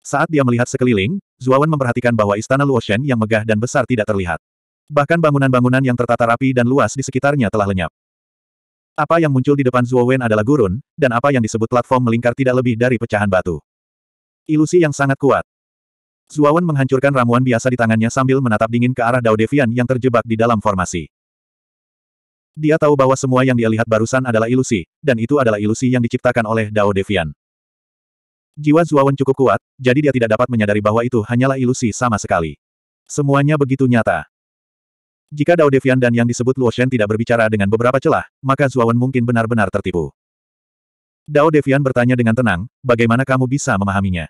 Saat dia melihat sekeliling, Zuawan memperhatikan bahwa istana Luoshen yang megah dan besar tidak terlihat. Bahkan bangunan-bangunan yang tertata rapi dan luas di sekitarnya telah lenyap. Apa yang muncul di depan Zuowen adalah gurun, dan apa yang disebut platform melingkar tidak lebih dari pecahan batu. Ilusi yang sangat kuat. Zuawan menghancurkan ramuan biasa di tangannya sambil menatap dingin ke arah Dao Devian yang terjebak di dalam formasi. Dia tahu bahwa semua yang dia lihat barusan adalah ilusi, dan itu adalah ilusi yang diciptakan oleh Dao Devian. Jiwa Zuawan cukup kuat, jadi dia tidak dapat menyadari bahwa itu hanyalah ilusi sama sekali. Semuanya begitu nyata. Jika Dao Devian dan yang disebut Luo Shen tidak berbicara dengan beberapa celah, maka Zuawan mungkin benar-benar tertipu. Dao Devian bertanya dengan tenang, bagaimana kamu bisa memahaminya?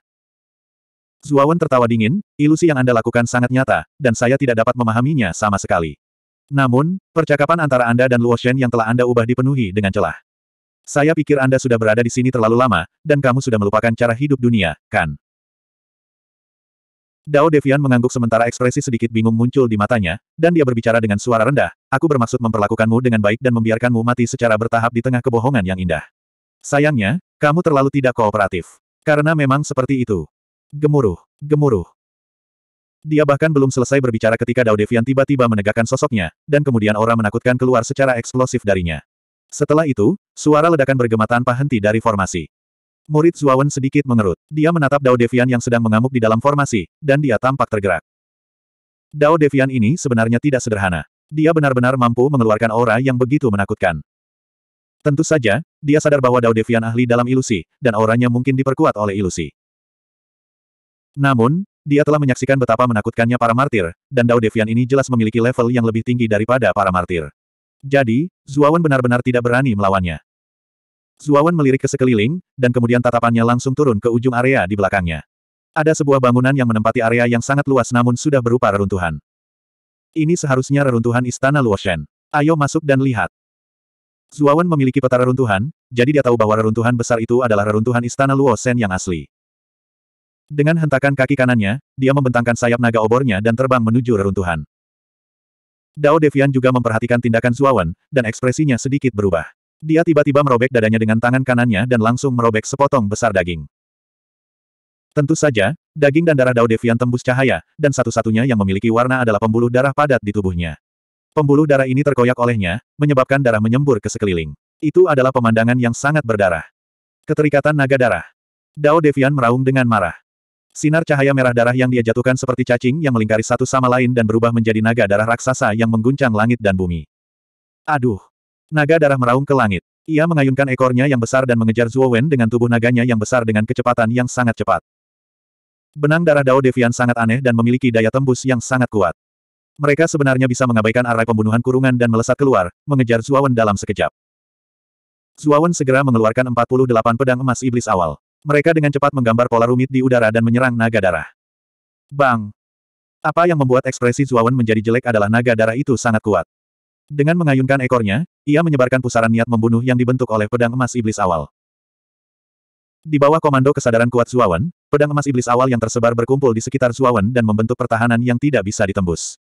Zuawan tertawa dingin, ilusi yang Anda lakukan sangat nyata, dan saya tidak dapat memahaminya sama sekali. Namun, percakapan antara Anda dan Luo Shen yang telah Anda ubah dipenuhi dengan celah. Saya pikir Anda sudah berada di sini terlalu lama, dan kamu sudah melupakan cara hidup dunia, kan? Dao Devian mengangguk sementara ekspresi sedikit bingung muncul di matanya, dan dia berbicara dengan suara rendah, aku bermaksud memperlakukanmu dengan baik dan membiarkanmu mati secara bertahap di tengah kebohongan yang indah. Sayangnya, kamu terlalu tidak kooperatif. Karena memang seperti itu. Gemuruh, gemuruh. Dia bahkan belum selesai berbicara ketika Dao Devian tiba-tiba menegakkan sosoknya, dan kemudian aura menakutkan keluar secara eksplosif darinya. Setelah itu, suara ledakan bergema tanpa henti dari formasi. Murid Zuawan sedikit mengerut. Dia menatap Dao Devian yang sedang mengamuk di dalam formasi, dan dia tampak tergerak. Dao Devian ini sebenarnya tidak sederhana. Dia benar-benar mampu mengeluarkan aura yang begitu menakutkan. Tentu saja, dia sadar bahwa Dao Devian ahli dalam ilusi, dan auranya mungkin diperkuat oleh ilusi. Namun, dia telah menyaksikan betapa menakutkannya para martir, dan Dao Devian ini jelas memiliki level yang lebih tinggi daripada para martir. Jadi, Zuawan benar-benar tidak berani melawannya. Zuawan melirik ke sekeliling, dan kemudian tatapannya langsung turun ke ujung area di belakangnya. Ada sebuah bangunan yang menempati area yang sangat luas namun sudah berupa reruntuhan. Ini seharusnya reruntuhan Istana Luoshen. Ayo masuk dan lihat. Zuawan memiliki peta reruntuhan, jadi dia tahu bahwa reruntuhan besar itu adalah reruntuhan Istana Luoshen yang asli. Dengan hentakan kaki kanannya, dia membentangkan sayap naga obornya dan terbang menuju reruntuhan. Dao Devian juga memperhatikan tindakan Zuawan, dan ekspresinya sedikit berubah. Dia tiba-tiba merobek dadanya dengan tangan kanannya dan langsung merobek sepotong besar daging. Tentu saja, daging dan darah Dao Devian tembus cahaya, dan satu-satunya yang memiliki warna adalah pembuluh darah padat di tubuhnya. Pembuluh darah ini terkoyak olehnya, menyebabkan darah menyembur ke sekeliling. Itu adalah pemandangan yang sangat berdarah. Keterikatan naga darah. Dao Devian meraung dengan marah. Sinar cahaya merah darah yang dia jatuhkan seperti cacing yang melingkari satu sama lain dan berubah menjadi naga darah raksasa yang mengguncang langit dan bumi. Aduh! Naga darah meraung ke langit. Ia mengayunkan ekornya yang besar dan mengejar Zuo Wen dengan tubuh naganya yang besar dengan kecepatan yang sangat cepat. Benang darah Dao Devian sangat aneh dan memiliki daya tembus yang sangat kuat. Mereka sebenarnya bisa mengabaikan arah pembunuhan kurungan dan melesat keluar, mengejar Wen dalam sekejap. Wen segera mengeluarkan 48 pedang emas iblis awal. Mereka dengan cepat menggambar pola rumit di udara dan menyerang naga darah. Bang! Apa yang membuat ekspresi Zuawan menjadi jelek adalah naga darah itu sangat kuat. Dengan mengayunkan ekornya, ia menyebarkan pusaran niat membunuh yang dibentuk oleh pedang emas iblis awal. Di bawah komando kesadaran kuat Zuawan, pedang emas iblis awal yang tersebar berkumpul di sekitar Zuawan dan membentuk pertahanan yang tidak bisa ditembus.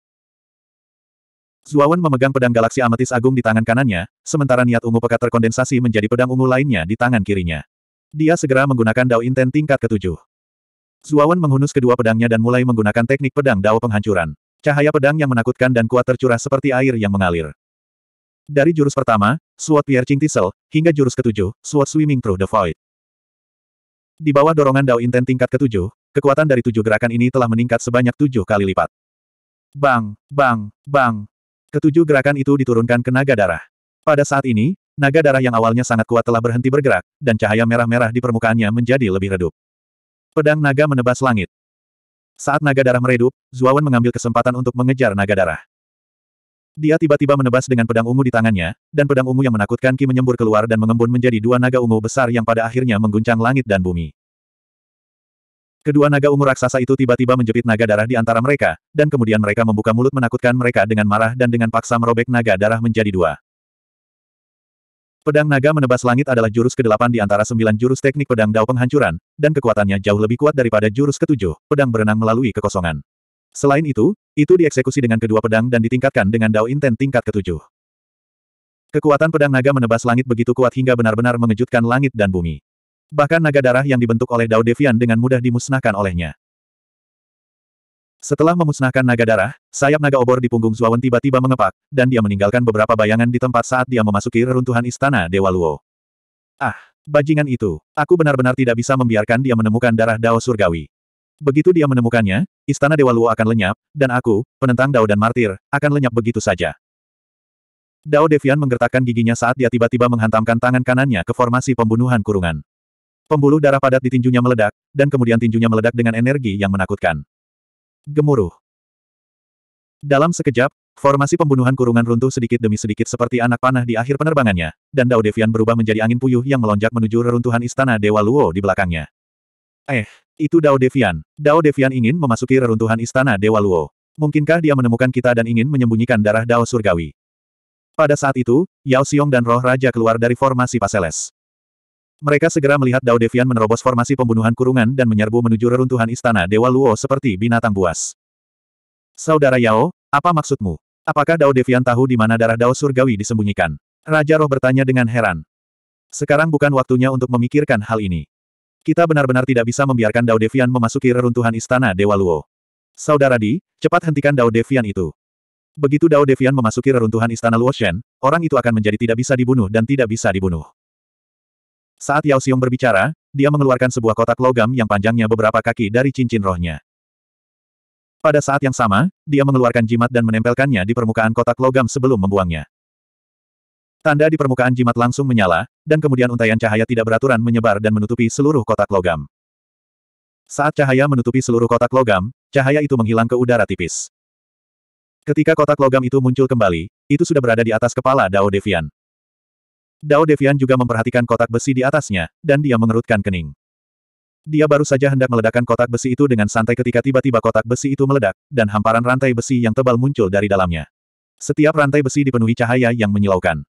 Zuawan memegang pedang galaksi ametis agung di tangan kanannya, sementara niat ungu pekat terkondensasi menjadi pedang ungu lainnya di tangan kirinya. Dia segera menggunakan Dao Inten tingkat ketujuh. Zuawan menghunus kedua pedangnya dan mulai menggunakan teknik pedang Dao penghancuran. Cahaya pedang yang menakutkan dan kuat tercurah seperti air yang mengalir. Dari jurus pertama, Sword Piercing Tissel, hingga jurus ketujuh, Sword Swimming Through the Void. Di bawah dorongan Dao Inten tingkat ketujuh, kekuatan dari tujuh gerakan ini telah meningkat sebanyak tujuh kali lipat. Bang, bang, bang. Ketujuh gerakan itu diturunkan ke naga darah. Pada saat ini, Naga darah yang awalnya sangat kuat telah berhenti bergerak, dan cahaya merah-merah di permukaannya menjadi lebih redup. Pedang naga menebas langit. Saat naga darah meredup, Zuawan mengambil kesempatan untuk mengejar naga darah. Dia tiba-tiba menebas dengan pedang ungu di tangannya, dan pedang ungu yang menakutkan Ki menyembur keluar dan mengembun menjadi dua naga ungu besar yang pada akhirnya mengguncang langit dan bumi. Kedua naga ungu raksasa itu tiba-tiba menjepit naga darah di antara mereka, dan kemudian mereka membuka mulut menakutkan mereka dengan marah dan dengan paksa merobek naga darah menjadi dua. Pedang naga menebas langit adalah jurus ke-8 di antara sembilan jurus teknik pedang dao penghancuran, dan kekuatannya jauh lebih kuat daripada jurus ketujuh, pedang berenang melalui kekosongan. Selain itu, itu dieksekusi dengan kedua pedang dan ditingkatkan dengan dao inten tingkat ketujuh. Kekuatan pedang naga menebas langit begitu kuat hingga benar-benar mengejutkan langit dan bumi. Bahkan naga darah yang dibentuk oleh Dao Devian dengan mudah dimusnahkan olehnya. Setelah memusnahkan naga darah, sayap naga obor di punggung Zuawan tiba-tiba mengepak, dan dia meninggalkan beberapa bayangan di tempat saat dia memasuki reruntuhan istana Dewa Luo. Ah, bajingan itu, aku benar-benar tidak bisa membiarkan dia menemukan darah Dao Surgawi. Begitu dia menemukannya, istana Dewa Luo akan lenyap, dan aku, penentang Dao dan Martir, akan lenyap begitu saja. Dao Devian menggertakkan giginya saat dia tiba-tiba menghantamkan tangan kanannya ke formasi pembunuhan kurungan. Pembuluh darah padat di tinjunya meledak, dan kemudian tinjunya meledak dengan energi yang menakutkan. Gemuruh. Dalam sekejap, formasi pembunuhan kurungan runtuh sedikit demi sedikit seperti anak panah di akhir penerbangannya, dan Dao Devian berubah menjadi angin puyuh yang melonjak menuju reruntuhan istana Dewa Luo di belakangnya. Eh, itu Dao Devian. Dao Devian ingin memasuki reruntuhan istana Dewa Luo. Mungkinkah dia menemukan kita dan ingin menyembunyikan darah Dao Surgawi? Pada saat itu, Yao Xiong dan roh raja keluar dari formasi Paseles. Mereka segera melihat Dao Devian menerobos formasi pembunuhan kurungan dan menyerbu menuju reruntuhan istana Dewa Luo seperti binatang buas. Saudara Yao, apa maksudmu? Apakah Dao Devian tahu di mana darah Dao Surgawi disembunyikan? Raja Roh bertanya dengan heran. Sekarang bukan waktunya untuk memikirkan hal ini. Kita benar-benar tidak bisa membiarkan Dao Devian memasuki reruntuhan istana Dewa Luo. Saudara Di, cepat hentikan Dao Devian itu. Begitu Dao Devian memasuki reruntuhan istana Luo Shen, orang itu akan menjadi tidak bisa dibunuh dan tidak bisa dibunuh. Saat Yao Xiong berbicara, dia mengeluarkan sebuah kotak logam yang panjangnya beberapa kaki dari cincin rohnya. Pada saat yang sama, dia mengeluarkan jimat dan menempelkannya di permukaan kotak logam sebelum membuangnya. Tanda di permukaan jimat langsung menyala, dan kemudian untaian cahaya tidak beraturan menyebar dan menutupi seluruh kotak logam. Saat cahaya menutupi seluruh kotak logam, cahaya itu menghilang ke udara tipis. Ketika kotak logam itu muncul kembali, itu sudah berada di atas kepala Dao Devian. Dao Devian juga memperhatikan kotak besi di atasnya, dan dia mengerutkan kening. Dia baru saja hendak meledakkan kotak besi itu dengan santai ketika tiba-tiba kotak besi itu meledak, dan hamparan rantai besi yang tebal muncul dari dalamnya. Setiap rantai besi dipenuhi cahaya yang menyilaukan.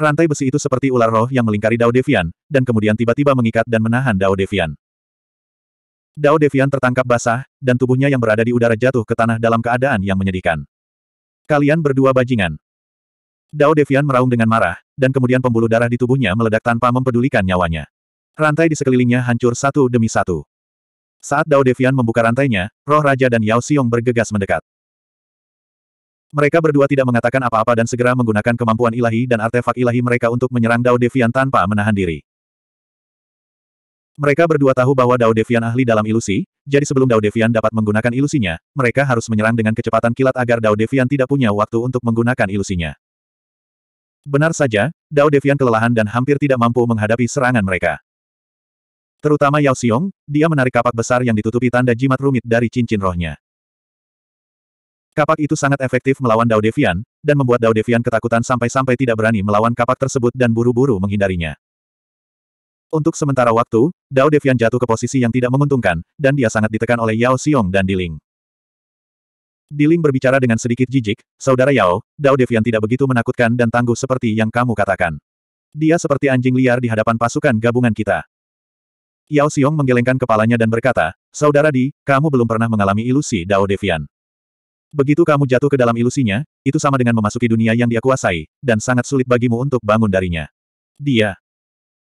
Rantai besi itu seperti ular roh yang melingkari Dao Devian, dan kemudian tiba-tiba mengikat dan menahan Dao Devian. Dao Devian tertangkap basah, dan tubuhnya yang berada di udara jatuh ke tanah dalam keadaan yang menyedihkan. Kalian berdua bajingan. Dao Devian meraung dengan marah, dan kemudian pembuluh darah di tubuhnya meledak tanpa mempedulikan nyawanya. Rantai di sekelilingnya hancur satu demi satu. Saat Dao Devian membuka rantainya, roh raja dan Yao Xiong bergegas mendekat. Mereka berdua tidak mengatakan apa-apa dan segera menggunakan kemampuan ilahi dan artefak ilahi mereka untuk menyerang Dao Devian tanpa menahan diri. Mereka berdua tahu bahwa Dao Devian ahli dalam ilusi, jadi sebelum Dao Devian dapat menggunakan ilusinya, mereka harus menyerang dengan kecepatan kilat agar Dao Devian tidak punya waktu untuk menggunakan ilusinya. Benar saja, Dao Devian kelelahan dan hampir tidak mampu menghadapi serangan mereka. Terutama Yao Xiong, dia menarik kapak besar yang ditutupi tanda jimat rumit dari cincin rohnya. Kapak itu sangat efektif melawan Dao Devian, dan membuat Dao Devian ketakutan sampai-sampai tidak berani melawan kapak tersebut dan buru-buru menghindarinya. Untuk sementara waktu, Dao Devian jatuh ke posisi yang tidak menguntungkan, dan dia sangat ditekan oleh Yao Xiong dan Diling. Diling berbicara dengan sedikit jijik, Saudara Yao, Dao Devian tidak begitu menakutkan dan tangguh seperti yang kamu katakan. Dia seperti anjing liar di hadapan pasukan gabungan kita. Yao Xiong menggelengkan kepalanya dan berkata, Saudara Di, kamu belum pernah mengalami ilusi Dao Devian. Begitu kamu jatuh ke dalam ilusinya, itu sama dengan memasuki dunia yang dia kuasai, dan sangat sulit bagimu untuk bangun darinya. Dia.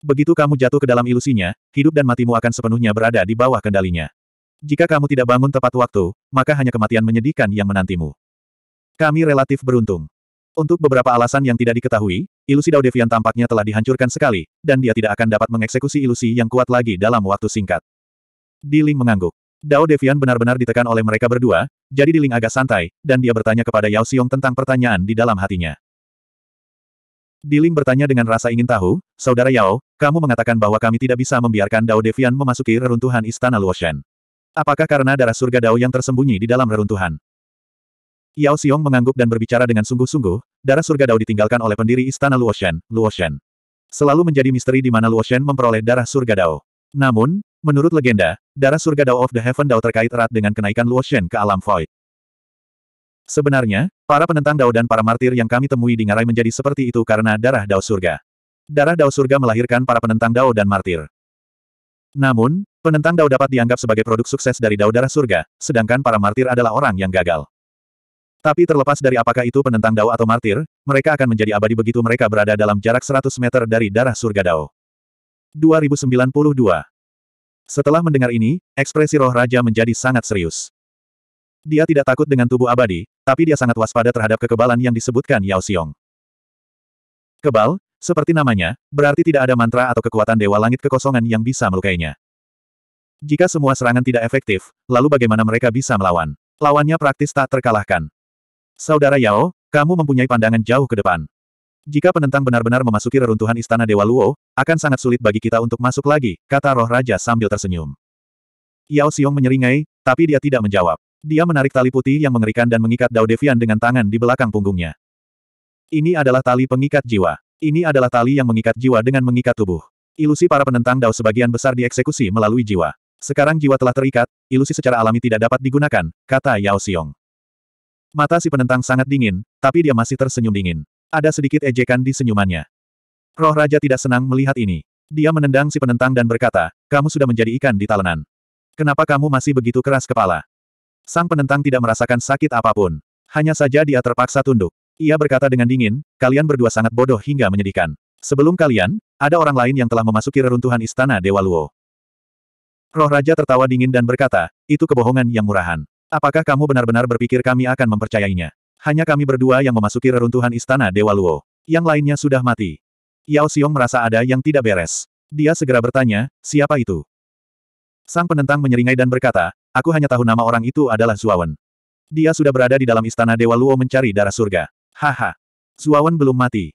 Begitu kamu jatuh ke dalam ilusinya, hidup dan matimu akan sepenuhnya berada di bawah kendalinya. Jika kamu tidak bangun tepat waktu, maka hanya kematian menyedihkan yang menantimu. Kami relatif beruntung. Untuk beberapa alasan yang tidak diketahui, ilusi Dao Devian tampaknya telah dihancurkan sekali, dan dia tidak akan dapat mengeksekusi ilusi yang kuat lagi dalam waktu singkat. Diling mengangguk. Dao Devian benar-benar ditekan oleh mereka berdua, jadi Diling agak santai, dan dia bertanya kepada Yao Xiong tentang pertanyaan di dalam hatinya. Diling bertanya dengan rasa ingin tahu, Saudara Yao, kamu mengatakan bahwa kami tidak bisa membiarkan Dao Devian memasuki reruntuhan Istana Luoshen. Apakah karena darah surga Dao yang tersembunyi di dalam reruntuhan? Yao Xiong mengangguk dan berbicara dengan sungguh-sungguh, darah surga Dao ditinggalkan oleh pendiri istana Luoshen. Shen. Selalu menjadi misteri di mana Shen memperoleh darah surga Dao. Namun, menurut legenda, darah surga Dao of the Heaven Dao terkait erat dengan kenaikan Shen ke alam void. Sebenarnya, para penentang Dao dan para martir yang kami temui di Ngarai menjadi seperti itu karena darah Dao surga. Darah Dao surga melahirkan para penentang Dao dan martir. Namun, Penentang Dao dapat dianggap sebagai produk sukses dari Dao Darah Surga, sedangkan para martir adalah orang yang gagal. Tapi terlepas dari apakah itu penentang Dao atau martir, mereka akan menjadi abadi begitu mereka berada dalam jarak 100 meter dari darah surga Dao. 2092 Setelah mendengar ini, ekspresi roh raja menjadi sangat serius. Dia tidak takut dengan tubuh abadi, tapi dia sangat waspada terhadap kekebalan yang disebutkan Yao Xiong. Kebal, seperti namanya, berarti tidak ada mantra atau kekuatan dewa langit kekosongan yang bisa melukainya. Jika semua serangan tidak efektif, lalu bagaimana mereka bisa melawan? Lawannya praktis tak terkalahkan. Saudara Yao, kamu mempunyai pandangan jauh ke depan. Jika penentang benar-benar memasuki reruntuhan istana Dewa Luo, akan sangat sulit bagi kita untuk masuk lagi, kata roh raja sambil tersenyum. Yao Xiong menyeringai, tapi dia tidak menjawab. Dia menarik tali putih yang mengerikan dan mengikat Dao Devian dengan tangan di belakang punggungnya. Ini adalah tali pengikat jiwa. Ini adalah tali yang mengikat jiwa dengan mengikat tubuh. Ilusi para penentang Dao sebagian besar dieksekusi melalui jiwa. Sekarang jiwa telah terikat, ilusi secara alami tidak dapat digunakan, kata Yao Xiong. Mata si penentang sangat dingin, tapi dia masih tersenyum dingin. Ada sedikit ejekan di senyumannya. Roh Raja tidak senang melihat ini. Dia menendang si penentang dan berkata, kamu sudah menjadi ikan di talenan. Kenapa kamu masih begitu keras kepala? Sang penentang tidak merasakan sakit apapun. Hanya saja dia terpaksa tunduk. Ia berkata dengan dingin, kalian berdua sangat bodoh hingga menyedihkan. Sebelum kalian, ada orang lain yang telah memasuki reruntuhan istana Dewa Luo. Roh Raja tertawa dingin dan berkata, itu kebohongan yang murahan. Apakah kamu benar-benar berpikir kami akan mempercayainya? Hanya kami berdua yang memasuki reruntuhan istana Dewa Luo. Yang lainnya sudah mati. Yao Xiong merasa ada yang tidak beres. Dia segera bertanya, siapa itu? Sang penentang menyeringai dan berkata, aku hanya tahu nama orang itu adalah Zuawan. Dia sudah berada di dalam istana Dewa Luo mencari darah surga. Haha. Zuawan belum mati.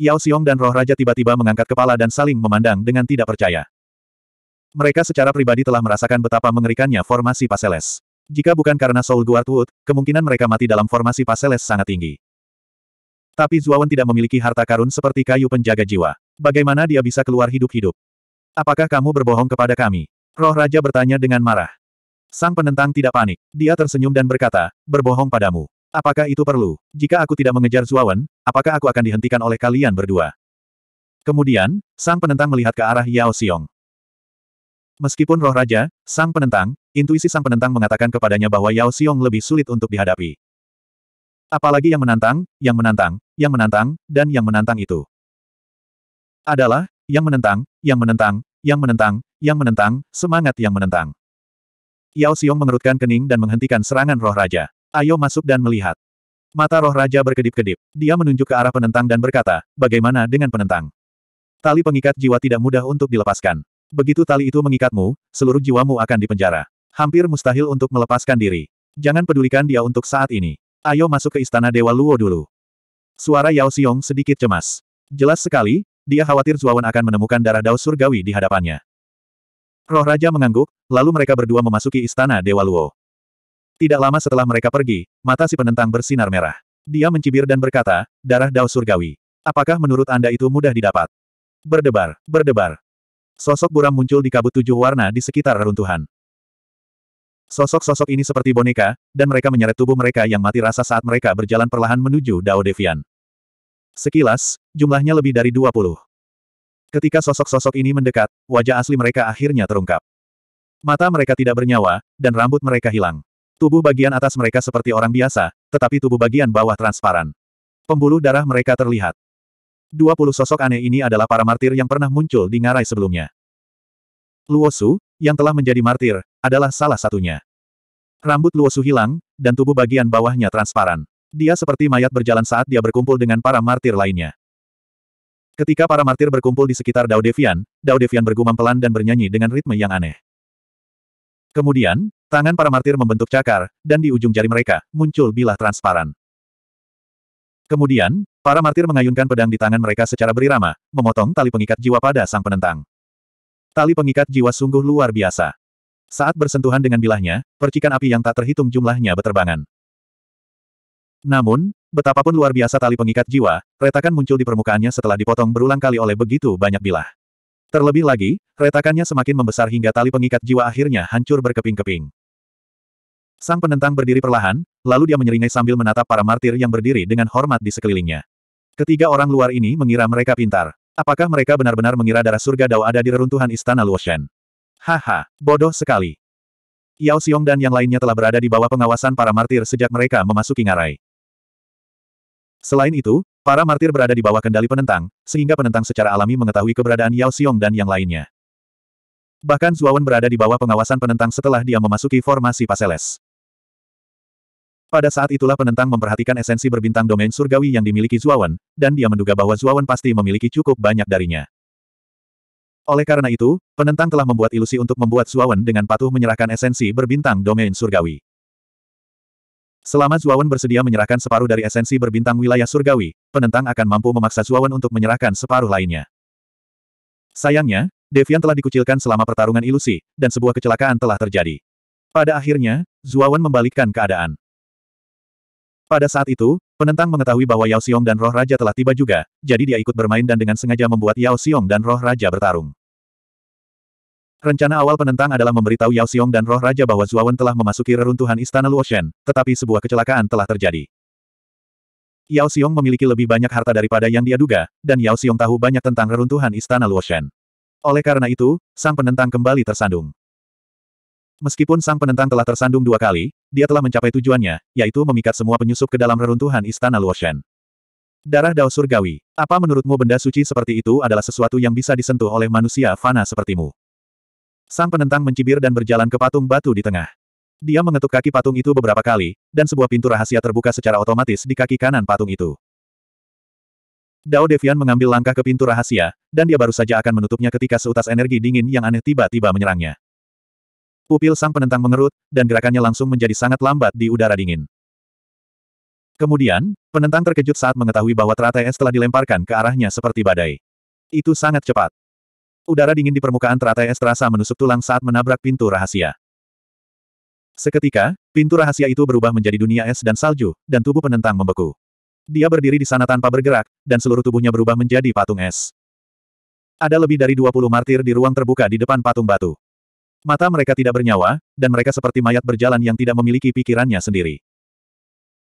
Yao Xiong dan roh raja tiba-tiba mengangkat kepala dan saling memandang dengan tidak percaya. Mereka secara pribadi telah merasakan betapa mengerikannya formasi Paseles. Jika bukan karena Soul Guard Wood, kemungkinan mereka mati dalam formasi Paseles sangat tinggi. Tapi Zuawan tidak memiliki harta karun seperti kayu penjaga jiwa. Bagaimana dia bisa keluar hidup-hidup? Apakah kamu berbohong kepada kami? Roh Raja bertanya dengan marah. Sang penentang tidak panik. Dia tersenyum dan berkata, berbohong padamu. Apakah itu perlu? Jika aku tidak mengejar Zuawan, apakah aku akan dihentikan oleh kalian berdua? Kemudian, sang penentang melihat ke arah Yao Xiong. Meskipun roh raja, sang penentang, intuisi sang penentang mengatakan kepadanya bahwa Yao Xiong lebih sulit untuk dihadapi. Apalagi yang menantang, yang menantang, yang menantang, dan yang menantang itu. Adalah, yang menentang, yang menentang, yang menentang, yang menentang, semangat yang menentang. Yao Xiong mengerutkan kening dan menghentikan serangan roh raja. Ayo masuk dan melihat. Mata roh raja berkedip-kedip. Dia menunjuk ke arah penentang dan berkata, bagaimana dengan penentang? Tali pengikat jiwa tidak mudah untuk dilepaskan. Begitu tali itu mengikatmu, seluruh jiwamu akan dipenjara. Hampir mustahil untuk melepaskan diri. Jangan pedulikan dia untuk saat ini. Ayo masuk ke istana Dewa Luo dulu. Suara Yao Xiong sedikit cemas. Jelas sekali, dia khawatir Zuawan akan menemukan darah Dao surgawi di hadapannya. Roh Raja mengangguk, lalu mereka berdua memasuki istana Dewa Luo. Tidak lama setelah mereka pergi, mata si penentang bersinar merah. Dia mencibir dan berkata, darah Dao surgawi. Apakah menurut Anda itu mudah didapat? Berdebar, berdebar. Sosok buram muncul di kabut tujuh warna di sekitar reruntuhan. Sosok-sosok ini seperti boneka, dan mereka menyeret tubuh mereka yang mati rasa saat mereka berjalan perlahan menuju Dao Devian. Sekilas, jumlahnya lebih dari 20. Ketika sosok-sosok ini mendekat, wajah asli mereka akhirnya terungkap. Mata mereka tidak bernyawa, dan rambut mereka hilang. Tubuh bagian atas mereka seperti orang biasa, tetapi tubuh bagian bawah transparan. Pembuluh darah mereka terlihat. Dua puluh sosok aneh ini adalah para martir yang pernah muncul di ngarai sebelumnya. Luosu, yang telah menjadi martir, adalah salah satunya. Rambut Luosu hilang, dan tubuh bagian bawahnya transparan. Dia seperti mayat berjalan saat dia berkumpul dengan para martir lainnya. Ketika para martir berkumpul di sekitar Dao Devian, Dao Devian bergumam pelan dan bernyanyi dengan ritme yang aneh. Kemudian, tangan para martir membentuk cakar, dan di ujung jari mereka, muncul bilah transparan. Kemudian, para martir mengayunkan pedang di tangan mereka secara berirama, memotong tali pengikat jiwa pada sang penentang. Tali pengikat jiwa sungguh luar biasa. Saat bersentuhan dengan bilahnya, percikan api yang tak terhitung jumlahnya beterbangan. Namun, betapapun luar biasa tali pengikat jiwa, retakan muncul di permukaannya setelah dipotong berulang kali oleh begitu banyak bilah. Terlebih lagi, retakannya semakin membesar hingga tali pengikat jiwa akhirnya hancur berkeping-keping. Sang penentang berdiri perlahan, lalu dia menyeringai sambil menatap para martir yang berdiri dengan hormat di sekelilingnya. Ketiga orang luar ini mengira mereka pintar. Apakah mereka benar-benar mengira darah surga Dao ada di reruntuhan istana Luoshen? Haha, bodoh sekali. Yao Xiong dan yang lainnya telah berada di bawah pengawasan para martir sejak mereka memasuki ngarai. Selain itu, para martir berada di bawah kendali penentang, sehingga penentang secara alami mengetahui keberadaan Yao Xiong dan yang lainnya. Bahkan Zuawan berada di bawah pengawasan penentang setelah dia memasuki formasi Paseles. Pada saat itulah penentang memperhatikan esensi berbintang domain surgawi yang dimiliki Zuawan, dan dia menduga bahwa Zuawan pasti memiliki cukup banyak darinya. Oleh karena itu, penentang telah membuat ilusi untuk membuat Zuawan dengan patuh menyerahkan esensi berbintang domain surgawi. Selama Zuawan bersedia menyerahkan separuh dari esensi berbintang wilayah surgawi, penentang akan mampu memaksa Zuawan untuk menyerahkan separuh lainnya. Sayangnya, Devian telah dikucilkan selama pertarungan ilusi, dan sebuah kecelakaan telah terjadi. Pada akhirnya, Zuawan membalikkan keadaan. Pada saat itu, penentang mengetahui bahwa Yao Xiong dan roh raja telah tiba juga, jadi dia ikut bermain dan dengan sengaja membuat Yao Xiong dan roh raja bertarung. Rencana awal penentang adalah memberitahu Yao Xiong dan roh raja bahwa Zuawan telah memasuki reruntuhan istana Luoshen, tetapi sebuah kecelakaan telah terjadi. Yao Xiong memiliki lebih banyak harta daripada yang dia duga, dan Yao Xiong tahu banyak tentang reruntuhan istana Luoshen. Oleh karena itu, sang penentang kembali tersandung. Meskipun sang penentang telah tersandung dua kali, dia telah mencapai tujuannya, yaitu memikat semua penyusup ke dalam reruntuhan Istana Luoshen. Darah Dao Surgawi, apa menurutmu benda suci seperti itu adalah sesuatu yang bisa disentuh oleh manusia fana sepertimu? Sang penentang mencibir dan berjalan ke patung batu di tengah. Dia mengetuk kaki patung itu beberapa kali, dan sebuah pintu rahasia terbuka secara otomatis di kaki kanan patung itu. Dao Devian mengambil langkah ke pintu rahasia, dan dia baru saja akan menutupnya ketika seutas energi dingin yang aneh tiba-tiba menyerangnya. Pupil sang penentang mengerut, dan gerakannya langsung menjadi sangat lambat di udara dingin. Kemudian, penentang terkejut saat mengetahui bahwa teratai es telah dilemparkan ke arahnya seperti badai. Itu sangat cepat. Udara dingin di permukaan teratai es terasa menusuk tulang saat menabrak pintu rahasia. Seketika, pintu rahasia itu berubah menjadi dunia es dan salju, dan tubuh penentang membeku. Dia berdiri di sana tanpa bergerak, dan seluruh tubuhnya berubah menjadi patung es. Ada lebih dari 20 martir di ruang terbuka di depan patung batu. Mata mereka tidak bernyawa, dan mereka seperti mayat berjalan yang tidak memiliki pikirannya sendiri.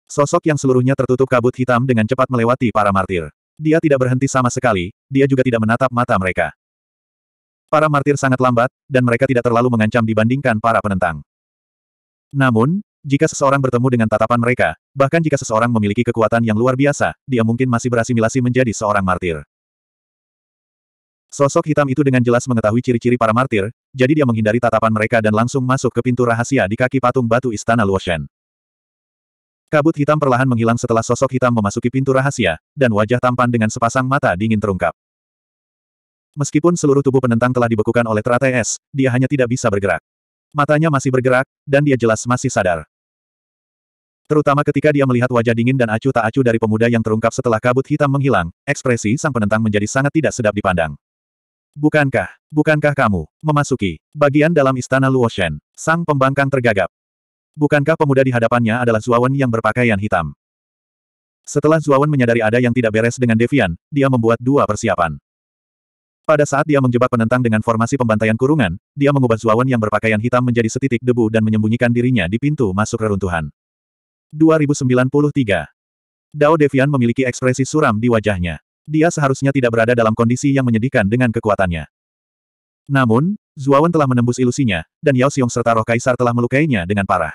Sosok yang seluruhnya tertutup kabut hitam dengan cepat melewati para martir. Dia tidak berhenti sama sekali, dia juga tidak menatap mata mereka. Para martir sangat lambat, dan mereka tidak terlalu mengancam dibandingkan para penentang. Namun, jika seseorang bertemu dengan tatapan mereka, bahkan jika seseorang memiliki kekuatan yang luar biasa, dia mungkin masih berasimilasi menjadi seorang martir. Sosok hitam itu dengan jelas mengetahui ciri-ciri para martir, jadi dia menghindari tatapan mereka dan langsung masuk ke pintu rahasia di kaki patung batu istana Luoshen. Kabut hitam perlahan menghilang setelah sosok hitam memasuki pintu rahasia, dan wajah tampan dengan sepasang mata dingin terungkap. Meskipun seluruh tubuh penentang telah dibekukan oleh teratai es, dia hanya tidak bisa bergerak. Matanya masih bergerak, dan dia jelas masih sadar. Terutama ketika dia melihat wajah dingin dan acuh tak acuh dari pemuda yang terungkap setelah kabut hitam menghilang, ekspresi sang penentang menjadi sangat tidak sedap dipandang. Bukankah, bukankah kamu, memasuki, bagian dalam istana Luoshen, sang pembangkang tergagap? Bukankah pemuda di hadapannya adalah Zuawan yang berpakaian hitam? Setelah Zuawan menyadari ada yang tidak beres dengan Devian, dia membuat dua persiapan. Pada saat dia menjebak penentang dengan formasi pembantaian kurungan, dia mengubah Zuawan yang berpakaian hitam menjadi setitik debu dan menyembunyikan dirinya di pintu masuk reruntuhan. 2093. Dao Devian memiliki ekspresi suram di wajahnya. Dia seharusnya tidak berada dalam kondisi yang menyedihkan dengan kekuatannya. Namun, Zuawan telah menembus ilusinya, dan Yao Xiong serta roh kaisar telah melukainya dengan parah.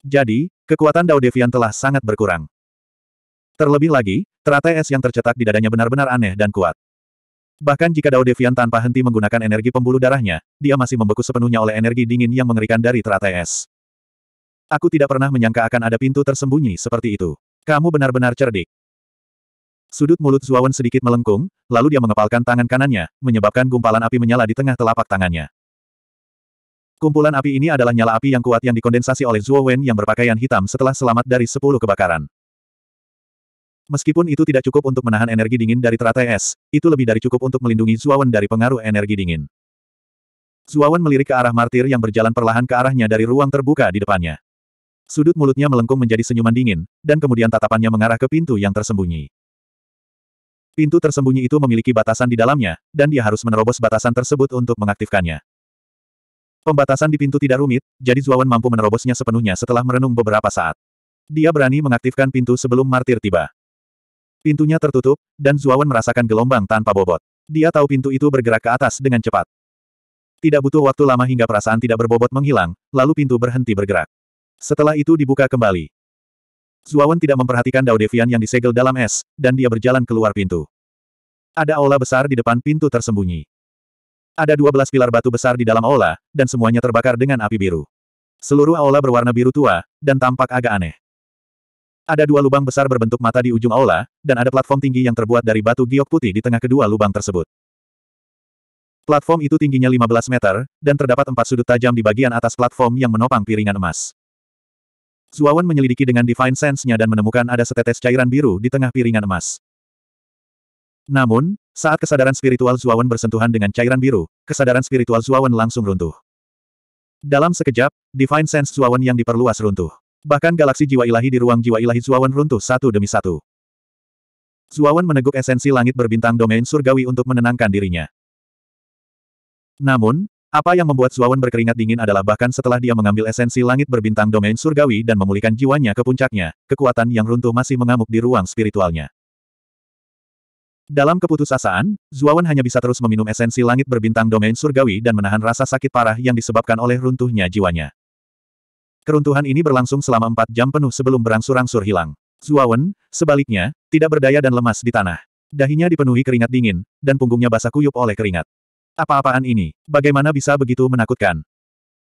Jadi, kekuatan Dao Devian telah sangat berkurang. Terlebih lagi, teratai es yang tercetak di dadanya benar-benar aneh dan kuat. Bahkan jika Dao Devian tanpa henti menggunakan energi pembuluh darahnya, dia masih membeku sepenuhnya oleh energi dingin yang mengerikan dari teratai es. Aku tidak pernah menyangka akan ada pintu tersembunyi seperti itu. Kamu benar-benar cerdik. Sudut mulut Zuawan sedikit melengkung, lalu dia mengepalkan tangan kanannya, menyebabkan gumpalan api menyala di tengah telapak tangannya. Kumpulan api ini adalah nyala api yang kuat yang dikondensasi oleh Zuo Wen yang berpakaian hitam setelah selamat dari sepuluh kebakaran. Meskipun itu tidak cukup untuk menahan energi dingin dari teratai es, itu lebih dari cukup untuk melindungi Zuo Wen dari pengaruh energi dingin. Zuo Wen melirik ke arah martir yang berjalan perlahan ke arahnya dari ruang terbuka di depannya. Sudut mulutnya melengkung menjadi senyuman dingin, dan kemudian tatapannya mengarah ke pintu yang tersembunyi. Pintu tersembunyi itu memiliki batasan di dalamnya, dan dia harus menerobos batasan tersebut untuk mengaktifkannya. Pembatasan di pintu tidak rumit, jadi Zuawan mampu menerobosnya sepenuhnya setelah merenung beberapa saat. Dia berani mengaktifkan pintu sebelum martir tiba. Pintunya tertutup, dan Zuawan merasakan gelombang tanpa bobot. Dia tahu pintu itu bergerak ke atas dengan cepat. Tidak butuh waktu lama hingga perasaan tidak berbobot menghilang, lalu pintu berhenti bergerak. Setelah itu dibuka kembali. Zuawan tidak memperhatikan Dao Devian yang disegel dalam es, dan dia berjalan keluar pintu. Ada aula besar di depan pintu tersembunyi. Ada dua belas pilar batu besar di dalam aula, dan semuanya terbakar dengan api biru. Seluruh aula berwarna biru tua, dan tampak agak aneh. Ada dua lubang besar berbentuk mata di ujung aula, dan ada platform tinggi yang terbuat dari batu giok putih di tengah kedua lubang tersebut. Platform itu tingginya 15 meter, dan terdapat empat sudut tajam di bagian atas platform yang menopang piringan emas. Zuawan menyelidiki dengan Divine Sense-nya dan menemukan ada setetes cairan biru di tengah piringan emas. Namun, saat kesadaran spiritual Zuawan bersentuhan dengan cairan biru, kesadaran spiritual Zuawan langsung runtuh. Dalam sekejap, Divine Sense Zuawan yang diperluas runtuh. Bahkan galaksi jiwa ilahi di ruang jiwa ilahi Zuawan runtuh satu demi satu. Zuawan meneguk esensi langit berbintang domain surgawi untuk menenangkan dirinya. Namun, apa yang membuat Zuawan berkeringat dingin adalah bahkan setelah dia mengambil esensi langit berbintang domain surgawi dan memulihkan jiwanya ke puncaknya, kekuatan yang runtuh masih mengamuk di ruang spiritualnya. Dalam keputusasaan, Zuawan hanya bisa terus meminum esensi langit berbintang domain surgawi dan menahan rasa sakit parah yang disebabkan oleh runtuhnya jiwanya. Keruntuhan ini berlangsung selama empat jam penuh sebelum berangsur-angsur hilang. Zuawan, sebaliknya, tidak berdaya dan lemas di tanah. Dahinya dipenuhi keringat dingin, dan punggungnya basah kuyup oleh keringat. Apa-apaan ini? Bagaimana bisa begitu menakutkan?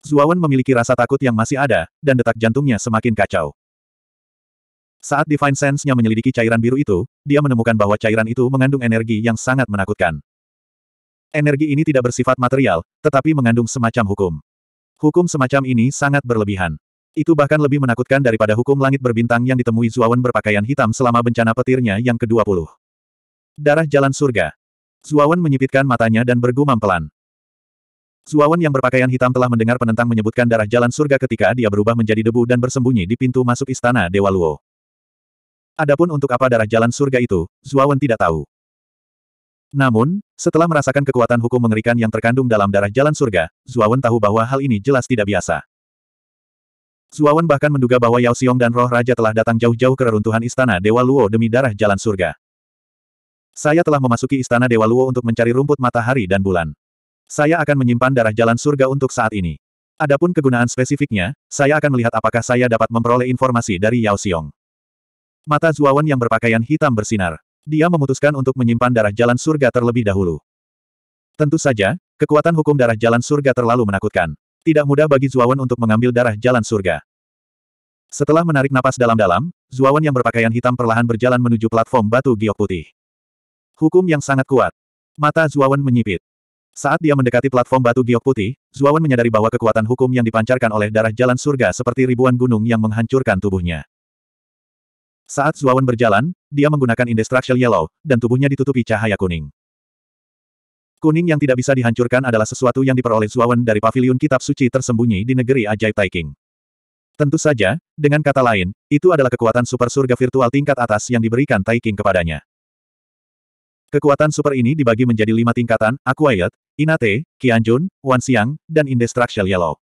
Zuawan memiliki rasa takut yang masih ada, dan detak jantungnya semakin kacau. Saat Divine Sense-nya menyelidiki cairan biru itu, dia menemukan bahwa cairan itu mengandung energi yang sangat menakutkan. Energi ini tidak bersifat material, tetapi mengandung semacam hukum. Hukum semacam ini sangat berlebihan. Itu bahkan lebih menakutkan daripada hukum langit berbintang yang ditemui Zuawan berpakaian hitam selama bencana petirnya yang ke-20. Darah jalan surga, Zuawan menyipitkan matanya dan bergumam pelan. Zuawan yang berpakaian hitam telah mendengar penentang menyebutkan darah jalan surga ketika dia berubah menjadi debu dan bersembunyi di pintu masuk istana Dewa Luo. Adapun untuk apa darah jalan surga itu, Zuawan tidak tahu. Namun, setelah merasakan kekuatan hukum mengerikan yang terkandung dalam darah jalan surga, Zuawan tahu bahwa hal ini jelas tidak biasa. Zuawan bahkan menduga bahwa Yao Xiong dan roh raja telah datang jauh-jauh ke reruntuhan istana Dewa Luo demi darah jalan surga. Saya telah memasuki istana Dewa Luo untuk mencari rumput matahari dan bulan. Saya akan menyimpan darah jalan surga untuk saat ini. Adapun kegunaan spesifiknya, saya akan melihat apakah saya dapat memperoleh informasi dari Yao Xiong. Mata Zuawan yang berpakaian hitam bersinar. Dia memutuskan untuk menyimpan darah jalan surga terlebih dahulu. Tentu saja, kekuatan hukum darah jalan surga terlalu menakutkan. Tidak mudah bagi Zuawan untuk mengambil darah jalan surga. Setelah menarik napas dalam-dalam, Zuawan yang berpakaian hitam perlahan berjalan menuju platform batu giok putih. Hukum yang sangat kuat. Mata Zuawan menyipit. Saat dia mendekati platform batu giok putih, Zuawan menyadari bahwa kekuatan hukum yang dipancarkan oleh darah jalan surga seperti ribuan gunung yang menghancurkan tubuhnya. Saat Zuawan berjalan, dia menggunakan Indestructible Yellow, dan tubuhnya ditutupi cahaya kuning. Kuning yang tidak bisa dihancurkan adalah sesuatu yang diperoleh Zuawan dari paviliun kitab suci tersembunyi di negeri ajaib Taiking. Tentu saja, dengan kata lain, itu adalah kekuatan super surga virtual tingkat atas yang diberikan Taiking kepadanya. Kekuatan super ini dibagi menjadi lima tingkatan, Acquired, Inate, Qianjun, Wanxiang, dan Indestructial Yellow.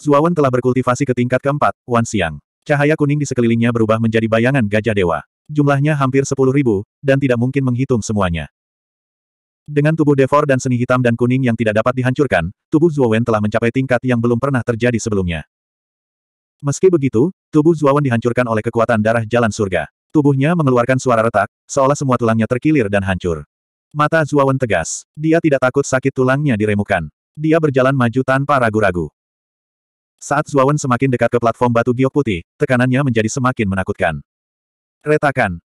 Zuawan telah berkultivasi ke tingkat keempat, Wanxiang. Cahaya kuning di sekelilingnya berubah menjadi bayangan gajah dewa. Jumlahnya hampir sepuluh ribu, dan tidak mungkin menghitung semuanya. Dengan tubuh Devor dan seni hitam dan kuning yang tidak dapat dihancurkan, tubuh Zuawan telah mencapai tingkat yang belum pernah terjadi sebelumnya. Meski begitu, tubuh Zuawan dihancurkan oleh kekuatan darah jalan surga. Tubuhnya mengeluarkan suara retak, seolah semua tulangnya terkilir dan hancur. Mata Zuawan tegas. Dia tidak takut sakit tulangnya diremukan. Dia berjalan maju tanpa ragu-ragu. Saat Zuawan semakin dekat ke platform batu giok putih, tekanannya menjadi semakin menakutkan. Retakan.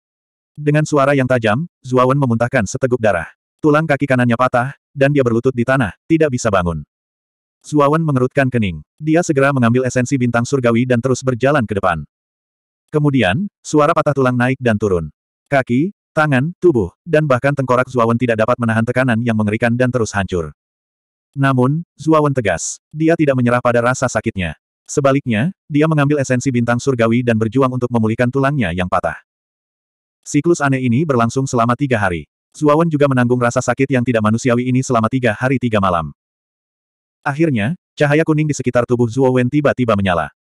Dengan suara yang tajam, Zuawan memuntahkan seteguk darah. Tulang kaki kanannya patah, dan dia berlutut di tanah, tidak bisa bangun. Zuawan mengerutkan kening. Dia segera mengambil esensi bintang surgawi dan terus berjalan ke depan. Kemudian, suara patah tulang naik dan turun. Kaki, tangan, tubuh, dan bahkan tengkorak Zuawan tidak dapat menahan tekanan yang mengerikan dan terus hancur. Namun, Zuawan tegas. Dia tidak menyerah pada rasa sakitnya. Sebaliknya, dia mengambil esensi bintang surgawi dan berjuang untuk memulihkan tulangnya yang patah. Siklus aneh ini berlangsung selama tiga hari. Zuawan juga menanggung rasa sakit yang tidak manusiawi ini selama tiga hari tiga malam. Akhirnya, cahaya kuning di sekitar tubuh Zuawan tiba-tiba menyala.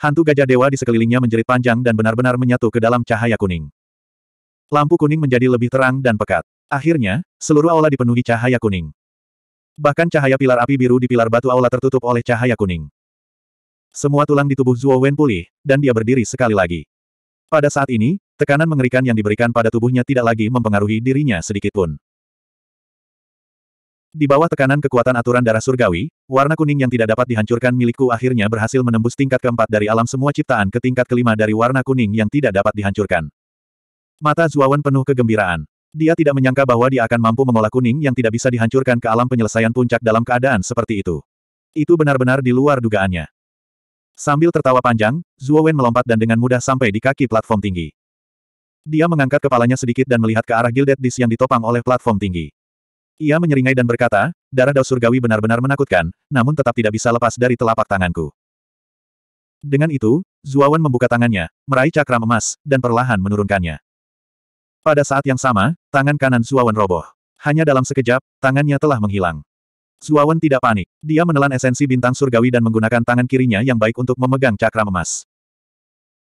Hantu gajah dewa di sekelilingnya menjerit panjang dan benar-benar menyatu ke dalam cahaya kuning. Lampu kuning menjadi lebih terang dan pekat. Akhirnya, seluruh aula dipenuhi cahaya kuning. Bahkan cahaya pilar api biru di pilar batu aula tertutup oleh cahaya kuning. Semua tulang di tubuh Zuo Wen pulih, dan dia berdiri sekali lagi. Pada saat ini, tekanan mengerikan yang diberikan pada tubuhnya tidak lagi mempengaruhi dirinya sedikitpun. Di bawah tekanan kekuatan aturan darah surgawi, warna kuning yang tidak dapat dihancurkan milikku akhirnya berhasil menembus tingkat keempat dari alam semua ciptaan ke tingkat kelima dari warna kuning yang tidak dapat dihancurkan. Mata Zuawan penuh kegembiraan. Dia tidak menyangka bahwa dia akan mampu mengolah kuning yang tidak bisa dihancurkan ke alam penyelesaian puncak dalam keadaan seperti itu. Itu benar-benar di luar dugaannya. Sambil tertawa panjang, Zuowen melompat dan dengan mudah sampai di kaki platform tinggi. Dia mengangkat kepalanya sedikit dan melihat ke arah Gilded Dis yang ditopang oleh platform tinggi. Ia menyeringai dan berkata, darah daus surgawi benar-benar menakutkan, namun tetap tidak bisa lepas dari telapak tanganku. Dengan itu, Zuawan membuka tangannya, meraih cakram emas, dan perlahan menurunkannya. Pada saat yang sama, tangan kanan Zuawan roboh. Hanya dalam sekejap, tangannya telah menghilang. Zuawan tidak panik. Dia menelan esensi bintang surgawi dan menggunakan tangan kirinya yang baik untuk memegang cakram emas.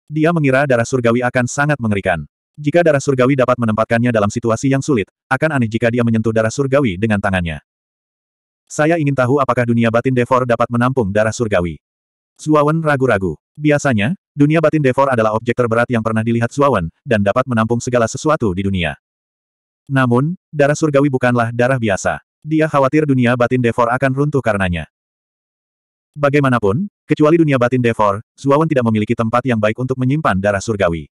Dia mengira darah surgawi akan sangat mengerikan. Jika darah surgawi dapat menempatkannya dalam situasi yang sulit, akan aneh jika dia menyentuh darah surgawi dengan tangannya. Saya ingin tahu apakah dunia batin Devor dapat menampung darah surgawi. Zuawan ragu-ragu. Biasanya, dunia batin Devor adalah objek terberat yang pernah dilihat Zuawan, dan dapat menampung segala sesuatu di dunia. Namun, darah surgawi bukanlah darah biasa. Dia khawatir dunia batin Devor akan runtuh karenanya. Bagaimanapun, kecuali dunia batin Devor, Zuawan tidak memiliki tempat yang baik untuk menyimpan darah surgawi.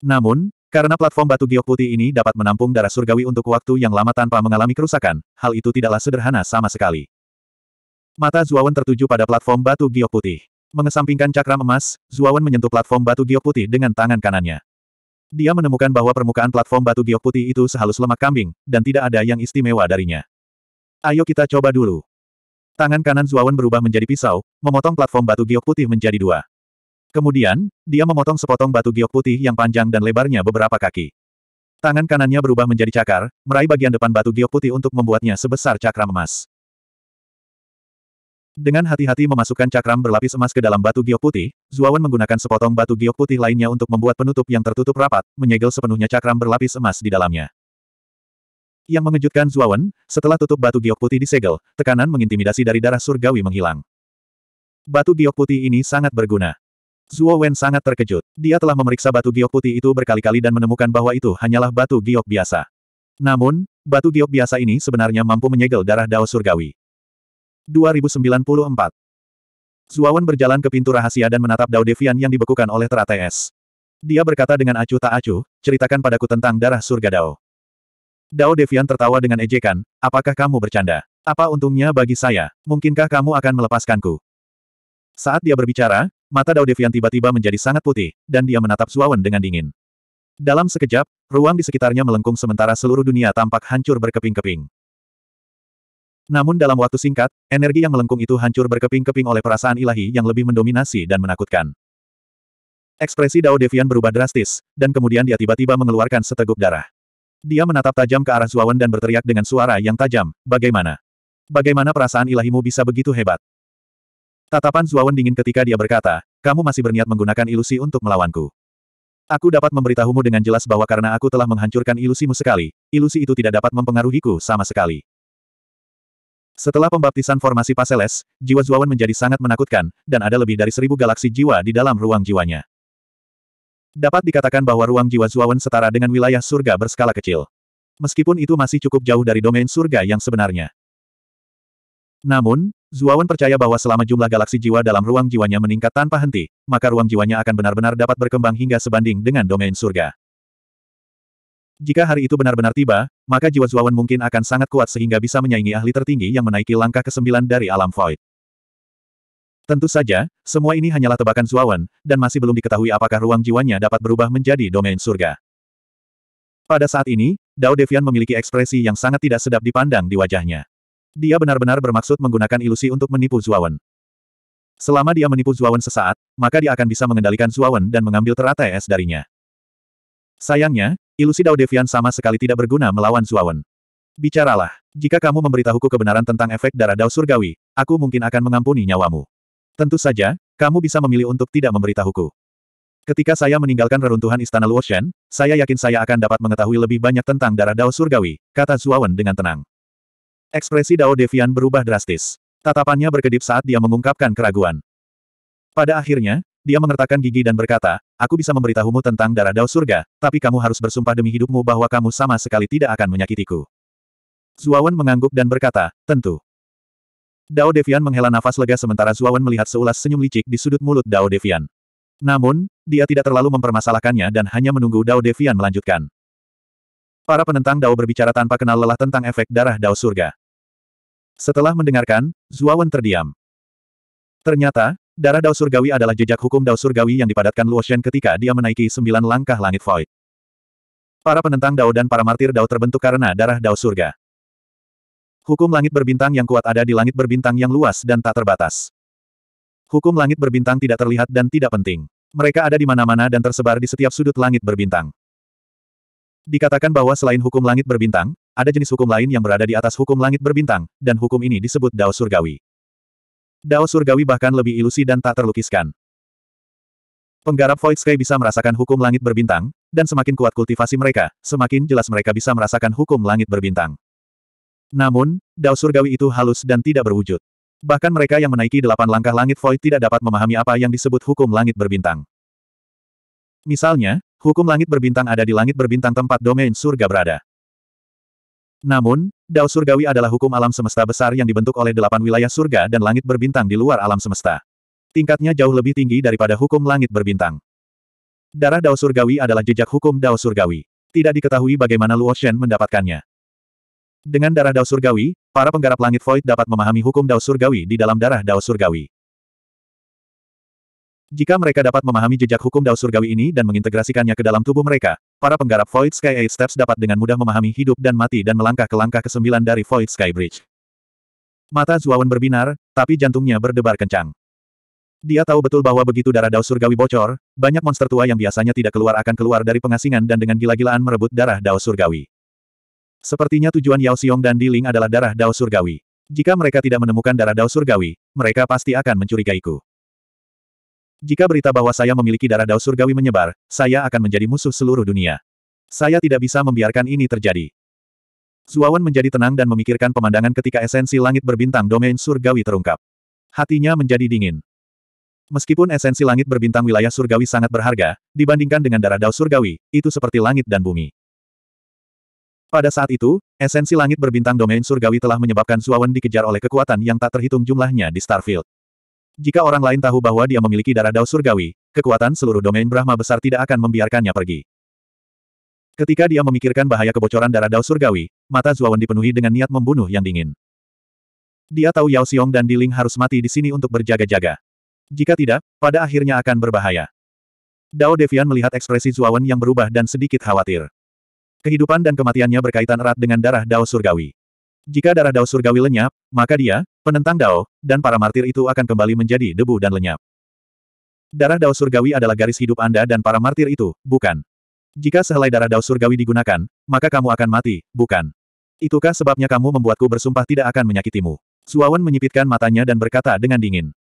Namun, karena platform batu giok putih ini dapat menampung darah surgawi untuk waktu yang lama tanpa mengalami kerusakan, hal itu tidaklah sederhana sama sekali. Mata Zuawan tertuju pada platform batu giok putih. Mengesampingkan cakram emas, Zuawan menyentuh platform batu giok putih dengan tangan kanannya. Dia menemukan bahwa permukaan platform batu giok putih itu sehalus lemak kambing, dan tidak ada yang istimewa darinya. Ayo kita coba dulu. Tangan kanan Zuawan berubah menjadi pisau, memotong platform batu giok putih menjadi dua. Kemudian, dia memotong sepotong batu giok putih yang panjang dan lebarnya beberapa kaki. Tangan kanannya berubah menjadi cakar, meraih bagian depan batu giok putih untuk membuatnya sebesar cakram emas. Dengan hati-hati memasukkan cakram berlapis emas ke dalam batu giok putih, Zuawan menggunakan sepotong batu giok putih lainnya untuk membuat penutup yang tertutup rapat, menyegel sepenuhnya cakram berlapis emas di dalamnya. Yang mengejutkan Zuawan, setelah tutup batu giok putih disegel, tekanan mengintimidasi dari darah surgawi menghilang. Batu giok putih ini sangat berguna. Zuo Wen sangat terkejut. Dia telah memeriksa batu giok putih itu berkali-kali dan menemukan bahwa itu hanyalah batu giok biasa. Namun, batu giok biasa ini sebenarnya mampu menyegel darah Dao Surgawi. 2094 Wen berjalan ke pintu rahasia dan menatap Dao Devian yang dibekukan oleh teratai es. Dia berkata dengan acuh tak acuh, ceritakan padaku tentang darah surga Dao. Dao Devian tertawa dengan ejekan, apakah kamu bercanda? Apa untungnya bagi saya? Mungkinkah kamu akan melepaskanku? Saat dia berbicara, Mata Dao Devian tiba-tiba menjadi sangat putih, dan dia menatap Zuawan dengan dingin. Dalam sekejap, ruang di sekitarnya melengkung sementara seluruh dunia tampak hancur berkeping-keping. Namun dalam waktu singkat, energi yang melengkung itu hancur berkeping-keping oleh perasaan ilahi yang lebih mendominasi dan menakutkan. Ekspresi Dao Devian berubah drastis, dan kemudian dia tiba-tiba mengeluarkan seteguk darah. Dia menatap tajam ke arah Zuawan dan berteriak dengan suara yang tajam, bagaimana? Bagaimana perasaan ilahimu bisa begitu hebat? Tatapan Zuawan dingin ketika dia berkata, kamu masih berniat menggunakan ilusi untuk melawanku. Aku dapat memberitahumu dengan jelas bahwa karena aku telah menghancurkan ilusimu sekali, ilusi itu tidak dapat mempengaruhiku sama sekali. Setelah pembaptisan formasi Paseles, jiwa Zuawan menjadi sangat menakutkan, dan ada lebih dari seribu galaksi jiwa di dalam ruang jiwanya. Dapat dikatakan bahwa ruang jiwa Zuawan setara dengan wilayah surga berskala kecil. Meskipun itu masih cukup jauh dari domain surga yang sebenarnya. Namun, Zuawan percaya bahwa selama jumlah galaksi jiwa dalam ruang jiwanya meningkat tanpa henti, maka ruang jiwanya akan benar-benar dapat berkembang hingga sebanding dengan domain surga. Jika hari itu benar-benar tiba, maka jiwa Zuawan mungkin akan sangat kuat sehingga bisa menyaingi ahli tertinggi yang menaiki langkah ke-9 dari alam void. Tentu saja, semua ini hanyalah tebakan Zuawan, dan masih belum diketahui apakah ruang jiwanya dapat berubah menjadi domain surga. Pada saat ini, Dao Devian memiliki ekspresi yang sangat tidak sedap dipandang di wajahnya. Dia benar-benar bermaksud menggunakan ilusi untuk menipu Zuawan. Selama dia menipu Zuawan sesaat, maka dia akan bisa mengendalikan Zuawan dan mengambil teratai es darinya. Sayangnya, ilusi Dao Devian sama sekali tidak berguna melawan Zuawan. Bicaralah, jika kamu memberitahuku kebenaran tentang efek darah Dao Surgawi, aku mungkin akan mengampuni nyawamu. Tentu saja, kamu bisa memilih untuk tidak memberitahuku. Ketika saya meninggalkan reruntuhan Istana Luoshan, saya yakin saya akan dapat mengetahui lebih banyak tentang darah Dao Surgawi, kata Zuawan dengan tenang. Ekspresi Dao Devian berubah drastis. Tatapannya berkedip saat dia mengungkapkan keraguan. Pada akhirnya, dia mengertakkan gigi dan berkata, aku bisa memberitahumu tentang darah Dao surga, tapi kamu harus bersumpah demi hidupmu bahwa kamu sama sekali tidak akan menyakitiku. Zuawan mengangguk dan berkata, tentu. Dao Devian menghela nafas lega sementara Zuawan melihat seulas senyum licik di sudut mulut Dao Devian. Namun, dia tidak terlalu mempermasalahkannya dan hanya menunggu Dao Devian melanjutkan. Para penentang Dao berbicara tanpa kenal lelah tentang efek darah Dao surga. Setelah mendengarkan, Zuawan terdiam. Ternyata, darah Dao Surgawi adalah jejak hukum Dao Surgawi yang dipadatkan Luoshen ketika dia menaiki sembilan langkah langit void. Para penentang Dao dan para martir Dao terbentuk karena darah Dao Surga. Hukum langit berbintang yang kuat ada di langit berbintang yang luas dan tak terbatas. Hukum langit berbintang tidak terlihat dan tidak penting. Mereka ada di mana-mana dan tersebar di setiap sudut langit berbintang. Dikatakan bahwa selain hukum langit berbintang, ada jenis hukum lain yang berada di atas hukum langit berbintang, dan hukum ini disebut Dao Surgawi. Dao Surgawi bahkan lebih ilusi dan tak terlukiskan. Penggarap Void Sky bisa merasakan hukum langit berbintang, dan semakin kuat kultivasi mereka, semakin jelas mereka bisa merasakan hukum langit berbintang. Namun, Dao Surgawi itu halus dan tidak berwujud. Bahkan mereka yang menaiki delapan langkah langit Void tidak dapat memahami apa yang disebut hukum langit berbintang. Misalnya, hukum langit berbintang ada di langit berbintang tempat domain surga berada. Namun, Dao Surgawi adalah hukum alam semesta besar yang dibentuk oleh delapan wilayah surga dan langit berbintang di luar alam semesta. Tingkatnya jauh lebih tinggi daripada hukum langit berbintang. Darah Dao Surgawi adalah jejak hukum Dao Surgawi. Tidak diketahui bagaimana Luo Shen mendapatkannya. Dengan darah Dao Surgawi, para penggarap langit void dapat memahami hukum Dao Surgawi di dalam darah Dao Surgawi. Jika mereka dapat memahami jejak hukum Dao Surgawi ini dan mengintegrasikannya ke dalam tubuh mereka, Para penggarap Void Sky Eight Steps dapat dengan mudah memahami hidup dan mati dan melangkah ke langkah ke-9 dari Void Sky Bridge. Mata Zuawan berbinar, tapi jantungnya berdebar kencang. Dia tahu betul bahwa begitu darah Dao Surgawi bocor, banyak monster tua yang biasanya tidak keluar akan keluar dari pengasingan dan dengan gila-gilaan merebut darah Dao Surgawi. Sepertinya tujuan Yao Xiong dan Di Ling adalah darah Dao Surgawi. Jika mereka tidak menemukan darah Dao Surgawi, mereka pasti akan mencurigaiku. Jika berita bahwa saya memiliki darah Dao surgawi menyebar, saya akan menjadi musuh seluruh dunia. Saya tidak bisa membiarkan ini terjadi. Zuawan menjadi tenang dan memikirkan pemandangan ketika esensi langit berbintang domain surgawi terungkap. Hatinya menjadi dingin. Meskipun esensi langit berbintang wilayah surgawi sangat berharga, dibandingkan dengan darah dao surgawi, itu seperti langit dan bumi. Pada saat itu, esensi langit berbintang domain surgawi telah menyebabkan Zuawan dikejar oleh kekuatan yang tak terhitung jumlahnya di Starfield. Jika orang lain tahu bahwa dia memiliki darah dao surgawi, kekuatan seluruh domain Brahma besar tidak akan membiarkannya pergi. Ketika dia memikirkan bahaya kebocoran darah dao surgawi, mata Zuawan dipenuhi dengan niat membunuh yang dingin. Dia tahu Yao Xiong dan Diling harus mati di sini untuk berjaga-jaga. Jika tidak, pada akhirnya akan berbahaya. Dao Devian melihat ekspresi Zuawan yang berubah dan sedikit khawatir. Kehidupan dan kematiannya berkaitan erat dengan darah Dao Surgawi. Jika darah Dao Surgawi lenyap, maka dia, penentang Dao, dan para martir itu akan kembali menjadi debu dan lenyap. Darah Dao Surgawi adalah garis hidup Anda dan para martir itu, bukan. Jika sehelai darah Dao Surgawi digunakan, maka kamu akan mati, bukan. Itukah sebabnya kamu membuatku bersumpah tidak akan menyakitimu? Suawan menyipitkan matanya dan berkata dengan dingin.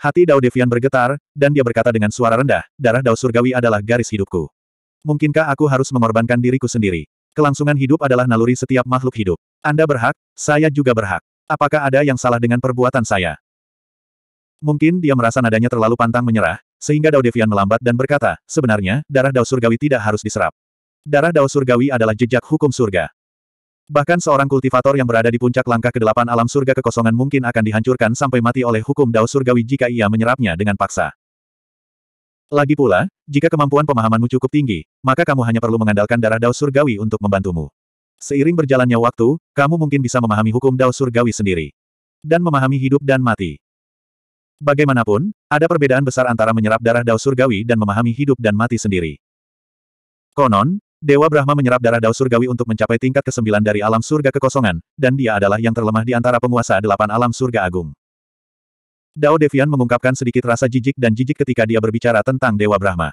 Hati Dao Devian bergetar, dan dia berkata dengan suara rendah, darah Dao Surgawi adalah garis hidupku. Mungkinkah aku harus mengorbankan diriku sendiri? Kelangsungan hidup adalah naluri setiap makhluk hidup. Anda berhak, saya juga berhak. Apakah ada yang salah dengan perbuatan saya? Mungkin dia merasa nadanya terlalu pantang menyerah, sehingga Dao Devian melambat dan berkata, sebenarnya, darah Dao Surgawi tidak harus diserap. Darah Dao Surgawi adalah jejak hukum surga. Bahkan seorang kultivator yang berada di puncak langkah ke-8 alam surga kekosongan mungkin akan dihancurkan sampai mati oleh hukum Dao Surgawi jika ia menyerapnya dengan paksa. Lagi pula, jika kemampuan pemahamanmu cukup tinggi, maka kamu hanya perlu mengandalkan darah Dao Surgawi untuk membantumu. Seiring berjalannya waktu, kamu mungkin bisa memahami hukum Dao Surgawi sendiri. Dan memahami hidup dan mati. Bagaimanapun, ada perbedaan besar antara menyerap darah Dao Surgawi dan memahami hidup dan mati sendiri. Konon, Dewa Brahma menyerap darah Dao Surgawi untuk mencapai tingkat ke-9 dari alam surga kekosongan, dan dia adalah yang terlemah di antara penguasa delapan alam surga agung. Dao Devian mengungkapkan sedikit rasa jijik dan jijik ketika dia berbicara tentang Dewa Brahma.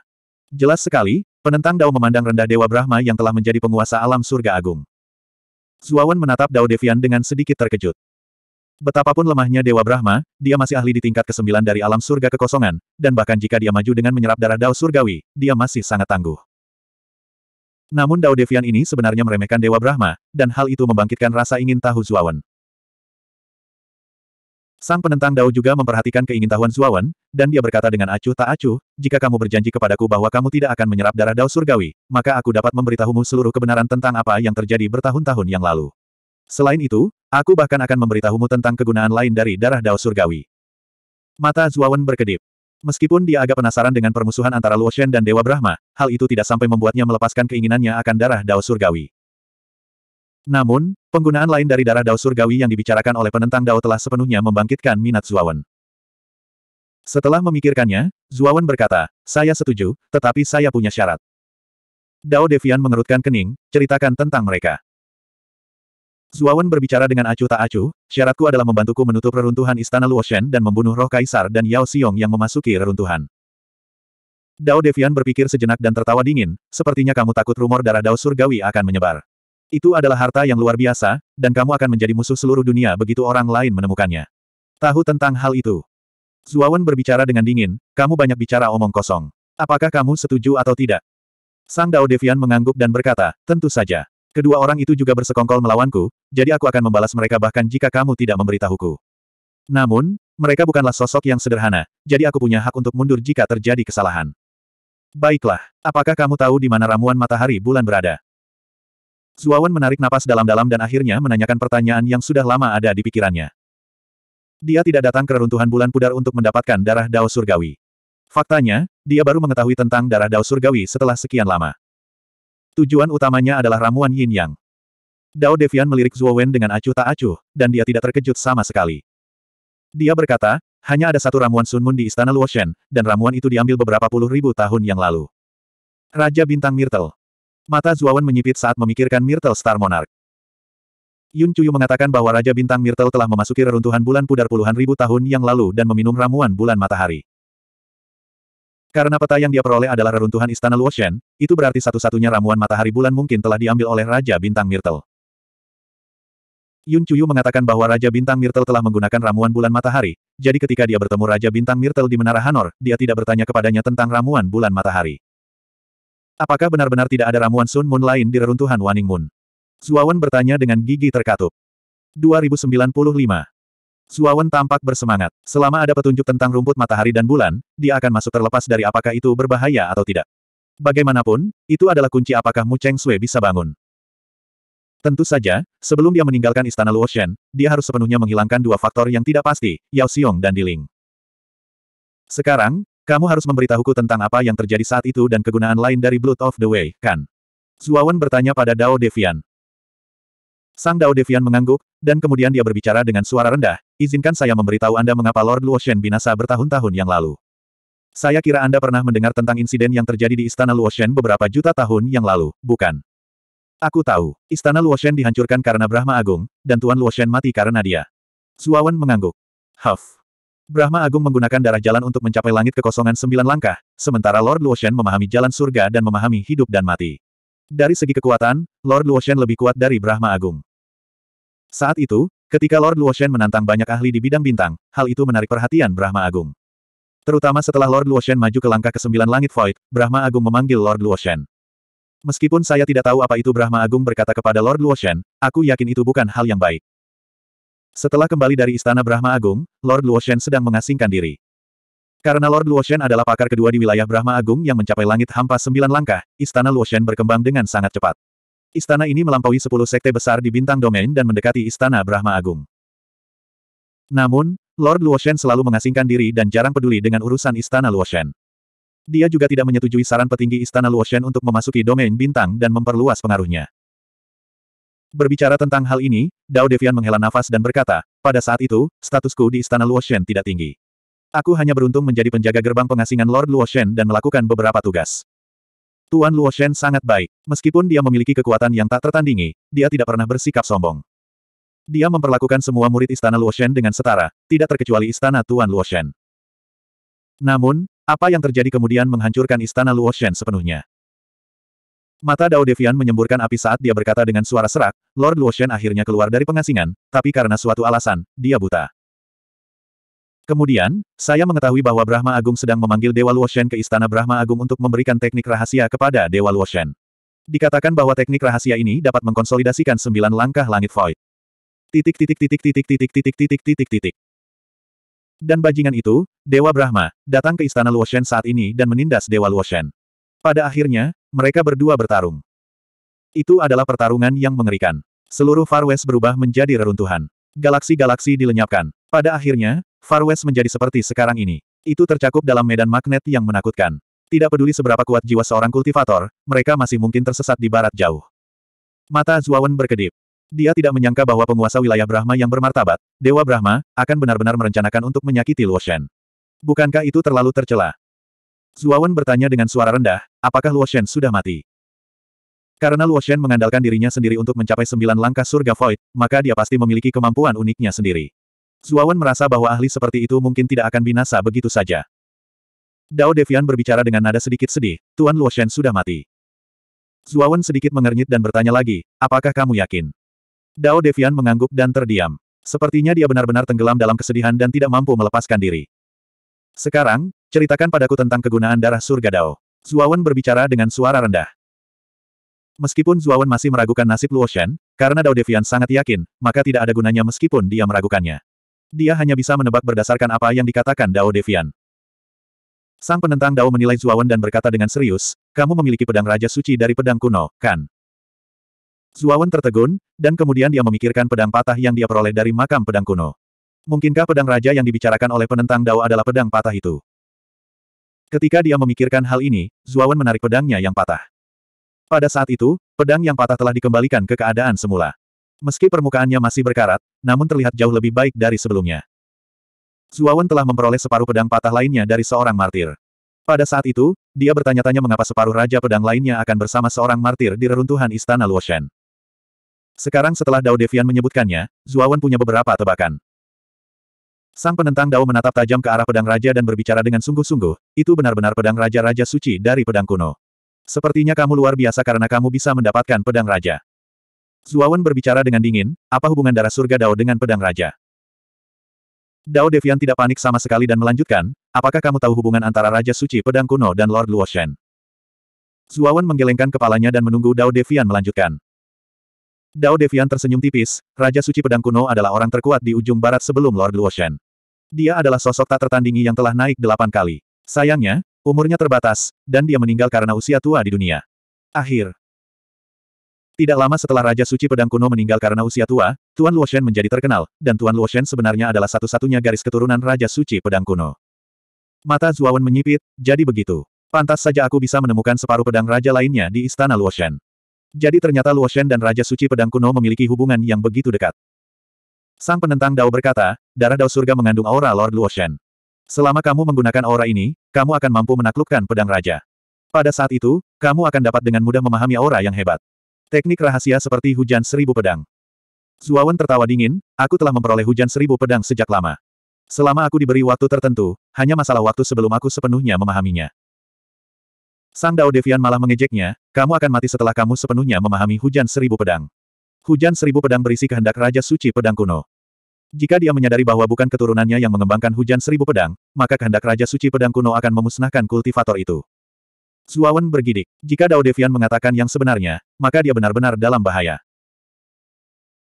Jelas sekali, penentang Dao memandang rendah Dewa Brahma yang telah menjadi penguasa alam surga agung. Zuawan menatap Dao Devian dengan sedikit terkejut. Betapapun lemahnya Dewa Brahma, dia masih ahli di tingkat ke-9 dari alam surga kekosongan, dan bahkan jika dia maju dengan menyerap darah Dao Surgawi, dia masih sangat tangguh. Namun Dao Devian ini sebenarnya meremehkan Dewa Brahma, dan hal itu membangkitkan rasa ingin tahu Zuawan. Sang penentang Dao juga memperhatikan keingintahuan Zuawan, dan dia berkata dengan acuh tak acuh, jika kamu berjanji kepadaku bahwa kamu tidak akan menyerap darah Dao surgawi, maka aku dapat memberitahumu seluruh kebenaran tentang apa yang terjadi bertahun-tahun yang lalu. Selain itu, aku bahkan akan memberitahumu tentang kegunaan lain dari darah Dao surgawi. Mata Zuawan berkedip. Meskipun dia agak penasaran dengan permusuhan antara Luo dan Dewa Brahma, hal itu tidak sampai membuatnya melepaskan keinginannya akan darah Dao surgawi. Namun, Penggunaan lain dari darah Dao Surgawi yang dibicarakan oleh penentang Dao telah sepenuhnya membangkitkan minat Zuawan. Setelah memikirkannya, Zuawan berkata, saya setuju, tetapi saya punya syarat. Dao Devian mengerutkan kening, ceritakan tentang mereka. Zuawan berbicara dengan acuh tak acuh, syaratku adalah membantuku menutup reruntuhan Istana Luoshen dan membunuh roh kaisar dan Yao Xiong yang memasuki reruntuhan. Dao Devian berpikir sejenak dan tertawa dingin, sepertinya kamu takut rumor darah Dao Surgawi akan menyebar. Itu adalah harta yang luar biasa, dan kamu akan menjadi musuh seluruh dunia begitu orang lain menemukannya. Tahu tentang hal itu. Zuawan berbicara dengan dingin, kamu banyak bicara omong kosong. Apakah kamu setuju atau tidak? Sang Dao Devian mengangguk dan berkata, tentu saja. Kedua orang itu juga bersekongkol melawanku, jadi aku akan membalas mereka bahkan jika kamu tidak memberitahuku. Namun, mereka bukanlah sosok yang sederhana, jadi aku punya hak untuk mundur jika terjadi kesalahan. Baiklah, apakah kamu tahu di mana ramuan matahari bulan berada? Zuawan menarik napas dalam-dalam dan akhirnya menanyakan pertanyaan yang sudah lama ada di pikirannya. Dia tidak datang ke reruntuhan bulan pudar untuk mendapatkan darah Dao Surgawi. Faktanya, dia baru mengetahui tentang darah Dao Surgawi setelah sekian lama. Tujuan utamanya adalah ramuan Yin Yang. Dao Devian melirik Zuowen dengan acuh tak acuh, dan dia tidak terkejut sama sekali. Dia berkata, hanya ada satu ramuan Sunmun di Istana Luoshen, dan ramuan itu diambil beberapa puluh ribu tahun yang lalu. Raja Bintang Myrtle, Mata Zuawan menyipit saat memikirkan Myrtle Star Monarch. Yun Chuyu mengatakan bahwa Raja Bintang Myrtle telah memasuki reruntuhan bulan pudar puluhan ribu tahun yang lalu dan meminum ramuan bulan matahari. Karena peta yang dia peroleh adalah reruntuhan Istana Luoshen, itu berarti satu-satunya ramuan matahari bulan mungkin telah diambil oleh Raja Bintang Myrtle. Yun Chuyu mengatakan bahwa Raja Bintang Myrtle telah menggunakan ramuan bulan matahari, jadi ketika dia bertemu Raja Bintang Myrtle di Menara Hanor, dia tidak bertanya kepadanya tentang ramuan bulan matahari. Apakah benar-benar tidak ada ramuan Sun Moon lain di reruntuhan Waning Moon? Zuawan bertanya dengan gigi terkatup. 2095. Zuawan tampak bersemangat. Selama ada petunjuk tentang rumput matahari dan bulan, dia akan masuk terlepas dari apakah itu berbahaya atau tidak. Bagaimanapun, itu adalah kunci apakah Mu Cheng Sui bisa bangun. Tentu saja, sebelum dia meninggalkan Istana Luoshen, dia harus sepenuhnya menghilangkan dua faktor yang tidak pasti, Yao Xiong dan Diling. Sekarang, kamu harus memberitahuku tentang apa yang terjadi saat itu dan kegunaan lain dari Blood of the Way, kan? Zuawan bertanya pada Dao Devian. Sang Dao Devian mengangguk, dan kemudian dia berbicara dengan suara rendah, izinkan saya memberitahu Anda mengapa Lord Luoshen binasa bertahun-tahun yang lalu. Saya kira Anda pernah mendengar tentang insiden yang terjadi di Istana Luoshen beberapa juta tahun yang lalu, bukan? Aku tahu, Istana Luoshen dihancurkan karena Brahma Agung, dan Tuan Luoshen mati karena dia. Zuawan mengangguk. Huff. Brahma Agung menggunakan darah jalan untuk mencapai langit kekosongan sembilan langkah, sementara Lord Luoshen memahami jalan surga dan memahami hidup dan mati. Dari segi kekuatan, Lord Luoshen lebih kuat dari Brahma Agung. Saat itu, ketika Lord Luoshen menantang banyak ahli di bidang bintang, hal itu menarik perhatian Brahma Agung. Terutama setelah Lord Luoshen maju ke langkah kesembilan langit void, Brahma Agung memanggil Lord Luoshen. Meskipun saya tidak tahu apa itu Brahma Agung berkata kepada Lord Luoshen, aku yakin itu bukan hal yang baik. Setelah kembali dari Istana Brahma Agung, Lord Luoshen sedang mengasingkan diri. Karena Lord Luoshen adalah pakar kedua di wilayah Brahma Agung yang mencapai langit hampa sembilan langkah, Istana Luoshen berkembang dengan sangat cepat. Istana ini melampaui sepuluh sekte besar di bintang domain dan mendekati Istana Brahma Agung. Namun, Lord Luoshen selalu mengasingkan diri dan jarang peduli dengan urusan Istana Luoshen. Dia juga tidak menyetujui saran petinggi Istana Luoshen untuk memasuki domain bintang dan memperluas pengaruhnya. Berbicara tentang hal ini, Dao Devian menghela nafas dan berkata, pada saat itu, statusku di Istana Luoshen tidak tinggi. Aku hanya beruntung menjadi penjaga gerbang pengasingan Lord Luoshen dan melakukan beberapa tugas. Tuan Luoshen sangat baik. Meskipun dia memiliki kekuatan yang tak tertandingi, dia tidak pernah bersikap sombong. Dia memperlakukan semua murid Istana Luoshen dengan setara, tidak terkecuali Istana Tuan Luoshen. Namun, apa yang terjadi kemudian menghancurkan Istana Luoshen sepenuhnya. Mata Dao Devian menyemburkan api saat dia berkata dengan suara serak, Lord Luoshen akhirnya keluar dari pengasingan, tapi karena suatu alasan, dia buta. Kemudian, saya mengetahui bahwa Brahma Agung sedang memanggil Dewa Luoshen ke Istana Brahma Agung untuk memberikan teknik rahasia kepada Dewa Luoshen. Dikatakan bahwa teknik rahasia ini dapat mengkonsolidasikan sembilan langkah langit void. Titik titik titik titik titik titik titik titik titik. Dan bajingan itu, Dewa Brahma, datang ke istana Luoshen saat ini dan menindas Dewa Luoshen. Pada akhirnya, mereka berdua bertarung. Itu adalah pertarungan yang mengerikan. Seluruh Far West berubah menjadi reruntuhan. Galaksi-galaksi dilenyapkan. Pada akhirnya, Far West menjadi seperti sekarang ini. Itu tercakup dalam medan magnet yang menakutkan. Tidak peduli seberapa kuat jiwa seorang kultivator, mereka masih mungkin tersesat di barat jauh. Mata Zuawan berkedip. Dia tidak menyangka bahwa penguasa wilayah Brahma yang bermartabat, Dewa Brahma, akan benar-benar merencanakan untuk menyakiti Luoshen. Bukankah itu terlalu tercela? Zuawan bertanya dengan suara rendah, apakah Luo Shen sudah mati? Karena Luo Shen mengandalkan dirinya sendiri untuk mencapai sembilan langkah surga void, maka dia pasti memiliki kemampuan uniknya sendiri. Zuawan merasa bahwa ahli seperti itu mungkin tidak akan binasa begitu saja. Dao Devian berbicara dengan nada sedikit sedih, Tuan Luo Shen sudah mati. Zuawan sedikit mengernyit dan bertanya lagi, apakah kamu yakin? Dao Devian mengangguk dan terdiam. Sepertinya dia benar-benar tenggelam dalam kesedihan dan tidak mampu melepaskan diri. Sekarang, Ceritakan padaku tentang kegunaan darah surga Dao. Zuawan berbicara dengan suara rendah. Meskipun Zuawan masih meragukan nasib Luoshan, karena Dao Devian sangat yakin, maka tidak ada gunanya meskipun dia meragukannya. Dia hanya bisa menebak berdasarkan apa yang dikatakan Dao Devian. Sang penentang Dao menilai Zuawan dan berkata dengan serius, kamu memiliki pedang Raja Suci dari pedang kuno, kan? Zuawan tertegun, dan kemudian dia memikirkan pedang patah yang dia peroleh dari makam pedang kuno. Mungkinkah pedang raja yang dibicarakan oleh penentang Dao adalah pedang patah itu? Ketika dia memikirkan hal ini, Zuawan menarik pedangnya yang patah. Pada saat itu, pedang yang patah telah dikembalikan ke keadaan semula. Meski permukaannya masih berkarat, namun terlihat jauh lebih baik dari sebelumnya. Zuawan telah memperoleh separuh pedang patah lainnya dari seorang martir. Pada saat itu, dia bertanya-tanya mengapa separuh raja pedang lainnya akan bersama seorang martir di reruntuhan istana Luoshen. Sekarang setelah Dao Devian menyebutkannya, Zuawan punya beberapa tebakan. Sang penentang Dao menatap tajam ke arah pedang raja dan berbicara dengan sungguh-sungguh, itu benar-benar pedang raja-raja suci dari pedang kuno. Sepertinya kamu luar biasa karena kamu bisa mendapatkan pedang raja. Zuawan berbicara dengan dingin, apa hubungan darah surga Dao dengan pedang raja? Dao Devian tidak panik sama sekali dan melanjutkan, apakah kamu tahu hubungan antara Raja Suci Pedang Kuno dan Lord Luoshen? Zuawan menggelengkan kepalanya dan menunggu Dao Devian melanjutkan. Dao Devian tersenyum tipis, Raja Suci Pedang Kuno adalah orang terkuat di ujung barat sebelum Lord Luoshen. Dia adalah sosok tak tertandingi yang telah naik delapan kali. Sayangnya, umurnya terbatas, dan dia meninggal karena usia tua di dunia. Akhir. Tidak lama setelah Raja Suci Pedang Kuno meninggal karena usia tua, Tuan Luoshen menjadi terkenal, dan Tuan Luoshen sebenarnya adalah satu-satunya garis keturunan Raja Suci Pedang Kuno. Mata Zuawan menyipit, jadi begitu. Pantas saja aku bisa menemukan separuh pedang raja lainnya di Istana Luoshen. Jadi ternyata Luo Shen dan Raja Suci Pedang Kuno memiliki hubungan yang begitu dekat. Sang penentang Dao berkata, darah Dao surga mengandung aura Lord Luo Shen. Selama kamu menggunakan aura ini, kamu akan mampu menaklukkan pedang raja. Pada saat itu, kamu akan dapat dengan mudah memahami aura yang hebat. Teknik rahasia seperti hujan seribu pedang. Zuawan tertawa dingin, aku telah memperoleh hujan seribu pedang sejak lama. Selama aku diberi waktu tertentu, hanya masalah waktu sebelum aku sepenuhnya memahaminya. Sang Dao Devian malah mengejeknya, kamu akan mati setelah kamu sepenuhnya memahami hujan seribu pedang. Hujan seribu pedang berisi kehendak Raja Suci Pedang Kuno. Jika dia menyadari bahwa bukan keturunannya yang mengembangkan hujan seribu pedang, maka kehendak Raja Suci Pedang Kuno akan memusnahkan kultivator itu. Zuawan bergidik. Jika Dao Devian mengatakan yang sebenarnya, maka dia benar-benar dalam bahaya.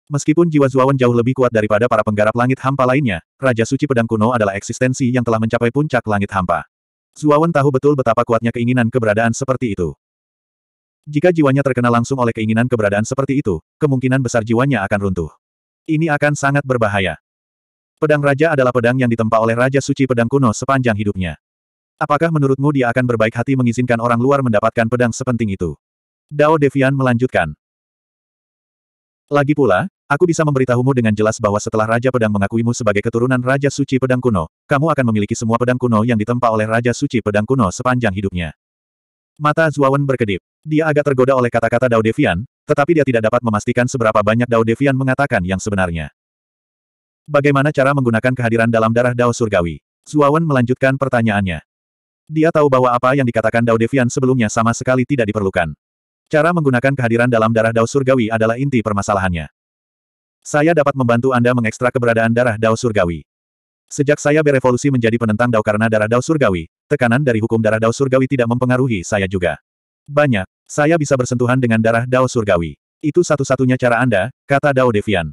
Meskipun jiwa Zuawan jauh lebih kuat daripada para penggarap langit hampa lainnya, Raja Suci Pedang Kuno adalah eksistensi yang telah mencapai puncak langit hampa. Zuawan tahu betul betapa kuatnya keinginan keberadaan seperti itu. Jika jiwanya terkena langsung oleh keinginan keberadaan seperti itu, kemungkinan besar jiwanya akan runtuh. Ini akan sangat berbahaya. Pedang Raja adalah pedang yang ditempa oleh Raja Suci Pedang Kuno sepanjang hidupnya. Apakah menurutmu dia akan berbaik hati mengizinkan orang luar mendapatkan pedang sepenting itu? Dao Devian melanjutkan. Lagi pula, aku bisa memberitahumu dengan jelas bahwa setelah Raja Pedang mengakuimu sebagai keturunan Raja Suci Pedang Kuno, kamu akan memiliki semua pedang kuno yang ditempa oleh Raja Suci Pedang Kuno sepanjang hidupnya. Mata Zuawan berkedip. Dia agak tergoda oleh kata-kata Dao Devian, tetapi dia tidak dapat memastikan seberapa banyak Dao Devian mengatakan yang sebenarnya. Bagaimana cara menggunakan kehadiran dalam darah Dao Surgawi? Zuawan melanjutkan pertanyaannya. Dia tahu bahwa apa yang dikatakan Dao Devian sebelumnya sama sekali tidak diperlukan. Cara menggunakan kehadiran dalam darah Dao Surgawi adalah inti permasalahannya. Saya dapat membantu Anda mengekstrak keberadaan darah Dao Surgawi. Sejak saya berevolusi menjadi penentang Dao karena darah Dao Surgawi, tekanan dari hukum darah Dao Surgawi tidak mempengaruhi saya juga. Banyak, saya bisa bersentuhan dengan darah Dao Surgawi. Itu satu-satunya cara Anda, kata Dao Devian.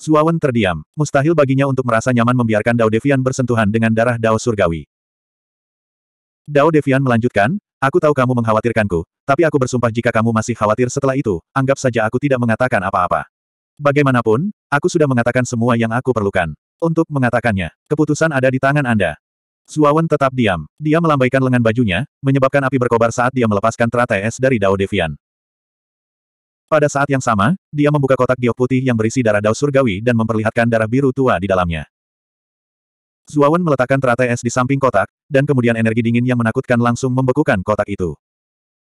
Suawen terdiam, mustahil baginya untuk merasa nyaman membiarkan Dao Devian bersentuhan dengan darah Dao Surgawi. Dao Devian melanjutkan, Aku tahu kamu mengkhawatirkanku, tapi aku bersumpah jika kamu masih khawatir setelah itu, anggap saja aku tidak mengatakan apa-apa. Bagaimanapun, aku sudah mengatakan semua yang aku perlukan. Untuk mengatakannya, keputusan ada di tangan Anda. Suawan tetap diam. Dia melambaikan lengan bajunya, menyebabkan api berkobar saat dia melepaskan teratai es dari Dao Devian. Pada saat yang sama, dia membuka kotak giok putih yang berisi darah Dao Surgawi dan memperlihatkan darah biru tua di dalamnya. Zuawan meletakkan teratai es di samping kotak, dan kemudian energi dingin yang menakutkan langsung membekukan kotak itu.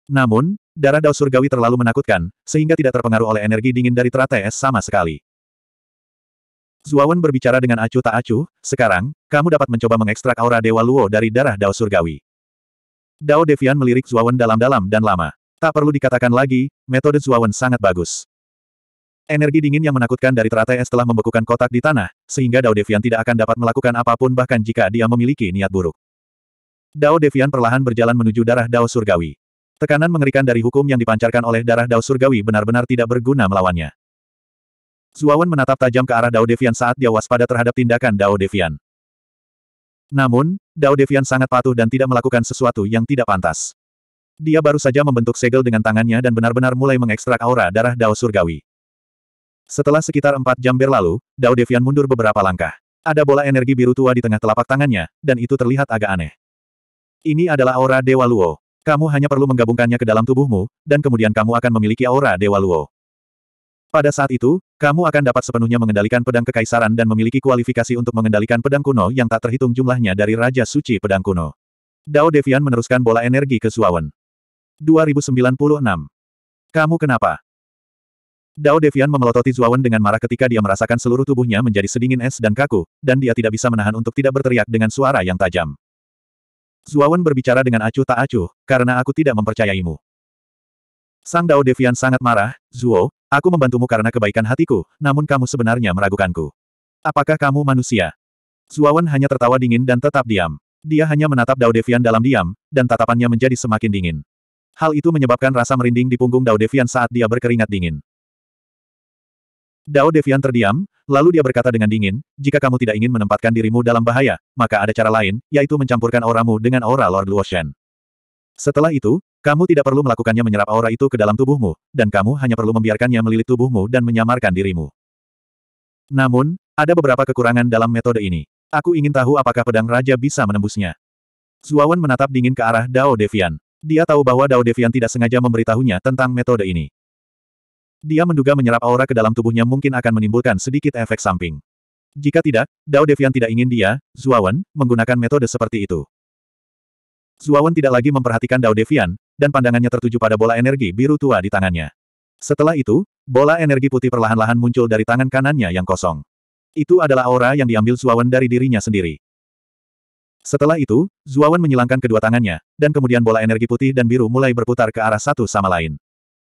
Namun, darah Dao Surgawi terlalu menakutkan, sehingga tidak terpengaruh oleh energi dingin dari teratai es sama sekali. Zuawan berbicara dengan acuh tak acuh, sekarang, kamu dapat mencoba mengekstrak aura Dewa Luo dari darah Dao Surgawi. Dao Devian melirik Zuawan dalam-dalam dan lama. Tak perlu dikatakan lagi, metode Zuawan sangat bagus. Energi dingin yang menakutkan dari teratai es telah membekukan kotak di tanah, sehingga Dao Devian tidak akan dapat melakukan apapun bahkan jika dia memiliki niat buruk. Dao Devian perlahan berjalan menuju darah Dao Surgawi. Tekanan mengerikan dari hukum yang dipancarkan oleh darah Dao Surgawi benar-benar tidak berguna melawannya. Zuawan menatap tajam ke arah Dao Devian saat dia waspada terhadap tindakan Dao Devian. Namun, Dao Devian sangat patuh dan tidak melakukan sesuatu yang tidak pantas. Dia baru saja membentuk segel dengan tangannya dan benar-benar mulai mengekstrak aura darah Dao Surgawi. Setelah sekitar empat jam berlalu, Dao Devian mundur beberapa langkah. Ada bola energi biru tua di tengah telapak tangannya, dan itu terlihat agak aneh. Ini adalah aura Dewa Luo. Kamu hanya perlu menggabungkannya ke dalam tubuhmu, dan kemudian kamu akan memiliki aura Dewa Luo. Pada saat itu, kamu akan dapat sepenuhnya mengendalikan pedang kekaisaran dan memiliki kualifikasi untuk mengendalikan pedang kuno yang tak terhitung jumlahnya dari Raja Suci Pedang Kuno. Dao Devian meneruskan bola energi ke Suawen. 2096. Kamu kenapa? Dao Devian memelototi Zuawan dengan marah ketika dia merasakan seluruh tubuhnya menjadi sedingin es dan kaku, dan dia tidak bisa menahan untuk tidak berteriak dengan suara yang tajam. Zuawan berbicara dengan acuh tak acuh, karena aku tidak mempercayaimu. Sang Dao Devian sangat marah, Zuo, aku membantumu karena kebaikan hatiku, namun kamu sebenarnya meragukanku. Apakah kamu manusia? Zuawan hanya tertawa dingin dan tetap diam. Dia hanya menatap Dao Devian dalam diam, dan tatapannya menjadi semakin dingin. Hal itu menyebabkan rasa merinding di punggung Dao Devian saat dia berkeringat dingin. Dao Devian terdiam, lalu dia berkata dengan dingin, jika kamu tidak ingin menempatkan dirimu dalam bahaya, maka ada cara lain, yaitu mencampurkan auramu dengan aura Lord Luoshen. Setelah itu, kamu tidak perlu melakukannya menyerap aura itu ke dalam tubuhmu, dan kamu hanya perlu membiarkannya melilit tubuhmu dan menyamarkan dirimu. Namun, ada beberapa kekurangan dalam metode ini. Aku ingin tahu apakah pedang raja bisa menembusnya. Zuawan menatap dingin ke arah Dao Devian. Dia tahu bahwa Dao Devian tidak sengaja memberitahunya tentang metode ini. Dia menduga menyerap aura ke dalam tubuhnya mungkin akan menimbulkan sedikit efek samping. Jika tidak, Dao Devian tidak ingin dia, Zuawan, menggunakan metode seperti itu. Zuawan tidak lagi memperhatikan Dao Devian, dan pandangannya tertuju pada bola energi biru tua di tangannya. Setelah itu, bola energi putih perlahan-lahan muncul dari tangan kanannya yang kosong. Itu adalah aura yang diambil Zuawan dari dirinya sendiri. Setelah itu, Zuawan menyilangkan kedua tangannya, dan kemudian bola energi putih dan biru mulai berputar ke arah satu sama lain.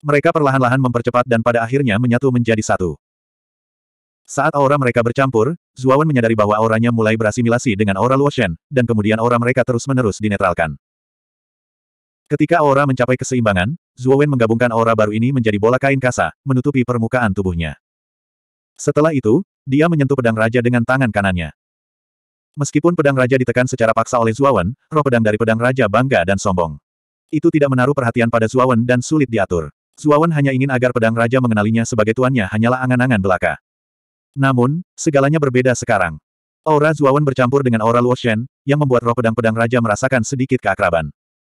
Mereka perlahan-lahan mempercepat dan pada akhirnya menyatu menjadi satu. Saat aura mereka bercampur, Zuawan menyadari bahwa auranya mulai berasimilasi dengan aura Luoshen, dan kemudian aura mereka terus-menerus dinetralkan. Ketika aura mencapai keseimbangan, Zuawan menggabungkan aura baru ini menjadi bola kain kasa, menutupi permukaan tubuhnya. Setelah itu, dia menyentuh pedang raja dengan tangan kanannya. Meskipun pedang raja ditekan secara paksa oleh Zuawan, roh pedang dari pedang raja bangga dan sombong. Itu tidak menaruh perhatian pada Zuawan dan sulit diatur. Zuawan hanya ingin agar pedang raja mengenalinya sebagai tuannya hanyalah angan-angan belaka. Namun, segalanya berbeda sekarang. Aura Zuawan bercampur dengan aura Luoshen, yang membuat roh pedang-pedang raja merasakan sedikit keakraban.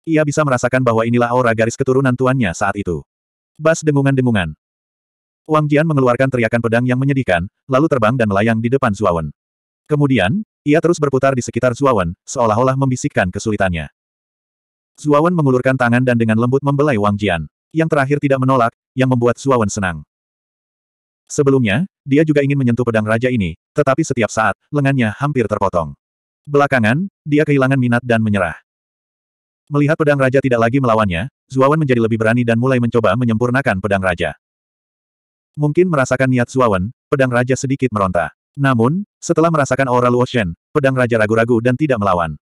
Ia bisa merasakan bahwa inilah aura garis keturunan tuannya saat itu. Bas dengungan-dengungan. Wang Jian mengeluarkan teriakan pedang yang menyedihkan, lalu terbang dan melayang di depan Zuawan. Kemudian, ia terus berputar di sekitar Zuawan, seolah-olah membisikkan kesulitannya. Zuawan mengulurkan tangan dan dengan lembut membelai Wang Jian yang terakhir tidak menolak, yang membuat Suawan senang. Sebelumnya, dia juga ingin menyentuh pedang raja ini, tetapi setiap saat, lengannya hampir terpotong. Belakangan, dia kehilangan minat dan menyerah. Melihat pedang raja tidak lagi melawannya, Zuawan menjadi lebih berani dan mulai mencoba menyempurnakan pedang raja. Mungkin merasakan niat Zuawan, pedang raja sedikit meronta. Namun, setelah merasakan aura Luoshen, pedang raja ragu-ragu dan tidak melawan.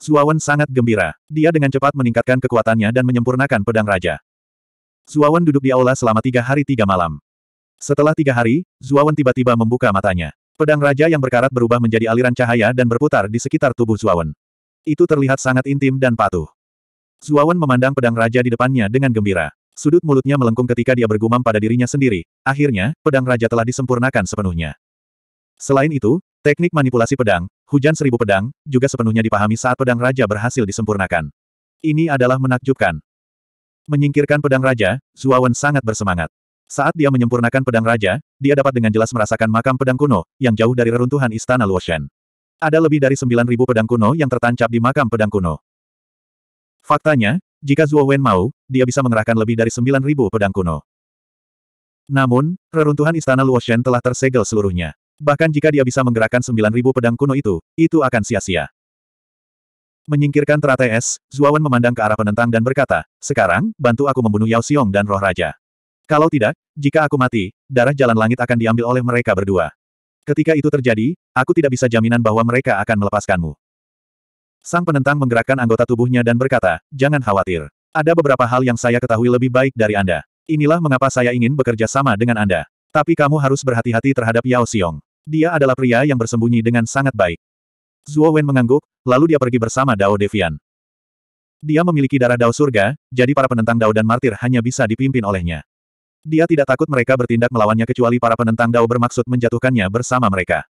Zuawan sangat gembira. Dia dengan cepat meningkatkan kekuatannya dan menyempurnakan pedang raja. Zuawan duduk di aula selama tiga hari tiga malam. Setelah tiga hari, Zuawan tiba-tiba membuka matanya. Pedang raja yang berkarat berubah menjadi aliran cahaya dan berputar di sekitar tubuh Zuawan. Itu terlihat sangat intim dan patuh. Zuawan memandang pedang raja di depannya dengan gembira. Sudut mulutnya melengkung ketika dia bergumam pada dirinya sendiri. Akhirnya, pedang raja telah disempurnakan sepenuhnya. Selain itu, teknik manipulasi pedang, hujan seribu pedang, juga sepenuhnya dipahami saat pedang raja berhasil disempurnakan. Ini adalah menakjubkan. Menyingkirkan pedang raja, Zuawan sangat bersemangat. Saat dia menyempurnakan pedang raja, dia dapat dengan jelas merasakan makam pedang kuno, yang jauh dari reruntuhan istana Luoshen. Ada lebih dari 9.000 pedang kuno yang tertancap di makam pedang kuno. Faktanya, jika Zuo Wen mau, dia bisa mengerahkan lebih dari 9.000 pedang kuno. Namun, reruntuhan istana Luoshen telah tersegel seluruhnya. Bahkan jika dia bisa menggerakkan 9.000 pedang kuno itu, itu akan sia-sia. Menyingkirkan teratai es, Zuawan memandang ke arah penentang dan berkata, sekarang, bantu aku membunuh Yao Xiong dan roh raja. Kalau tidak, jika aku mati, darah jalan langit akan diambil oleh mereka berdua. Ketika itu terjadi, aku tidak bisa jaminan bahwa mereka akan melepaskanmu. Sang penentang menggerakkan anggota tubuhnya dan berkata, jangan khawatir. Ada beberapa hal yang saya ketahui lebih baik dari Anda. Inilah mengapa saya ingin bekerja sama dengan Anda. Tapi kamu harus berhati-hati terhadap Yao Xiong. Dia adalah pria yang bersembunyi dengan sangat baik. Zuo Wen mengangguk, lalu dia pergi bersama Dao Devian. Dia memiliki darah Dao surga, jadi para penentang Dao dan martir hanya bisa dipimpin olehnya. Dia tidak takut mereka bertindak melawannya kecuali para penentang Dao bermaksud menjatuhkannya bersama mereka.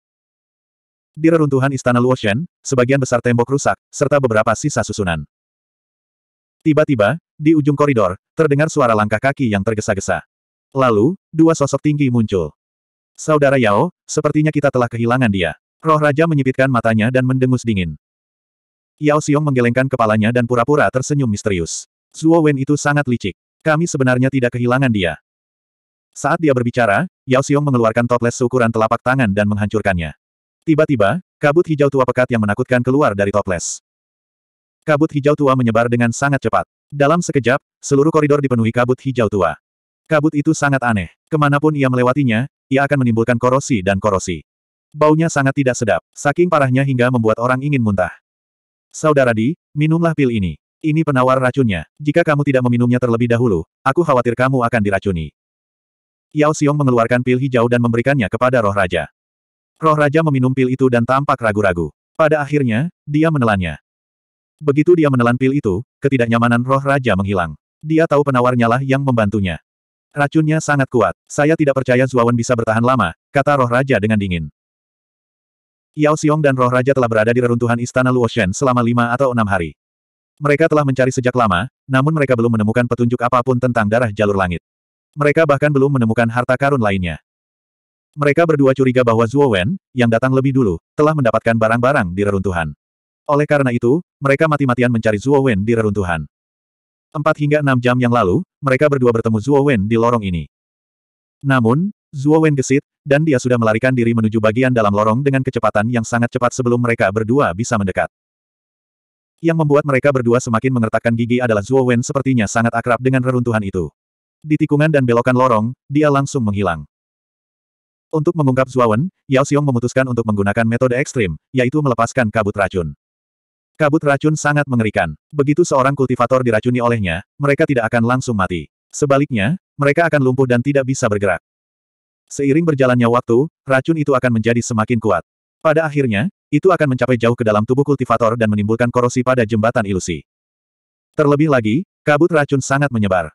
Di reruntuhan istana Luoshen, sebagian besar tembok rusak, serta beberapa sisa susunan. Tiba-tiba, di ujung koridor, terdengar suara langkah kaki yang tergesa-gesa. Lalu, dua sosok tinggi muncul. Saudara Yao, sepertinya kita telah kehilangan dia. Roh Raja menyipitkan matanya dan mendengus dingin. Yao Xiong menggelengkan kepalanya dan pura-pura tersenyum misterius. Zuo Wen itu sangat licik. Kami sebenarnya tidak kehilangan dia. Saat dia berbicara, Yao Xiong mengeluarkan toples seukuran telapak tangan dan menghancurkannya. Tiba-tiba, kabut hijau tua pekat yang menakutkan keluar dari toples. Kabut hijau tua menyebar dengan sangat cepat. Dalam sekejap, seluruh koridor dipenuhi kabut hijau tua. Kabut itu sangat aneh. Kemanapun ia melewatinya, ia akan menimbulkan korosi dan korosi. Baunya sangat tidak sedap, saking parahnya hingga membuat orang ingin muntah. Saudara Di, minumlah pil ini. Ini penawar racunnya. Jika kamu tidak meminumnya terlebih dahulu, aku khawatir kamu akan diracuni. Yao Xiong mengeluarkan pil hijau dan memberikannya kepada roh raja. Roh raja meminum pil itu dan tampak ragu-ragu. Pada akhirnya, dia menelannya. Begitu dia menelan pil itu, ketidaknyamanan roh raja menghilang. Dia tahu penawarnya lah yang membantunya. Racunnya sangat kuat. Saya tidak percaya Zuawan bisa bertahan lama, kata roh raja dengan dingin. Yao Xiong dan roh raja telah berada di reruntuhan istana Luoshen selama lima atau enam hari. Mereka telah mencari sejak lama, namun mereka belum menemukan petunjuk apapun tentang darah jalur langit. Mereka bahkan belum menemukan harta karun lainnya. Mereka berdua curiga bahwa Zhuo Wen, yang datang lebih dulu, telah mendapatkan barang-barang di reruntuhan. Oleh karena itu, mereka mati-matian mencari Zhuo Wen di reruntuhan. Empat hingga enam jam yang lalu, mereka berdua bertemu Zhuo Wen di lorong ini. Namun, Zuo Wen gesit, dan dia sudah melarikan diri menuju bagian dalam lorong dengan kecepatan yang sangat cepat sebelum mereka berdua bisa mendekat. Yang membuat mereka berdua semakin mengertakkan gigi adalah Zuo Wen sepertinya sangat akrab dengan reruntuhan itu. Di tikungan dan belokan lorong, dia langsung menghilang. Untuk mengungkap Zuo Wen, Yao Xiong memutuskan untuk menggunakan metode ekstrim, yaitu melepaskan kabut racun. Kabut racun sangat mengerikan. Begitu seorang kultivator diracuni olehnya, mereka tidak akan langsung mati. Sebaliknya, mereka akan lumpuh dan tidak bisa bergerak. Seiring berjalannya waktu, racun itu akan menjadi semakin kuat. Pada akhirnya, itu akan mencapai jauh ke dalam tubuh kultivator dan menimbulkan korosi pada jembatan ilusi. Terlebih lagi, kabut racun sangat menyebar.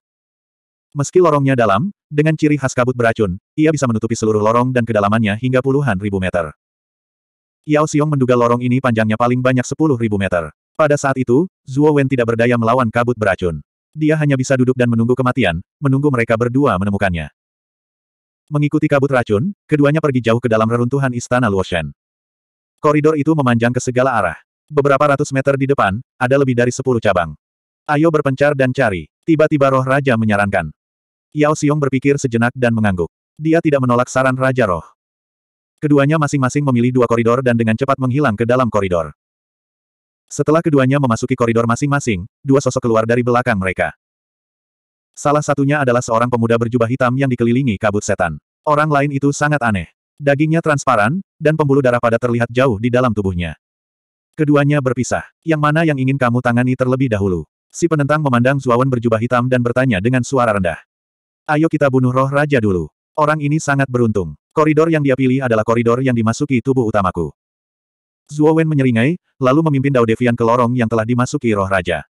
Meski lorongnya dalam, dengan ciri khas kabut beracun, ia bisa menutupi seluruh lorong dan kedalamannya hingga puluhan ribu meter. Yao Xiong menduga lorong ini panjangnya paling banyak sepuluh ribu meter. Pada saat itu, Zhuo Wen tidak berdaya melawan kabut beracun. Dia hanya bisa duduk dan menunggu kematian, menunggu mereka berdua menemukannya. Mengikuti kabut racun, keduanya pergi jauh ke dalam reruntuhan istana Luoshen. Koridor itu memanjang ke segala arah. Beberapa ratus meter di depan, ada lebih dari sepuluh cabang. Ayo berpencar dan cari. Tiba-tiba roh raja menyarankan. Yao Xiong berpikir sejenak dan mengangguk. Dia tidak menolak saran raja roh. Keduanya masing-masing memilih dua koridor dan dengan cepat menghilang ke dalam koridor. Setelah keduanya memasuki koridor masing-masing, dua sosok keluar dari belakang mereka. Salah satunya adalah seorang pemuda berjubah hitam yang dikelilingi kabut setan. Orang lain itu sangat aneh. Dagingnya transparan, dan pembuluh darah pada terlihat jauh di dalam tubuhnya. Keduanya berpisah. Yang mana yang ingin kamu tangani terlebih dahulu? Si penentang memandang Zuawan berjubah hitam dan bertanya dengan suara rendah. Ayo kita bunuh roh raja dulu. Orang ini sangat beruntung. Koridor yang dia pilih adalah koridor yang dimasuki tubuh utamaku. Zuowen menyeringai, lalu memimpin Dao Devian ke lorong yang telah dimasuki roh raja.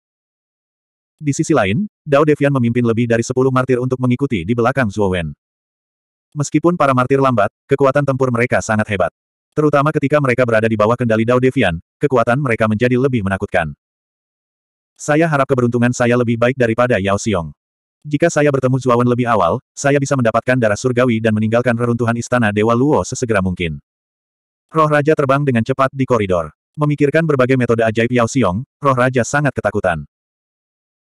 Di sisi lain, Dao Devian memimpin lebih dari sepuluh martir untuk mengikuti di belakang Zhuo Wen. Meskipun para martir lambat, kekuatan tempur mereka sangat hebat. Terutama ketika mereka berada di bawah kendali Dao Devian, kekuatan mereka menjadi lebih menakutkan. Saya harap keberuntungan saya lebih baik daripada Yao Xiong. Jika saya bertemu Wen lebih awal, saya bisa mendapatkan darah surgawi dan meninggalkan reruntuhan istana Dewa Luo sesegera mungkin. Roh Raja terbang dengan cepat di koridor. Memikirkan berbagai metode ajaib Yao Xiong, Roh Raja sangat ketakutan.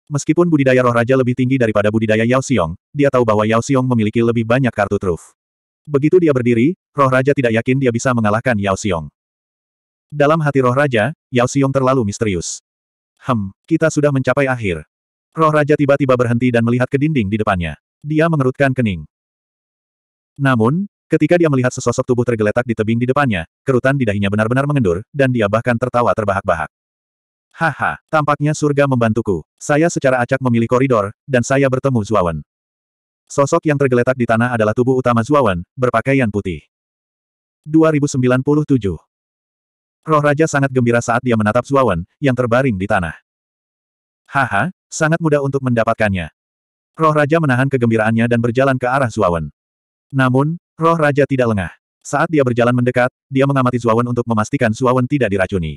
Meskipun budidaya roh raja lebih tinggi daripada budidaya Yao Xiong, dia tahu bahwa Yao Xiong memiliki lebih banyak kartu truf. Begitu dia berdiri, roh raja tidak yakin dia bisa mengalahkan Yao Xiong. Dalam hati roh raja, Yao Xiong terlalu misterius. Hem, kita sudah mencapai akhir. Roh raja tiba-tiba berhenti dan melihat ke dinding di depannya. Dia mengerutkan kening. Namun, Ketika dia melihat sesosok tubuh tergeletak di tebing di depannya, kerutan di dahinya benar-benar mengendur, dan dia bahkan tertawa terbahak-bahak. Haha, tampaknya surga membantuku. Saya secara acak memilih koridor, dan saya bertemu Zuawan. Sosok yang tergeletak di tanah adalah tubuh utama Zuawan, berpakaian putih. 2097 Roh Raja sangat gembira saat dia menatap Zuawan, yang terbaring di tanah. Haha, sangat mudah untuk mendapatkannya. Roh Raja menahan kegembiraannya dan berjalan ke arah Zuawan. Namun, Roh Raja tidak lengah. Saat dia berjalan mendekat, dia mengamati Zuawan untuk memastikan Zuawan tidak diracuni.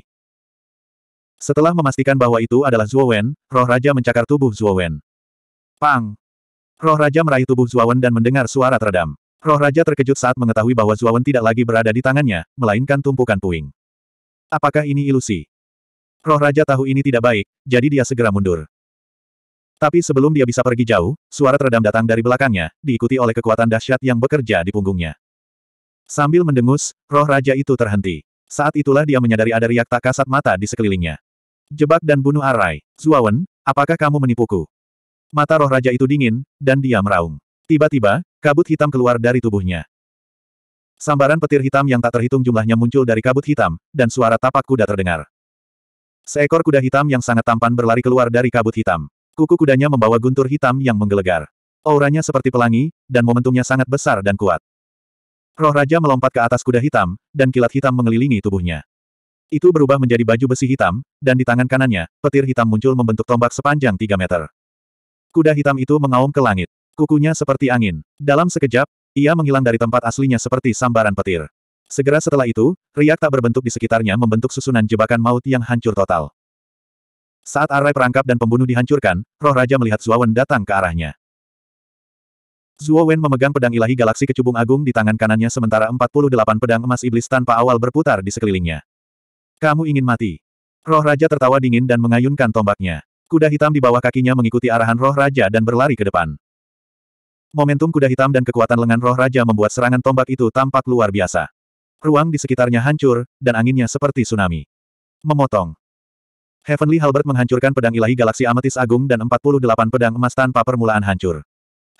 Setelah memastikan bahwa itu adalah Wen, roh raja mencakar tubuh Wen. Pang! Roh raja meraih tubuh Wen dan mendengar suara teredam. Roh raja terkejut saat mengetahui bahwa Wen tidak lagi berada di tangannya, melainkan tumpukan puing. Apakah ini ilusi? Roh raja tahu ini tidak baik, jadi dia segera mundur. Tapi sebelum dia bisa pergi jauh, suara teredam datang dari belakangnya, diikuti oleh kekuatan dahsyat yang bekerja di punggungnya. Sambil mendengus, roh raja itu terhenti. Saat itulah dia menyadari ada riak tak kasat mata di sekelilingnya. Jebak dan bunuh Arai. Zuawan, apakah kamu menipuku? Mata roh raja itu dingin, dan dia meraung. Tiba-tiba, kabut hitam keluar dari tubuhnya. Sambaran petir hitam yang tak terhitung jumlahnya muncul dari kabut hitam, dan suara tapak kuda terdengar. Seekor kuda hitam yang sangat tampan berlari keluar dari kabut hitam. Kuku kudanya membawa guntur hitam yang menggelegar. Auranya seperti pelangi, dan momentumnya sangat besar dan kuat. Roh Raja melompat ke atas kuda hitam, dan kilat hitam mengelilingi tubuhnya itu berubah menjadi baju besi hitam, dan di tangan kanannya, petir hitam muncul membentuk tombak sepanjang 3 meter. Kuda hitam itu mengaum ke langit. Kukunya seperti angin. Dalam sekejap, ia menghilang dari tempat aslinya seperti sambaran petir. Segera setelah itu, riak tak berbentuk di sekitarnya membentuk susunan jebakan maut yang hancur total. Saat arai perangkap dan pembunuh dihancurkan, roh raja melihat Zuowen datang ke arahnya. Zuowen memegang pedang ilahi galaksi kecubung agung di tangan kanannya sementara 48 pedang emas iblis tanpa awal berputar di sekelilingnya. Kamu ingin mati. Roh Raja tertawa dingin dan mengayunkan tombaknya. Kuda hitam di bawah kakinya mengikuti arahan Roh Raja dan berlari ke depan. Momentum kuda hitam dan kekuatan lengan Roh Raja membuat serangan tombak itu tampak luar biasa. Ruang di sekitarnya hancur, dan anginnya seperti tsunami. Memotong. Heavenly Halbert menghancurkan pedang ilahi galaksi Amethyst agung dan 48 pedang emas tanpa permulaan hancur.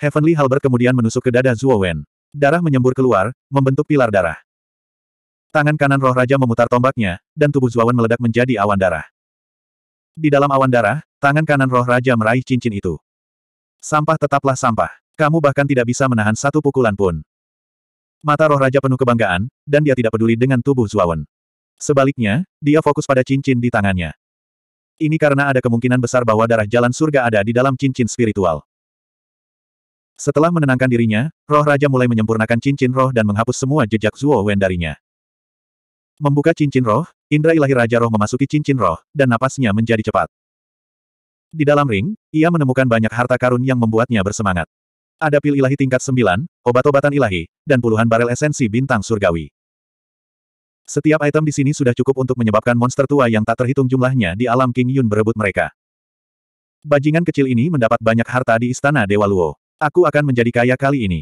Heavenly Halbert kemudian menusuk ke dada Zuo Darah menyembur keluar, membentuk pilar darah. Tangan kanan roh raja memutar tombaknya, dan tubuh Zuawan meledak menjadi awan darah. Di dalam awan darah, tangan kanan roh raja meraih cincin itu. Sampah tetaplah sampah. Kamu bahkan tidak bisa menahan satu pukulan pun. Mata roh raja penuh kebanggaan, dan dia tidak peduli dengan tubuh Zuawan. Sebaliknya, dia fokus pada cincin di tangannya. Ini karena ada kemungkinan besar bahwa darah jalan surga ada di dalam cincin spiritual. Setelah menenangkan dirinya, roh raja mulai menyempurnakan cincin roh dan menghapus semua jejak Zuo Wen darinya. Membuka cincin roh, indra ilahi Raja Roh memasuki cincin roh, dan napasnya menjadi cepat. Di dalam ring, ia menemukan banyak harta karun yang membuatnya bersemangat. Ada pil ilahi tingkat sembilan, obat-obatan ilahi, dan puluhan barel esensi bintang surgawi. Setiap item di sini sudah cukup untuk menyebabkan monster tua yang tak terhitung jumlahnya di alam King Yun berebut mereka. Bajingan kecil ini mendapat banyak harta di istana Dewa Luo. Aku akan menjadi kaya kali ini.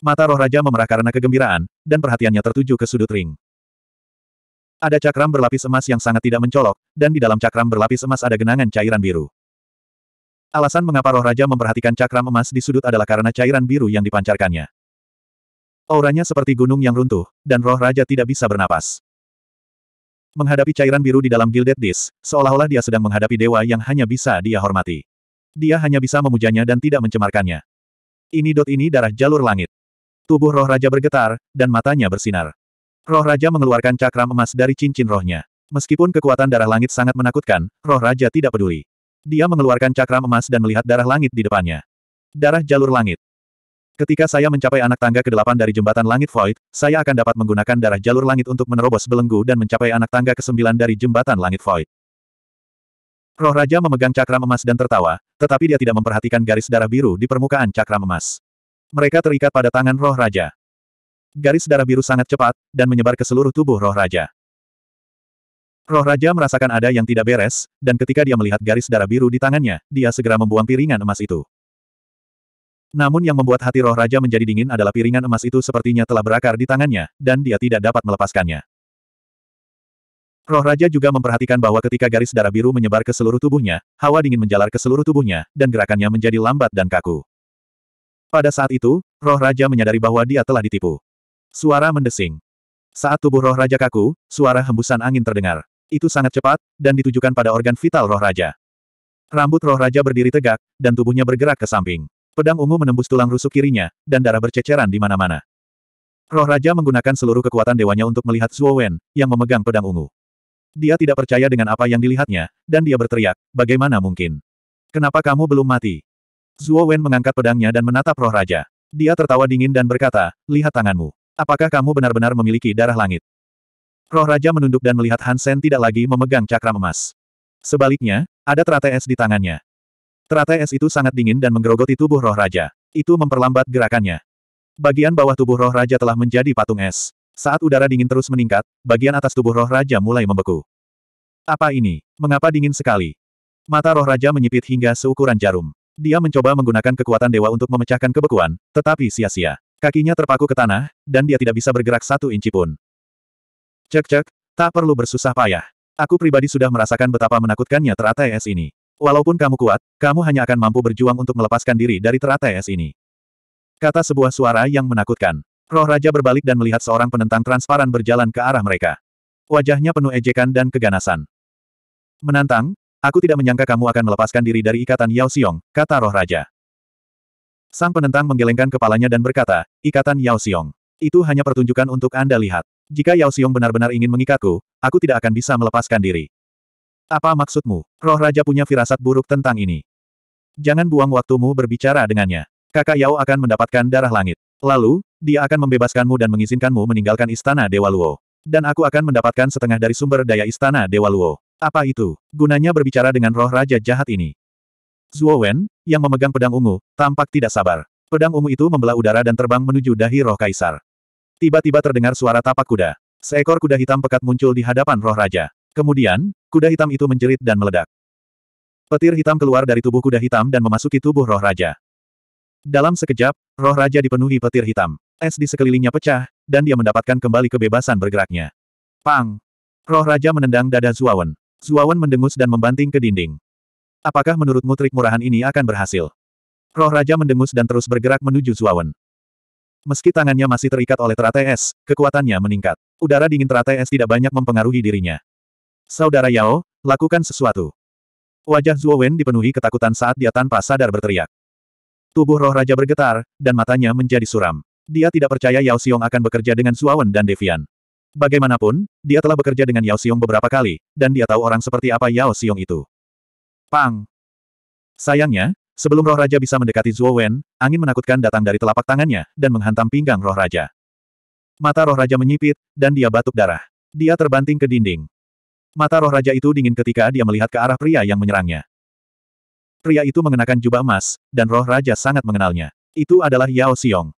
Mata roh raja memerah karena kegembiraan, dan perhatiannya tertuju ke sudut ring. Ada cakram berlapis emas yang sangat tidak mencolok, dan di dalam cakram berlapis emas ada genangan cairan biru. Alasan mengapa roh raja memperhatikan cakram emas di sudut adalah karena cairan biru yang dipancarkannya. Auranya seperti gunung yang runtuh, dan roh raja tidak bisa bernapas. Menghadapi cairan biru di dalam Gilded Disc, seolah-olah dia sedang menghadapi dewa yang hanya bisa dia hormati. Dia hanya bisa memujanya dan tidak mencemarkannya. Ini dot ini darah jalur langit. Tubuh roh raja bergetar, dan matanya bersinar. Roh Raja mengeluarkan cakram emas dari cincin rohnya. Meskipun kekuatan darah langit sangat menakutkan, roh raja tidak peduli. Dia mengeluarkan cakram emas dan melihat darah langit di depannya. Darah jalur langit. Ketika saya mencapai anak tangga ke-8 dari jembatan langit Void, saya akan dapat menggunakan darah jalur langit untuk menerobos belenggu dan mencapai anak tangga ke-9 dari jembatan langit Void. Roh Raja memegang cakram emas dan tertawa, tetapi dia tidak memperhatikan garis darah biru di permukaan cakram emas. Mereka terikat pada tangan roh raja garis darah biru sangat cepat, dan menyebar ke seluruh tubuh roh raja. Roh raja merasakan ada yang tidak beres, dan ketika dia melihat garis darah biru di tangannya, dia segera membuang piringan emas itu. Namun yang membuat hati roh raja menjadi dingin adalah piringan emas itu sepertinya telah berakar di tangannya, dan dia tidak dapat melepaskannya. Roh Raja juga memperhatikan bahwa ketika garis darah biru menyebar ke seluruh tubuhnya, hawa dingin menjalar ke seluruh tubuhnya, dan gerakannya menjadi lambat dan kaku. Pada saat itu, Roh Raja menyadari bahwa dia telah ditipu. Suara mendesing. Saat tubuh roh raja kaku, suara hembusan angin terdengar. Itu sangat cepat, dan ditujukan pada organ vital roh raja. Rambut roh raja berdiri tegak, dan tubuhnya bergerak ke samping. Pedang ungu menembus tulang rusuk kirinya, dan darah berceceran di mana-mana. Roh Raja menggunakan seluruh kekuatan dewanya untuk melihat Zuo Wen, yang memegang pedang ungu. Dia tidak percaya dengan apa yang dilihatnya, dan dia berteriak, bagaimana mungkin? Kenapa kamu belum mati? Zuo Wen mengangkat pedangnya dan menatap Roh Raja. Dia tertawa dingin dan berkata, lihat tanganmu. Apakah kamu benar-benar memiliki darah langit? Roh Raja menunduk dan melihat Hansen tidak lagi memegang cakram emas. Sebaliknya, ada teratai es di tangannya. Teratai es itu sangat dingin dan menggerogoti tubuh Roh Raja. Itu memperlambat gerakannya. Bagian bawah tubuh Roh Raja telah menjadi patung es. Saat udara dingin terus meningkat, bagian atas tubuh Roh Raja mulai membeku. Apa ini? Mengapa dingin sekali? Mata Roh Raja menyipit hingga seukuran jarum. Dia mencoba menggunakan kekuatan dewa untuk memecahkan kebekuan, tetapi sia-sia. Kakinya terpaku ke tanah, dan dia tidak bisa bergerak satu inci pun. Cek-cek, tak perlu bersusah payah. Aku pribadi sudah merasakan betapa menakutkannya teratai es ini. Walaupun kamu kuat, kamu hanya akan mampu berjuang untuk melepaskan diri dari teratai es ini. Kata sebuah suara yang menakutkan. Roh Raja berbalik dan melihat seorang penentang transparan berjalan ke arah mereka. Wajahnya penuh ejekan dan keganasan. Menantang, aku tidak menyangka kamu akan melepaskan diri dari ikatan Yao Xiong, kata Roh Raja. Sang penentang menggelengkan kepalanya dan berkata, ikatan Yao Xiong. Itu hanya pertunjukan untuk Anda lihat. Jika Yao Xiong benar-benar ingin mengikatku, aku tidak akan bisa melepaskan diri. Apa maksudmu? Roh Raja punya firasat buruk tentang ini. Jangan buang waktumu berbicara dengannya. Kakak Yao akan mendapatkan darah langit. Lalu, dia akan membebaskanmu dan mengizinkanmu meninggalkan istana Dewa Luo. Dan aku akan mendapatkan setengah dari sumber daya istana Dewa Luo. Apa itu? Gunanya berbicara dengan roh raja jahat ini. Zuo Wen, yang memegang pedang ungu, tampak tidak sabar. Pedang ungu itu membelah udara dan terbang menuju dahi roh kaisar. Tiba-tiba terdengar suara tapak kuda. Seekor kuda hitam pekat muncul di hadapan roh raja. Kemudian, kuda hitam itu menjerit dan meledak. Petir hitam keluar dari tubuh kuda hitam dan memasuki tubuh roh raja. Dalam sekejap, roh raja dipenuhi petir hitam. Es di sekelilingnya pecah, dan dia mendapatkan kembali kebebasan bergeraknya. Pang! Roh raja menendang dada Zuawan. Zuawan mendengus dan membanting ke dinding. Apakah menurutmu trik murahan ini akan berhasil? Roh Raja mendengus dan terus bergerak menuju Zuawan. Meski tangannya masih terikat oleh teratai es, kekuatannya meningkat. Udara dingin teratai es tidak banyak mempengaruhi dirinya. Saudara Yao, lakukan sesuatu. Wajah Zuowen dipenuhi ketakutan saat dia tanpa sadar berteriak. Tubuh roh raja bergetar, dan matanya menjadi suram. Dia tidak percaya Yao Xiong akan bekerja dengan Zuawan dan Devian. Bagaimanapun, dia telah bekerja dengan Yao Xiong beberapa kali, dan dia tahu orang seperti apa Yao Xiong itu. Pang! Sayangnya, sebelum roh raja bisa mendekati Zuo Wen, angin menakutkan datang dari telapak tangannya, dan menghantam pinggang roh raja. Mata roh raja menyipit, dan dia batuk darah. Dia terbanting ke dinding. Mata roh raja itu dingin ketika dia melihat ke arah pria yang menyerangnya. Pria itu mengenakan jubah emas, dan roh raja sangat mengenalnya. Itu adalah Yao Xiong.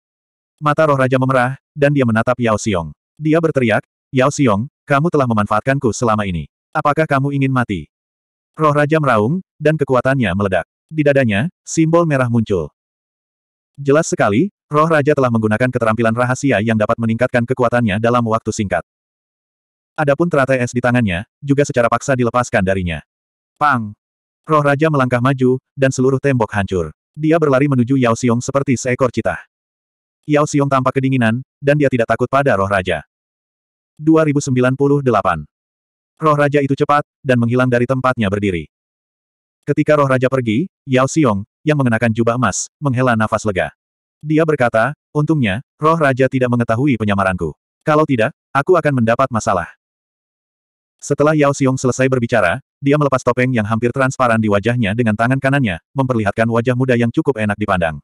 Mata roh raja memerah, dan dia menatap Yao Xiong. Dia berteriak, Yao Xiong, kamu telah memanfaatkanku selama ini. Apakah kamu ingin mati? Roh Raja meraung, dan kekuatannya meledak. Di dadanya, simbol merah muncul. Jelas sekali, Roh Raja telah menggunakan keterampilan rahasia yang dapat meningkatkan kekuatannya dalam waktu singkat. Adapun teratai es di tangannya, juga secara paksa dilepaskan darinya. Pang! Roh Raja melangkah maju, dan seluruh tembok hancur. Dia berlari menuju Yao Xiong seperti seekor cita. Yao Xiong tampak kedinginan, dan dia tidak takut pada Roh Raja. 2098 Roh Raja itu cepat, dan menghilang dari tempatnya berdiri. Ketika Roh Raja pergi, Yao Xiong, yang mengenakan jubah emas, menghela nafas lega. Dia berkata, untungnya, Roh Raja tidak mengetahui penyamaranku. Kalau tidak, aku akan mendapat masalah. Setelah Yao Xiong selesai berbicara, dia melepas topeng yang hampir transparan di wajahnya dengan tangan kanannya, memperlihatkan wajah muda yang cukup enak dipandang.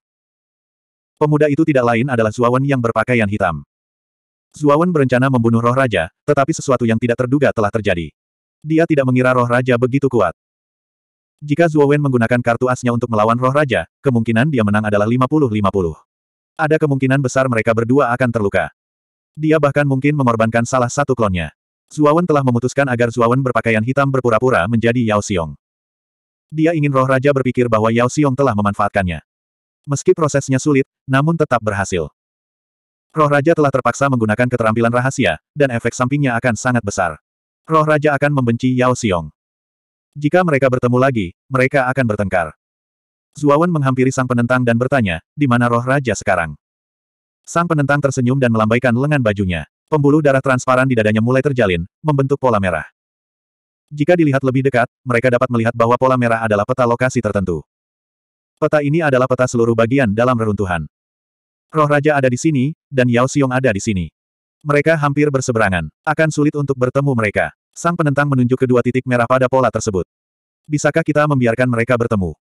Pemuda itu tidak lain adalah Zuawan yang berpakaian hitam. Zuawan berencana membunuh roh raja, tetapi sesuatu yang tidak terduga telah terjadi. Dia tidak mengira roh raja begitu kuat. Jika Zuawan menggunakan kartu asnya untuk melawan roh raja, kemungkinan dia menang adalah 50-50. Ada kemungkinan besar mereka berdua akan terluka. Dia bahkan mungkin mengorbankan salah satu klonnya. Zuawan telah memutuskan agar Zuawan berpakaian hitam berpura-pura menjadi Yao Xiong. Dia ingin roh raja berpikir bahwa Yao Xiong telah memanfaatkannya. Meski prosesnya sulit, namun tetap berhasil. Roh Raja telah terpaksa menggunakan keterampilan rahasia, dan efek sampingnya akan sangat besar. Roh Raja akan membenci Yao Xiong. Jika mereka bertemu lagi, mereka akan bertengkar. Zuawan menghampiri sang penentang dan bertanya, di mana roh raja sekarang? Sang penentang tersenyum dan melambaikan lengan bajunya. Pembuluh darah transparan di dadanya mulai terjalin, membentuk pola merah. Jika dilihat lebih dekat, mereka dapat melihat bahwa pola merah adalah peta lokasi tertentu. Peta ini adalah peta seluruh bagian dalam reruntuhan. Roh Raja ada di sini, dan Yao Xiong ada di sini. Mereka hampir berseberangan. Akan sulit untuk bertemu mereka. Sang penentang menunjuk kedua titik merah pada pola tersebut. Bisakah kita membiarkan mereka bertemu?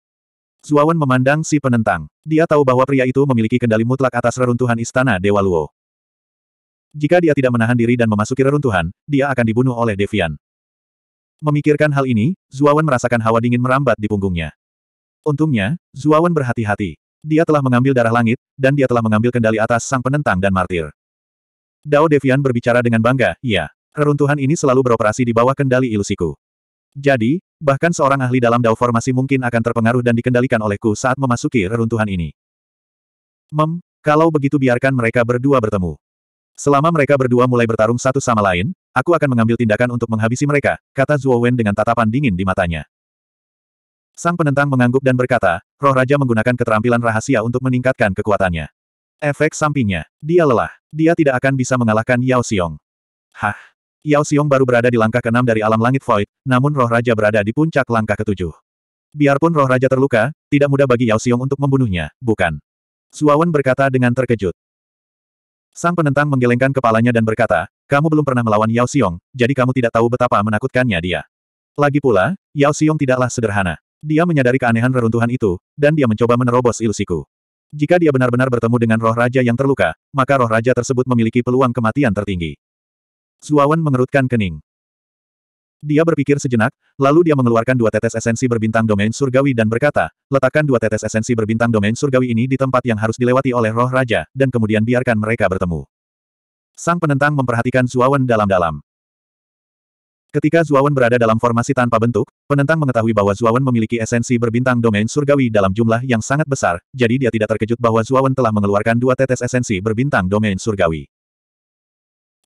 Zuawan memandang si penentang. Dia tahu bahwa pria itu memiliki kendali mutlak atas reruntuhan istana Dewa Luo. Jika dia tidak menahan diri dan memasuki reruntuhan, dia akan dibunuh oleh Devian. Memikirkan hal ini, Zuawan merasakan hawa dingin merambat di punggungnya. Untungnya, Zuawan berhati-hati. Dia telah mengambil darah langit, dan dia telah mengambil kendali atas sang penentang dan martir. Dao Devian berbicara dengan bangga, ya. Reruntuhan ini selalu beroperasi di bawah kendali ilusiku. Jadi, bahkan seorang ahli dalam Dao formasi mungkin akan terpengaruh dan dikendalikan olehku saat memasuki reruntuhan ini. Mem, kalau begitu biarkan mereka berdua bertemu. Selama mereka berdua mulai bertarung satu sama lain, aku akan mengambil tindakan untuk menghabisi mereka, kata Zhuo Wen dengan tatapan dingin di matanya. Sang penentang mengangguk dan berkata, roh raja menggunakan keterampilan rahasia untuk meningkatkan kekuatannya. Efek sampingnya, dia lelah. Dia tidak akan bisa mengalahkan Yao Xiong. Hah? Yao Xiong baru berada di langkah keenam dari alam langit void, namun roh raja berada di puncak langkah ketujuh. Biarpun roh raja terluka, tidak mudah bagi Yao Xiong untuk membunuhnya, bukan? Suawan berkata dengan terkejut. Sang penentang menggelengkan kepalanya dan berkata, kamu belum pernah melawan Yao Xiong, jadi kamu tidak tahu betapa menakutkannya dia. Lagi pula, Yao Xiong tidaklah sederhana. Dia menyadari keanehan reruntuhan itu, dan dia mencoba menerobos ilusiku. Jika dia benar-benar bertemu dengan roh raja yang terluka, maka roh raja tersebut memiliki peluang kematian tertinggi. Zuawan mengerutkan kening. Dia berpikir sejenak, lalu dia mengeluarkan dua tetes esensi berbintang domain surgawi dan berkata, letakkan dua tetes esensi berbintang domain surgawi ini di tempat yang harus dilewati oleh roh raja, dan kemudian biarkan mereka bertemu. Sang penentang memperhatikan Zuawan dalam-dalam. Ketika Zuawan berada dalam formasi tanpa bentuk, penentang mengetahui bahwa Zuawan memiliki esensi berbintang domain surgawi dalam jumlah yang sangat besar, jadi dia tidak terkejut bahwa Zuawan telah mengeluarkan dua tetes esensi berbintang domain surgawi.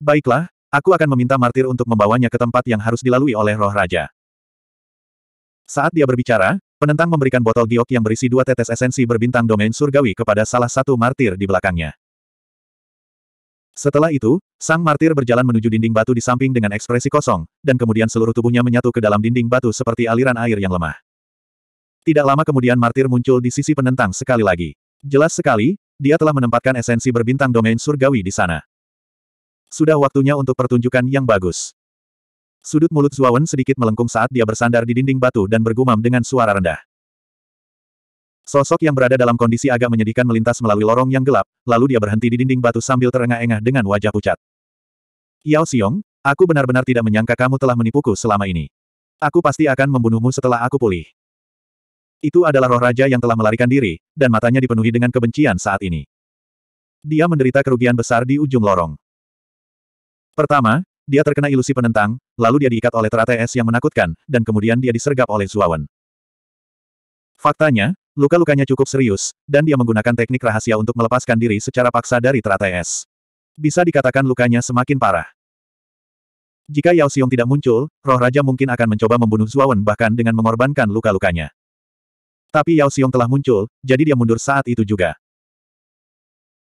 Baiklah, aku akan meminta martir untuk membawanya ke tempat yang harus dilalui oleh roh raja. Saat dia berbicara, penentang memberikan botol giok yang berisi dua tetes esensi berbintang domain surgawi kepada salah satu martir di belakangnya. Setelah itu, sang martir berjalan menuju dinding batu di samping dengan ekspresi kosong, dan kemudian seluruh tubuhnya menyatu ke dalam dinding batu seperti aliran air yang lemah. Tidak lama kemudian martir muncul di sisi penentang sekali lagi. Jelas sekali, dia telah menempatkan esensi berbintang domain surgawi di sana. Sudah waktunya untuk pertunjukan yang bagus. Sudut mulut Zuawan sedikit melengkung saat dia bersandar di dinding batu dan bergumam dengan suara rendah. Sosok yang berada dalam kondisi agak menyedihkan melintas melalui lorong yang gelap, lalu dia berhenti di dinding batu sambil terengah-engah dengan wajah pucat. Yao Xiong, aku benar-benar tidak menyangka kamu telah menipuku selama ini. Aku pasti akan membunuhmu setelah aku pulih. Itu adalah roh raja yang telah melarikan diri, dan matanya dipenuhi dengan kebencian saat ini. Dia menderita kerugian besar di ujung lorong. Pertama, dia terkena ilusi penentang, lalu dia diikat oleh teratai es yang menakutkan, dan kemudian dia disergap oleh Zuawan. Faktanya, Luka-lukanya cukup serius, dan dia menggunakan teknik rahasia untuk melepaskan diri secara paksa dari teratai es. Bisa dikatakan lukanya semakin parah. Jika Yao Xiong tidak muncul, roh raja mungkin akan mencoba membunuh Wen bahkan dengan mengorbankan luka-lukanya. Tapi Yao Xiong telah muncul, jadi dia mundur saat itu juga.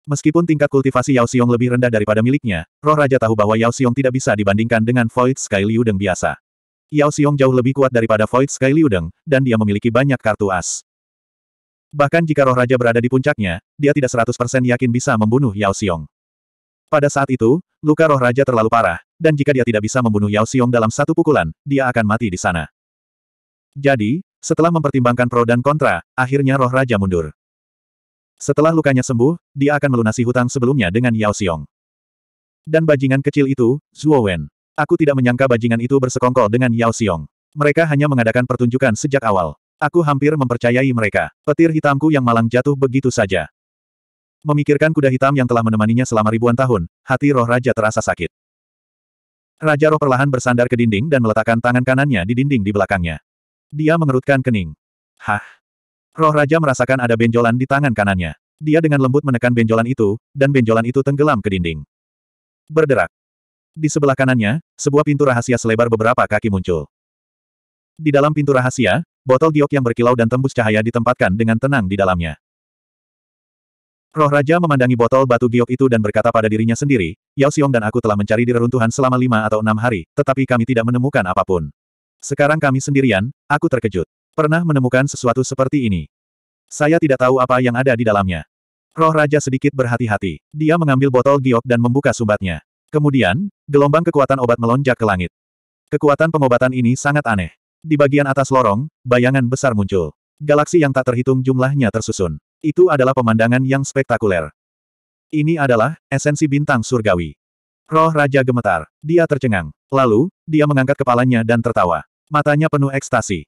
Meskipun tingkat kultivasi Yao Xiong lebih rendah daripada miliknya, roh raja tahu bahwa Yao Xiong tidak bisa dibandingkan dengan Void Sky Liu Deng biasa. Yao Xiong jauh lebih kuat daripada Void Sky Liu dan dia memiliki banyak kartu as. Bahkan jika roh raja berada di puncaknya, dia tidak 100% yakin bisa membunuh Yao Xiong. Pada saat itu, luka roh raja terlalu parah, dan jika dia tidak bisa membunuh Yao Xiong dalam satu pukulan, dia akan mati di sana. Jadi, setelah mempertimbangkan pro dan kontra, akhirnya roh raja mundur. Setelah lukanya sembuh, dia akan melunasi hutang sebelumnya dengan Yao Xiong. Dan bajingan kecil itu, Zhuo Wen. Aku tidak menyangka bajingan itu bersekongkol dengan Yao Xiong. Mereka hanya mengadakan pertunjukan sejak awal. Aku hampir mempercayai mereka. Petir hitamku yang malang jatuh begitu saja. Memikirkan kuda hitam yang telah menemaninya selama ribuan tahun, hati roh raja terasa sakit. Raja roh perlahan bersandar ke dinding dan meletakkan tangan kanannya di dinding di belakangnya. Dia mengerutkan kening. Hah? Roh raja merasakan ada benjolan di tangan kanannya. Dia dengan lembut menekan benjolan itu, dan benjolan itu tenggelam ke dinding. Berderak. Di sebelah kanannya, sebuah pintu rahasia selebar beberapa kaki muncul. Di dalam pintu rahasia, botol giok yang berkilau dan tembus cahaya ditempatkan dengan tenang di dalamnya. Roh Raja memandangi botol batu giok itu dan berkata pada dirinya sendiri, Yao Xiong dan aku telah mencari di reruntuhan selama lima atau enam hari, tetapi kami tidak menemukan apapun. Sekarang kami sendirian, aku terkejut. Pernah menemukan sesuatu seperti ini. Saya tidak tahu apa yang ada di dalamnya. Roh Raja sedikit berhati-hati. Dia mengambil botol giok dan membuka sumbatnya. Kemudian, gelombang kekuatan obat melonjak ke langit. Kekuatan pengobatan ini sangat aneh. Di bagian atas lorong, bayangan besar muncul. Galaksi yang tak terhitung jumlahnya tersusun. Itu adalah pemandangan yang spektakuler. Ini adalah esensi bintang surgawi. Roh Raja gemetar. Dia tercengang. Lalu, dia mengangkat kepalanya dan tertawa. Matanya penuh ekstasi.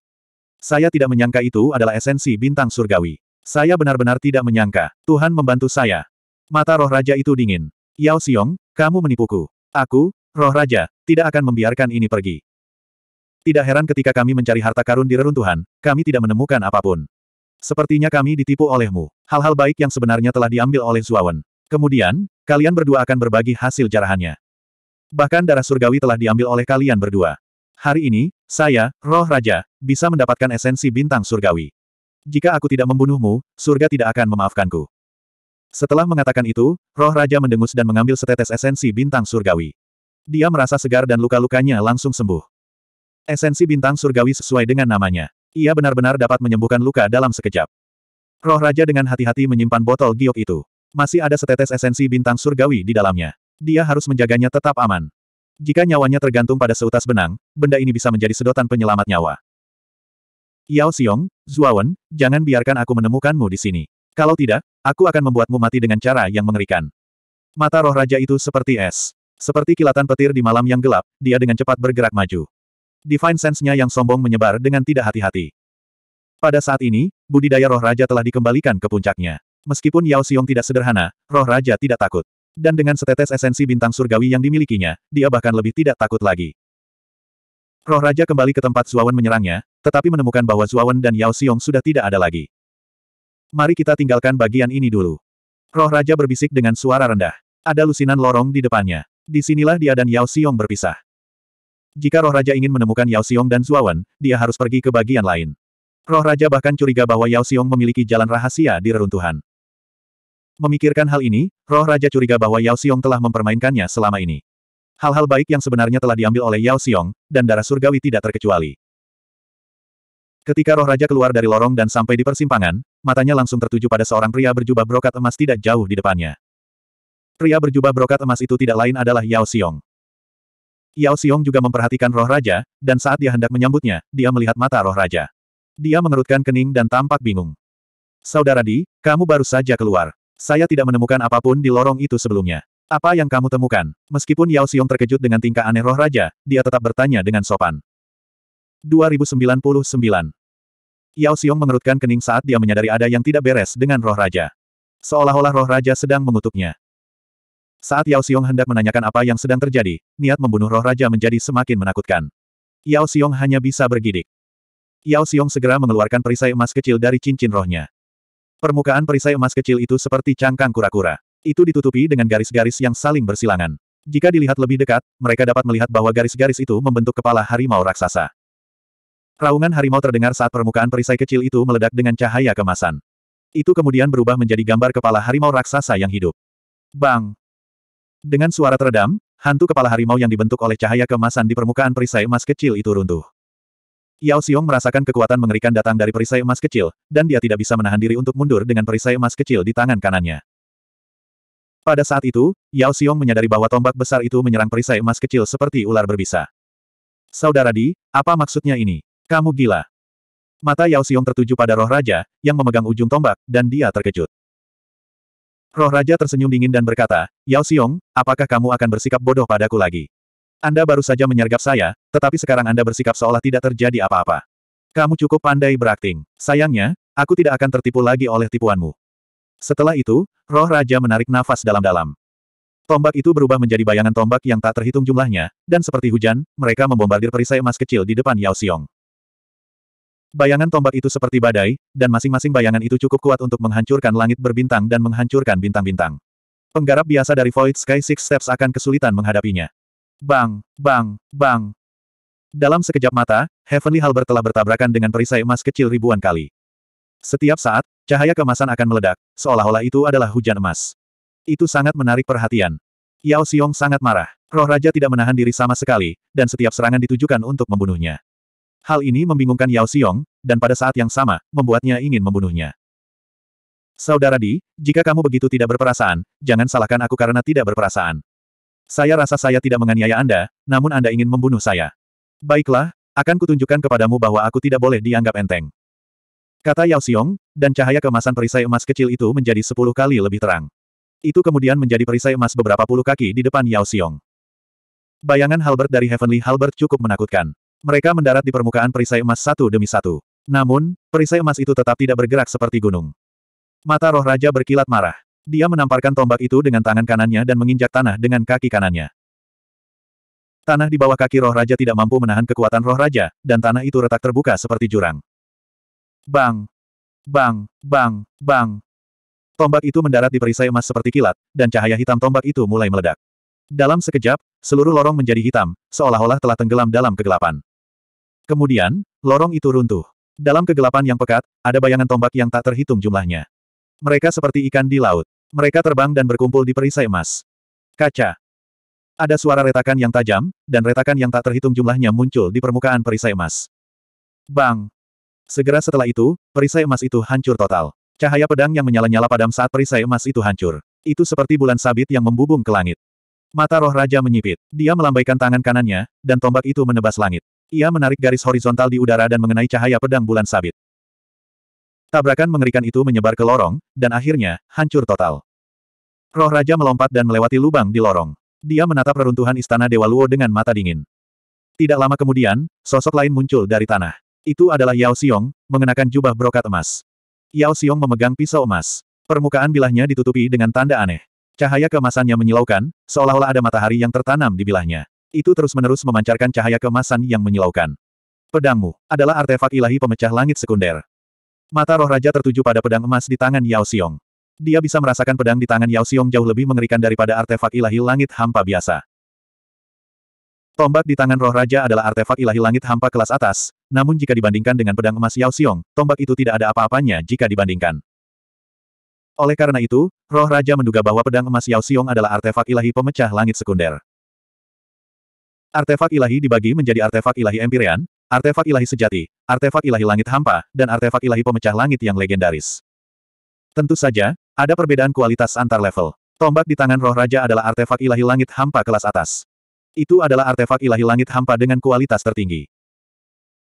Saya tidak menyangka itu adalah esensi bintang surgawi. Saya benar-benar tidak menyangka. Tuhan membantu saya. Mata roh raja itu dingin. Yao Xiong, kamu menipuku. Aku, roh raja, tidak akan membiarkan ini pergi. Tidak heran ketika kami mencari harta karun di reruntuhan, kami tidak menemukan apapun. Sepertinya kami ditipu olehmu. Hal-hal baik yang sebenarnya telah diambil oleh Zuawan. Kemudian, kalian berdua akan berbagi hasil jarahannya. Bahkan darah surgawi telah diambil oleh kalian berdua. Hari ini, saya, roh raja, bisa mendapatkan esensi bintang surgawi. Jika aku tidak membunuhmu, surga tidak akan memaafkanku. Setelah mengatakan itu, roh raja mendengus dan mengambil setetes esensi bintang surgawi. Dia merasa segar dan luka-lukanya langsung sembuh. Esensi bintang surgawi sesuai dengan namanya. Ia benar-benar dapat menyembuhkan luka dalam sekejap. Roh Raja dengan hati-hati menyimpan botol giok itu. Masih ada setetes esensi bintang surgawi di dalamnya. Dia harus menjaganya tetap aman. Jika nyawanya tergantung pada seutas benang, benda ini bisa menjadi sedotan penyelamat nyawa. Yao Xiong, Zuawan, jangan biarkan aku menemukanmu di sini. Kalau tidak, aku akan membuatmu mati dengan cara yang mengerikan. Mata roh raja itu seperti es. Seperti kilatan petir di malam yang gelap, dia dengan cepat bergerak maju divine sense-nya yang sombong menyebar dengan tidak hati-hati. Pada saat ini, budidaya roh raja telah dikembalikan ke puncaknya. Meskipun Yao Xiong tidak sederhana, roh raja tidak takut. Dan dengan setetes esensi bintang surgawi yang dimilikinya, dia bahkan lebih tidak takut lagi. Roh raja kembali ke tempat Zuawan menyerangnya, tetapi menemukan bahwa Zuawan dan Yao Xiong sudah tidak ada lagi. Mari kita tinggalkan bagian ini dulu. Roh raja berbisik dengan suara rendah. Ada lusinan lorong di depannya. Disinilah dia dan Yao Xiong berpisah. Jika roh raja ingin menemukan Yao Xiong dan Zuawan, dia harus pergi ke bagian lain. Roh raja bahkan curiga bahwa Yao Xiong memiliki jalan rahasia di reruntuhan. Memikirkan hal ini, roh raja curiga bahwa Yao Xiong telah mempermainkannya selama ini. Hal-hal baik yang sebenarnya telah diambil oleh Yao Xiong, dan darah surgawi tidak terkecuali. Ketika roh raja keluar dari lorong dan sampai di persimpangan, matanya langsung tertuju pada seorang pria berjubah brokat emas tidak jauh di depannya. Pria berjubah brokat emas itu tidak lain adalah Yao Xiong. Yao Xiong juga memperhatikan roh raja, dan saat dia hendak menyambutnya, dia melihat mata roh raja. Dia mengerutkan kening dan tampak bingung. Saudara Di, kamu baru saja keluar. Saya tidak menemukan apapun di lorong itu sebelumnya. Apa yang kamu temukan? Meskipun Yao Xiong terkejut dengan tingkah aneh roh raja, dia tetap bertanya dengan sopan. 2099 Yao Xiong mengerutkan kening saat dia menyadari ada yang tidak beres dengan roh raja. Seolah-olah roh raja sedang mengutuknya. Saat Yao Xiong hendak menanyakan apa yang sedang terjadi, niat membunuh roh raja menjadi semakin menakutkan. Yao Xiong hanya bisa bergidik. Yao Xiong segera mengeluarkan perisai emas kecil dari cincin rohnya. Permukaan perisai emas kecil itu seperti cangkang kura-kura. Itu ditutupi dengan garis-garis yang saling bersilangan. Jika dilihat lebih dekat, mereka dapat melihat bahwa garis-garis itu membentuk kepala harimau raksasa. Raungan harimau terdengar saat permukaan perisai kecil itu meledak dengan cahaya kemasan. Itu kemudian berubah menjadi gambar kepala harimau raksasa yang hidup. Bang! Dengan suara teredam, hantu kepala harimau yang dibentuk oleh cahaya kemasan di permukaan perisai emas kecil itu runtuh. Yao Xiong merasakan kekuatan mengerikan datang dari perisai emas kecil, dan dia tidak bisa menahan diri untuk mundur dengan perisai emas kecil di tangan kanannya. Pada saat itu, Yao Xiong menyadari bahwa tombak besar itu menyerang perisai emas kecil seperti ular berbisa. Saudara Di, apa maksudnya ini? Kamu gila. Mata Yao Xiong tertuju pada roh raja, yang memegang ujung tombak, dan dia terkejut. Roh Raja tersenyum dingin dan berkata, Yao Xiong, apakah kamu akan bersikap bodoh padaku lagi? Anda baru saja menyergap saya, tetapi sekarang Anda bersikap seolah tidak terjadi apa-apa. Kamu cukup pandai berakting. Sayangnya, aku tidak akan tertipu lagi oleh tipuanmu. Setelah itu, roh raja menarik nafas dalam-dalam. Tombak itu berubah menjadi bayangan tombak yang tak terhitung jumlahnya, dan seperti hujan, mereka membombardir perisai emas kecil di depan Yao Xiong. Bayangan tombak itu seperti badai, dan masing-masing bayangan itu cukup kuat untuk menghancurkan langit berbintang dan menghancurkan bintang-bintang. Penggarap biasa dari Void Sky Six Steps akan kesulitan menghadapinya. Bang, bang, bang. Dalam sekejap mata, Heavenly Halbert telah bertabrakan dengan perisai emas kecil ribuan kali. Setiap saat, cahaya kemasan akan meledak, seolah-olah itu adalah hujan emas. Itu sangat menarik perhatian. Yao Xiong sangat marah. Roh Raja tidak menahan diri sama sekali, dan setiap serangan ditujukan untuk membunuhnya. Hal ini membingungkan Yao Xiong, dan pada saat yang sama, membuatnya ingin membunuhnya. Saudara Di, jika kamu begitu tidak berperasaan, jangan salahkan aku karena tidak berperasaan. Saya rasa saya tidak menganiaya Anda, namun Anda ingin membunuh saya. Baiklah, akan kutunjukkan kepadamu bahwa aku tidak boleh dianggap enteng. Kata Yao Xiong, dan cahaya kemasan perisai emas kecil itu menjadi sepuluh kali lebih terang. Itu kemudian menjadi perisai emas beberapa puluh kaki di depan Yao Xiong. Bayangan Halbert dari Heavenly Halbert cukup menakutkan. Mereka mendarat di permukaan perisai emas satu demi satu. Namun, perisai emas itu tetap tidak bergerak seperti gunung. Mata roh raja berkilat marah. Dia menamparkan tombak itu dengan tangan kanannya dan menginjak tanah dengan kaki kanannya. Tanah di bawah kaki roh raja tidak mampu menahan kekuatan roh raja, dan tanah itu retak terbuka seperti jurang. Bang! Bang! Bang! Bang! Tombak itu mendarat di perisai emas seperti kilat, dan cahaya hitam tombak itu mulai meledak. Dalam sekejap, seluruh lorong menjadi hitam, seolah-olah telah tenggelam dalam kegelapan. Kemudian, lorong itu runtuh. Dalam kegelapan yang pekat, ada bayangan tombak yang tak terhitung jumlahnya. Mereka seperti ikan di laut. Mereka terbang dan berkumpul di perisai emas. Kaca. Ada suara retakan yang tajam, dan retakan yang tak terhitung jumlahnya muncul di permukaan perisai emas. Bang! Segera setelah itu, perisai emas itu hancur total. Cahaya pedang yang menyala-nyala padam saat perisai emas itu hancur. Itu seperti bulan sabit yang membubung ke langit. Mata roh raja menyipit. Dia melambaikan tangan kanannya, dan tombak itu menebas langit. Ia menarik garis horizontal di udara dan mengenai cahaya pedang bulan sabit. Tabrakan mengerikan itu menyebar ke lorong, dan akhirnya, hancur total. Roh Raja melompat dan melewati lubang di lorong. Dia menatap reruntuhan istana Dewa Luo dengan mata dingin. Tidak lama kemudian, sosok lain muncul dari tanah. Itu adalah Yao Xiong, mengenakan jubah brokat emas. Yao Xiong memegang pisau emas. Permukaan bilahnya ditutupi dengan tanda aneh. Cahaya keemasannya menyilaukan, seolah-olah ada matahari yang tertanam di bilahnya. Itu terus-menerus memancarkan cahaya kemasan yang menyilaukan. Pedangmu adalah artefak ilahi pemecah langit sekunder. Mata roh raja tertuju pada pedang emas di tangan Yao Xiong. Dia bisa merasakan pedang di tangan Yao Xiong jauh lebih mengerikan daripada artefak ilahi langit hampa biasa. Tombak di tangan roh raja adalah artefak ilahi langit hampa kelas atas, namun jika dibandingkan dengan pedang emas Yao Xiong, tombak itu tidak ada apa-apanya jika dibandingkan. Oleh karena itu, roh raja menduga bahwa pedang emas Yao Xiong adalah artefak ilahi pemecah langit sekunder. Artefak ilahi dibagi menjadi artefak ilahi Empyrean, artefak ilahi sejati, artefak ilahi langit hampa, dan artefak ilahi pemecah langit yang legendaris. Tentu saja, ada perbedaan kualitas antar level. Tombak di tangan roh raja adalah artefak ilahi langit hampa kelas atas. Itu adalah artefak ilahi langit hampa dengan kualitas tertinggi.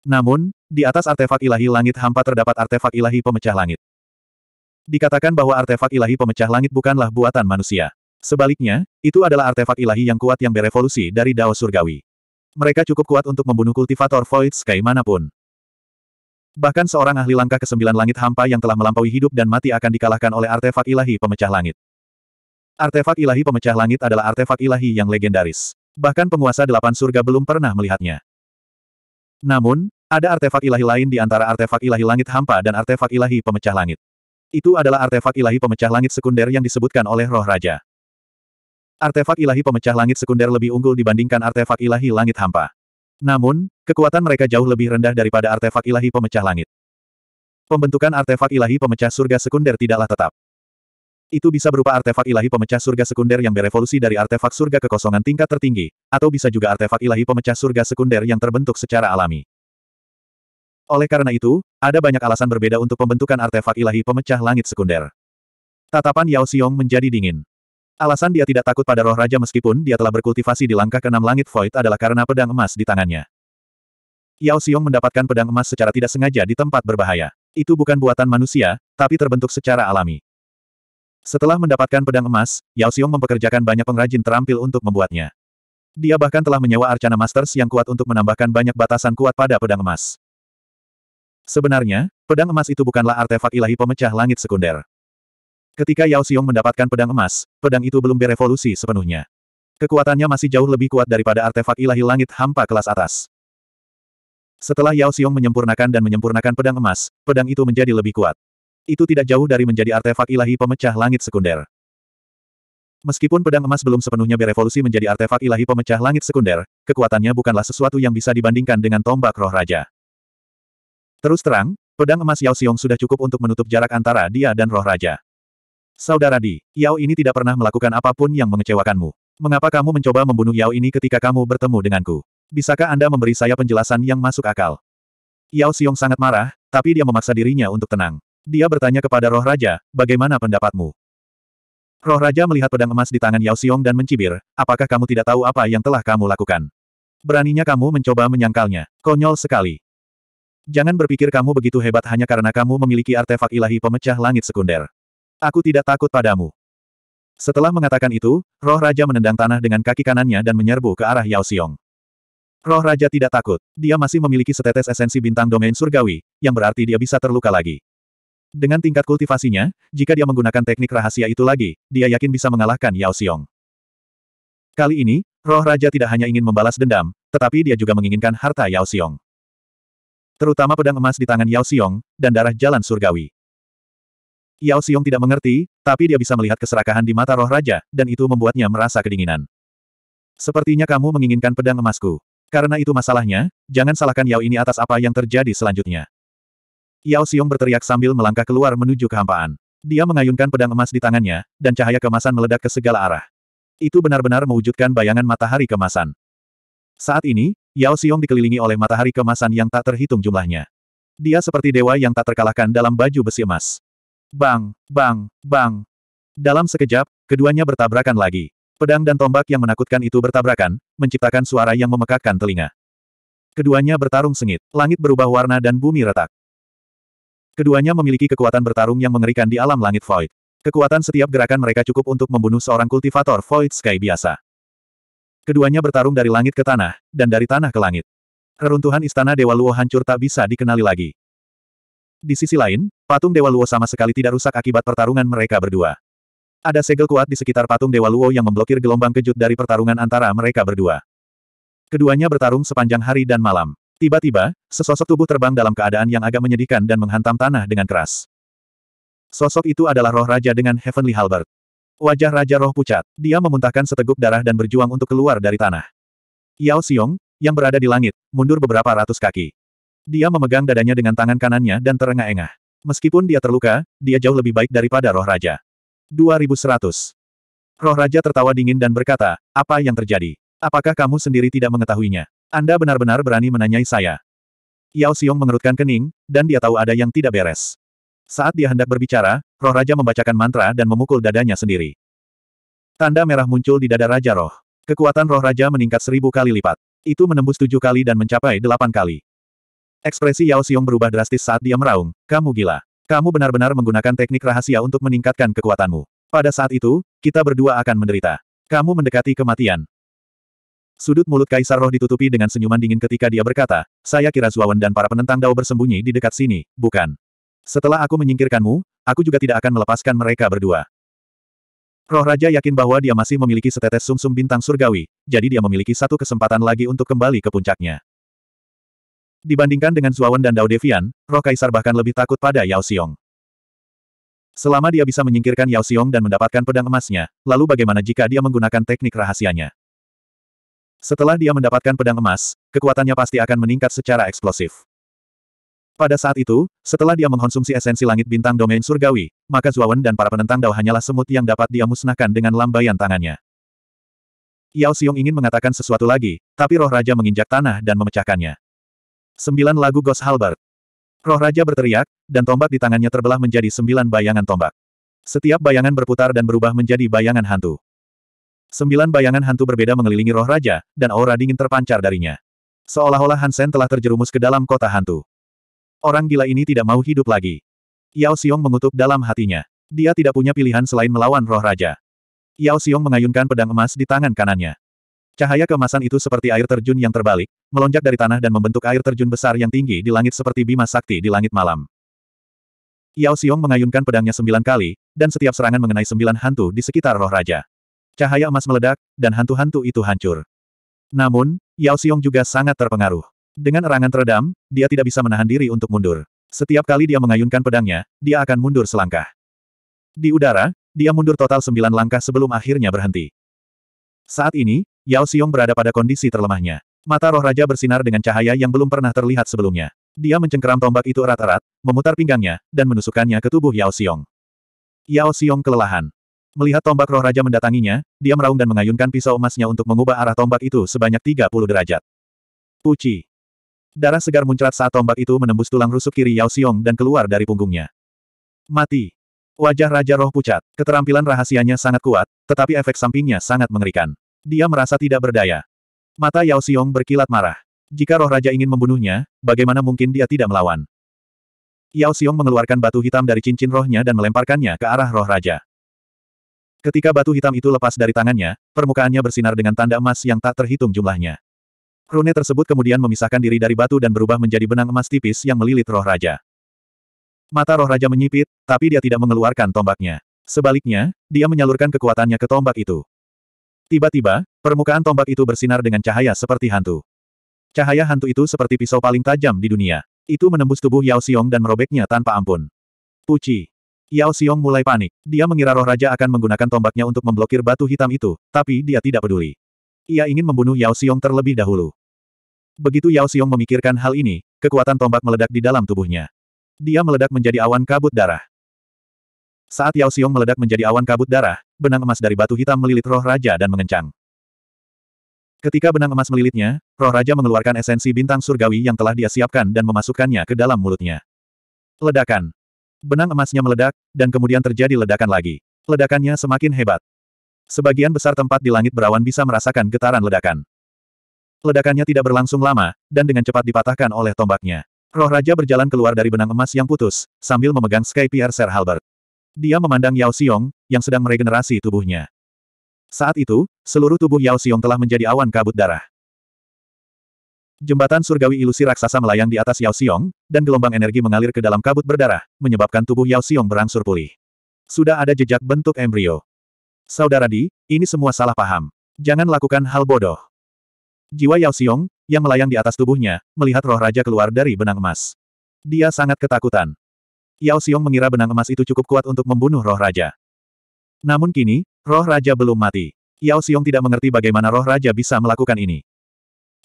Namun, di atas artefak ilahi langit hampa terdapat artefak ilahi pemecah langit. Dikatakan bahwa artefak ilahi pemecah langit bukanlah buatan manusia. Sebaliknya, itu adalah artefak ilahi yang kuat yang berevolusi dari Dao Surgawi. Mereka cukup kuat untuk membunuh kultivator Void Sky manapun. Bahkan seorang ahli langkah ke sembilan langit hampa yang telah melampaui hidup dan mati akan dikalahkan oleh artefak ilahi pemecah langit. Artefak ilahi pemecah langit adalah artefak ilahi yang legendaris. Bahkan penguasa delapan surga belum pernah melihatnya. Namun, ada artefak ilahi lain di antara artefak ilahi langit hampa dan artefak ilahi pemecah langit. Itu adalah artefak ilahi pemecah langit sekunder yang disebutkan oleh roh raja. Artefak ilahi pemecah langit sekunder lebih unggul dibandingkan artefak ilahi langit hampa. Namun, kekuatan mereka jauh lebih rendah daripada artefak ilahi pemecah langit. Pembentukan artefak ilahi pemecah surga sekunder tidaklah tetap. Itu bisa berupa artefak ilahi pemecah surga sekunder yang berevolusi dari artefak surga kekosongan tingkat tertinggi, atau bisa juga artefak ilahi pemecah surga sekunder yang terbentuk secara alami. Oleh karena itu, ada banyak alasan berbeda untuk pembentukan artefak ilahi pemecah langit sekunder. Tatapan Yao Xiong menjadi dingin. Alasan dia tidak takut pada roh raja meskipun dia telah berkultivasi di langkah keenam langit void adalah karena pedang emas di tangannya. Yao Xiong mendapatkan pedang emas secara tidak sengaja di tempat berbahaya. Itu bukan buatan manusia, tapi terbentuk secara alami. Setelah mendapatkan pedang emas, Yao Xiong mempekerjakan banyak pengrajin terampil untuk membuatnya. Dia bahkan telah menyewa Arcana Masters yang kuat untuk menambahkan banyak batasan kuat pada pedang emas. Sebenarnya, pedang emas itu bukanlah artefak ilahi pemecah langit sekunder. Ketika Yao Xiong mendapatkan pedang emas, pedang itu belum berevolusi sepenuhnya. Kekuatannya masih jauh lebih kuat daripada artefak ilahi langit hampa kelas atas. Setelah Yao Xiong menyempurnakan dan menyempurnakan pedang emas, pedang itu menjadi lebih kuat. Itu tidak jauh dari menjadi artefak ilahi pemecah langit sekunder. Meskipun pedang emas belum sepenuhnya berevolusi menjadi artefak ilahi pemecah langit sekunder, kekuatannya bukanlah sesuatu yang bisa dibandingkan dengan tombak roh raja. Terus terang, pedang emas Yao Xiong sudah cukup untuk menutup jarak antara dia dan roh raja. Saudara Di, Yao ini tidak pernah melakukan apapun yang mengecewakanmu. Mengapa kamu mencoba membunuh Yao ini ketika kamu bertemu denganku? Bisakah Anda memberi saya penjelasan yang masuk akal? Yao Xiong sangat marah, tapi dia memaksa dirinya untuk tenang. Dia bertanya kepada roh raja, bagaimana pendapatmu? Roh raja melihat pedang emas di tangan Yao Xiong dan mencibir, apakah kamu tidak tahu apa yang telah kamu lakukan? Beraninya kamu mencoba menyangkalnya, konyol sekali. Jangan berpikir kamu begitu hebat hanya karena kamu memiliki artefak ilahi pemecah langit sekunder. Aku tidak takut padamu. Setelah mengatakan itu, roh raja menendang tanah dengan kaki kanannya dan menyerbu ke arah Yao Xiong. Roh raja tidak takut, dia masih memiliki setetes esensi bintang domain surgawi, yang berarti dia bisa terluka lagi. Dengan tingkat kultivasinya, jika dia menggunakan teknik rahasia itu lagi, dia yakin bisa mengalahkan Yao Xiong. Kali ini, roh raja tidak hanya ingin membalas dendam, tetapi dia juga menginginkan harta Yao Xiong. Terutama pedang emas di tangan Yao Xiong, dan darah jalan surgawi. Yao Xiong tidak mengerti, tapi dia bisa melihat keserakahan di mata roh raja, dan itu membuatnya merasa kedinginan. Sepertinya kamu menginginkan pedang emasku. Karena itu masalahnya, jangan salahkan Yao ini atas apa yang terjadi selanjutnya. Yao Xiong berteriak sambil melangkah keluar menuju kehampaan. Dia mengayunkan pedang emas di tangannya, dan cahaya kemasan meledak ke segala arah. Itu benar-benar mewujudkan bayangan matahari kemasan. Saat ini, Yao Xiong dikelilingi oleh matahari kemasan yang tak terhitung jumlahnya. Dia seperti dewa yang tak terkalahkan dalam baju besi emas. Bang, bang, bang. Dalam sekejap, keduanya bertabrakan lagi. Pedang dan tombak yang menakutkan itu bertabrakan, menciptakan suara yang memekakkan telinga. Keduanya bertarung sengit, langit berubah warna dan bumi retak. Keduanya memiliki kekuatan bertarung yang mengerikan di alam langit void. Kekuatan setiap gerakan mereka cukup untuk membunuh seorang kultivator void sky biasa. Keduanya bertarung dari langit ke tanah, dan dari tanah ke langit. Reruntuhan istana Dewa Luo hancur tak bisa dikenali lagi. Di sisi lain, patung Dewa Luo sama sekali tidak rusak akibat pertarungan mereka berdua. Ada segel kuat di sekitar patung Dewa Luo yang memblokir gelombang kejut dari pertarungan antara mereka berdua. Keduanya bertarung sepanjang hari dan malam. Tiba-tiba, sesosok tubuh terbang dalam keadaan yang agak menyedihkan dan menghantam tanah dengan keras. Sosok itu adalah roh raja dengan Heavenly Halbert. Wajah raja roh pucat, dia memuntahkan seteguk darah dan berjuang untuk keluar dari tanah. Yao Xiong, yang berada di langit, mundur beberapa ratus kaki. Dia memegang dadanya dengan tangan kanannya dan terengah-engah. Meskipun dia terluka, dia jauh lebih baik daripada roh raja. 2100. Roh raja tertawa dingin dan berkata, apa yang terjadi? Apakah kamu sendiri tidak mengetahuinya? Anda benar-benar berani menanyai saya. Yao Xiong mengerutkan kening, dan dia tahu ada yang tidak beres. Saat dia hendak berbicara, roh raja membacakan mantra dan memukul dadanya sendiri. Tanda merah muncul di dada raja roh. Kekuatan roh raja meningkat seribu kali lipat. Itu menembus tujuh kali dan mencapai delapan kali. Ekspresi Yao Xiong berubah drastis saat dia meraung, kamu gila. Kamu benar-benar menggunakan teknik rahasia untuk meningkatkan kekuatanmu. Pada saat itu, kita berdua akan menderita. Kamu mendekati kematian. Sudut mulut Kaisar Roh ditutupi dengan senyuman dingin ketika dia berkata, saya kira Zuawan dan para penentang Dao bersembunyi di dekat sini, bukan? Setelah aku menyingkirkanmu, aku juga tidak akan melepaskan mereka berdua. Roh Raja yakin bahwa dia masih memiliki setetes sumsum -sum bintang surgawi, jadi dia memiliki satu kesempatan lagi untuk kembali ke puncaknya. Dibandingkan dengan Zuawan dan Dao Devian, roh kaisar bahkan lebih takut pada Yao Xiong. Selama dia bisa menyingkirkan Yao Xiong dan mendapatkan pedang emasnya, lalu bagaimana jika dia menggunakan teknik rahasianya? Setelah dia mendapatkan pedang emas, kekuatannya pasti akan meningkat secara eksplosif. Pada saat itu, setelah dia mengkonsumsi esensi langit bintang domain surgawi, maka Zuawan dan para penentang Dao hanyalah semut yang dapat dia musnahkan dengan lambaian tangannya. Yao Xiong ingin mengatakan sesuatu lagi, tapi roh raja menginjak tanah dan memecahkannya. Sembilan lagu Ghost Halberd. Roh Raja berteriak, dan tombak di tangannya terbelah menjadi sembilan bayangan tombak. Setiap bayangan berputar dan berubah menjadi bayangan hantu. Sembilan bayangan hantu berbeda mengelilingi roh raja, dan aura dingin terpancar darinya. Seolah-olah Hansen telah terjerumus ke dalam kota hantu. Orang gila ini tidak mau hidup lagi. Yao Xiong mengutuk dalam hatinya. Dia tidak punya pilihan selain melawan roh raja. Yao Xiong mengayunkan pedang emas di tangan kanannya. Cahaya kemasan itu seperti air terjun yang terbalik, melonjak dari tanah dan membentuk air terjun besar yang tinggi di langit seperti bima sakti di langit malam. Yao Xiong mengayunkan pedangnya sembilan kali, dan setiap serangan mengenai sembilan hantu di sekitar roh raja. Cahaya emas meledak, dan hantu-hantu itu hancur. Namun, Yao Xiong juga sangat terpengaruh. Dengan erangan teredam, dia tidak bisa menahan diri untuk mundur. Setiap kali dia mengayunkan pedangnya, dia akan mundur selangkah. Di udara, dia mundur total sembilan langkah sebelum akhirnya berhenti. Saat ini, Yao Xiong berada pada kondisi terlemahnya. Mata roh raja bersinar dengan cahaya yang belum pernah terlihat sebelumnya. Dia mencengkeram tombak itu erat-erat, memutar pinggangnya, dan menusukkannya ke tubuh Yao Xiong. Yao Xiong kelelahan. Melihat tombak roh raja mendatanginya, dia meraung dan mengayunkan pisau emasnya untuk mengubah arah tombak itu sebanyak 30 derajat. Puci. Darah segar muncrat saat tombak itu menembus tulang rusuk kiri Yao Xiong dan keluar dari punggungnya. Mati. Wajah Raja Roh pucat. Keterampilan rahasianya sangat kuat, tetapi efek sampingnya sangat mengerikan. Dia merasa tidak berdaya. Mata Yao Xiong berkilat marah. Jika roh raja ingin membunuhnya, bagaimana mungkin dia tidak melawan? Yao Xiong mengeluarkan batu hitam dari cincin rohnya dan melemparkannya ke arah roh raja. Ketika batu hitam itu lepas dari tangannya, permukaannya bersinar dengan tanda emas yang tak terhitung jumlahnya. Rune tersebut kemudian memisahkan diri dari batu dan berubah menjadi benang emas tipis yang melilit roh raja. Mata roh raja menyipit, tapi dia tidak mengeluarkan tombaknya. Sebaliknya, dia menyalurkan kekuatannya ke tombak itu. Tiba-tiba, permukaan tombak itu bersinar dengan cahaya seperti hantu. Cahaya hantu itu seperti pisau paling tajam di dunia. Itu menembus tubuh Yao Xiong dan merobeknya tanpa ampun. Puci. Yao Xiong mulai panik. Dia mengira roh raja akan menggunakan tombaknya untuk memblokir batu hitam itu, tapi dia tidak peduli. Ia ingin membunuh Yao Xiong terlebih dahulu. Begitu Yao Xiong memikirkan hal ini, kekuatan tombak meledak di dalam tubuhnya. Dia meledak menjadi awan kabut darah. Saat Yao Xiong meledak menjadi awan kabut darah, benang emas dari batu hitam melilit roh raja dan mengencang. Ketika benang emas melilitnya, roh raja mengeluarkan esensi bintang surgawi yang telah dia siapkan dan memasukkannya ke dalam mulutnya. Ledakan. Benang emasnya meledak, dan kemudian terjadi ledakan lagi. Ledakannya semakin hebat. Sebagian besar tempat di langit berawan bisa merasakan getaran ledakan. Ledakannya tidak berlangsung lama, dan dengan cepat dipatahkan oleh tombaknya. Roh Raja berjalan keluar dari benang emas yang putus, sambil memegang Sky Pierre Sir Halbert. Dia memandang Yao Xiong, yang sedang meregenerasi tubuhnya. Saat itu, seluruh tubuh Yao Xiong telah menjadi awan kabut darah. Jembatan surgawi ilusi raksasa melayang di atas Yao Xiong, dan gelombang energi mengalir ke dalam kabut berdarah, menyebabkan tubuh Yao Xiong berangsur pulih. Sudah ada jejak bentuk embrio. Saudara Di, ini semua salah paham. Jangan lakukan hal bodoh. Jiwa Yao Xiong, yang melayang di atas tubuhnya, melihat roh raja keluar dari benang emas. Dia sangat ketakutan. Yao Xiong mengira benang emas itu cukup kuat untuk membunuh roh raja. Namun kini, roh raja belum mati. Yao Xiong tidak mengerti bagaimana roh raja bisa melakukan ini.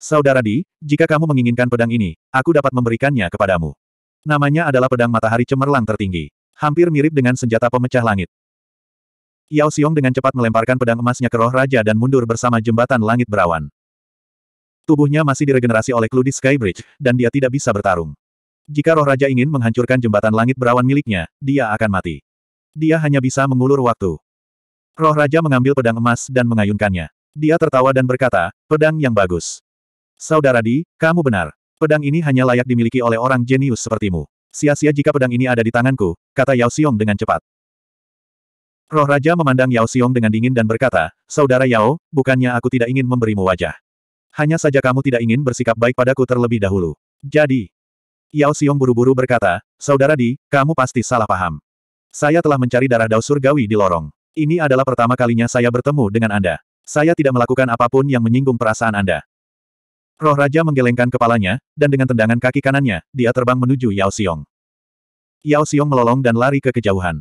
Saudara Di, jika kamu menginginkan pedang ini, aku dapat memberikannya kepadamu. Namanya adalah pedang matahari cemerlang tertinggi. Hampir mirip dengan senjata pemecah langit. Yao Xiong dengan cepat melemparkan pedang emasnya ke roh raja dan mundur bersama jembatan langit berawan. Tubuhnya masih diregenerasi oleh Kludi Skybridge, dan dia tidak bisa bertarung. Jika roh raja ingin menghancurkan jembatan langit berawan miliknya, dia akan mati. Dia hanya bisa mengulur waktu. Roh raja mengambil pedang emas dan mengayunkannya. Dia tertawa dan berkata, pedang yang bagus. Saudara Di, kamu benar. Pedang ini hanya layak dimiliki oleh orang jenius sepertimu. Sia-sia jika pedang ini ada di tanganku, kata Yao Xiong dengan cepat. Roh Raja memandang Yao Xiong dengan dingin dan berkata, Saudara Yao, bukannya aku tidak ingin memberimu wajah. Hanya saja kamu tidak ingin bersikap baik padaku terlebih dahulu. Jadi, Yao Xiong buru-buru berkata, Saudara Di, kamu pasti salah paham. Saya telah mencari darah Dao surgawi di lorong. Ini adalah pertama kalinya saya bertemu dengan Anda. Saya tidak melakukan apapun yang menyinggung perasaan Anda. Roh Raja menggelengkan kepalanya, dan dengan tendangan kaki kanannya, dia terbang menuju Yao Xiong. Yao Xiong melolong dan lari ke kejauhan.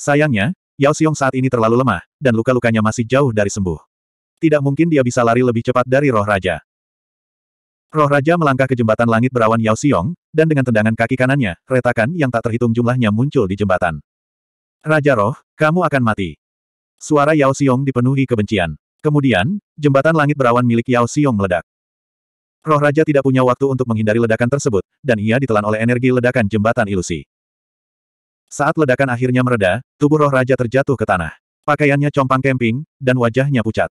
Sayangnya, Yao Xiong saat ini terlalu lemah, dan luka-lukanya masih jauh dari sembuh. Tidak mungkin dia bisa lari lebih cepat dari roh raja. Roh Raja melangkah ke jembatan langit berawan Yao Xiong, dan dengan tendangan kaki kanannya, retakan yang tak terhitung jumlahnya muncul di jembatan. Raja Roh, kamu akan mati. Suara Yao Xiong dipenuhi kebencian. Kemudian, jembatan langit berawan milik Yao Xiong meledak. Roh Raja tidak punya waktu untuk menghindari ledakan tersebut, dan ia ditelan oleh energi ledakan jembatan ilusi. Saat ledakan akhirnya mereda, tubuh Roh Raja terjatuh ke tanah. Pakaiannya compang kemping, dan wajahnya pucat.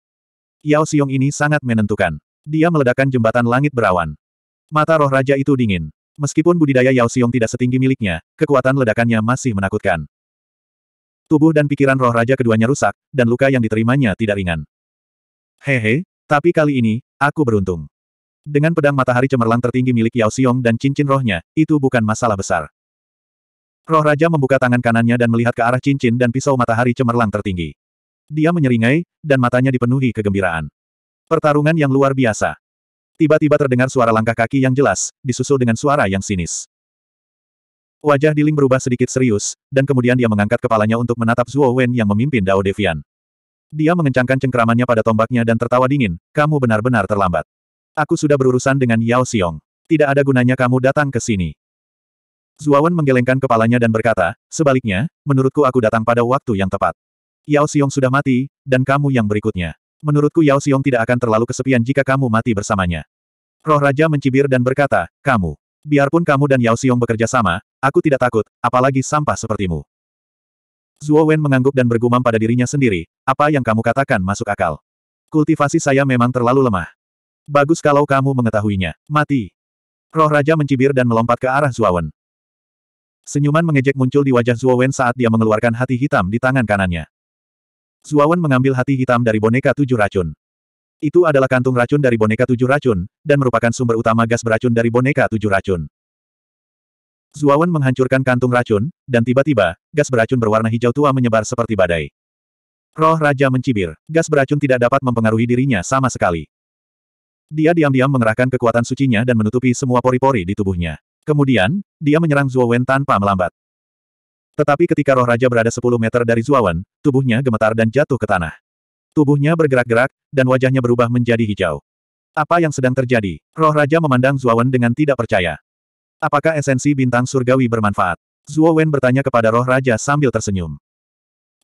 Yao Xiong ini sangat menentukan. Dia meledakkan jembatan langit berawan. Mata roh raja itu dingin. Meskipun budidaya Yao Xiong tidak setinggi miliknya, kekuatan ledakannya masih menakutkan. Tubuh dan pikiran roh raja keduanya rusak, dan luka yang diterimanya tidak ringan. Hehe, tapi kali ini, aku beruntung. Dengan pedang matahari cemerlang tertinggi milik Yao Xiong dan cincin rohnya, itu bukan masalah besar. Roh raja membuka tangan kanannya dan melihat ke arah cincin dan pisau matahari cemerlang tertinggi. Dia menyeringai, dan matanya dipenuhi kegembiraan. Pertarungan yang luar biasa. Tiba-tiba terdengar suara langkah kaki yang jelas, disusul dengan suara yang sinis. Wajah Diling berubah sedikit serius, dan kemudian dia mengangkat kepalanya untuk menatap Zuo Wen yang memimpin Dao Devian. Dia mengencangkan cengkeramannya pada tombaknya dan tertawa dingin, kamu benar-benar terlambat. Aku sudah berurusan dengan Yao Xiong. Tidak ada gunanya kamu datang ke sini. Zuo Wen menggelengkan kepalanya dan berkata, sebaliknya, menurutku aku datang pada waktu yang tepat. Yao Xiong sudah mati, dan kamu yang berikutnya. Menurutku Yao Xiong tidak akan terlalu kesepian jika kamu mati bersamanya. Roh Raja mencibir dan berkata, kamu. Biarpun kamu dan Yao Xiong bekerja sama, aku tidak takut, apalagi sampah sepertimu. Zuo Wen mengangguk dan bergumam pada dirinya sendiri, apa yang kamu katakan masuk akal. Kultivasi saya memang terlalu lemah. Bagus kalau kamu mengetahuinya. Mati. Roh Raja mencibir dan melompat ke arah Zuo Wen. Senyuman mengejek muncul di wajah Zuo Wen saat dia mengeluarkan hati hitam di tangan kanannya. Zuawan mengambil hati hitam dari boneka tujuh racun. Itu adalah kantung racun dari boneka tujuh racun, dan merupakan sumber utama gas beracun dari boneka tujuh racun. Zuawan menghancurkan kantung racun, dan tiba-tiba, gas beracun berwarna hijau tua menyebar seperti badai. Roh Raja mencibir, gas beracun tidak dapat mempengaruhi dirinya sama sekali. Dia diam-diam mengerahkan kekuatan sucinya dan menutupi semua pori-pori di tubuhnya. Kemudian, dia menyerang Zuawan tanpa melambat. Tetapi ketika roh raja berada 10 meter dari Zuawan, tubuhnya gemetar dan jatuh ke tanah. Tubuhnya bergerak-gerak, dan wajahnya berubah menjadi hijau. Apa yang sedang terjadi? Roh raja memandang Zuawan dengan tidak percaya. Apakah esensi bintang surgawi bermanfaat? Zuawan bertanya kepada roh raja sambil tersenyum.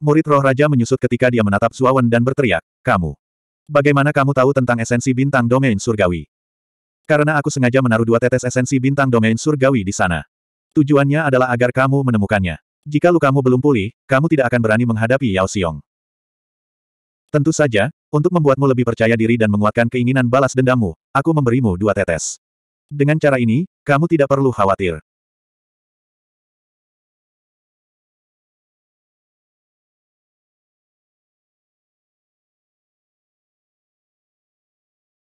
Murid roh raja menyusut ketika dia menatap Zuawan dan berteriak, Kamu! Bagaimana kamu tahu tentang esensi bintang domain surgawi? Karena aku sengaja menaruh dua tetes esensi bintang domain surgawi di sana. Tujuannya adalah agar kamu menemukannya. Jika lukamu belum pulih, kamu tidak akan berani menghadapi Yao Xiong. Tentu saja, untuk membuatmu lebih percaya diri dan menguatkan keinginan balas dendammu, aku memberimu dua tetes. Dengan cara ini, kamu tidak perlu khawatir.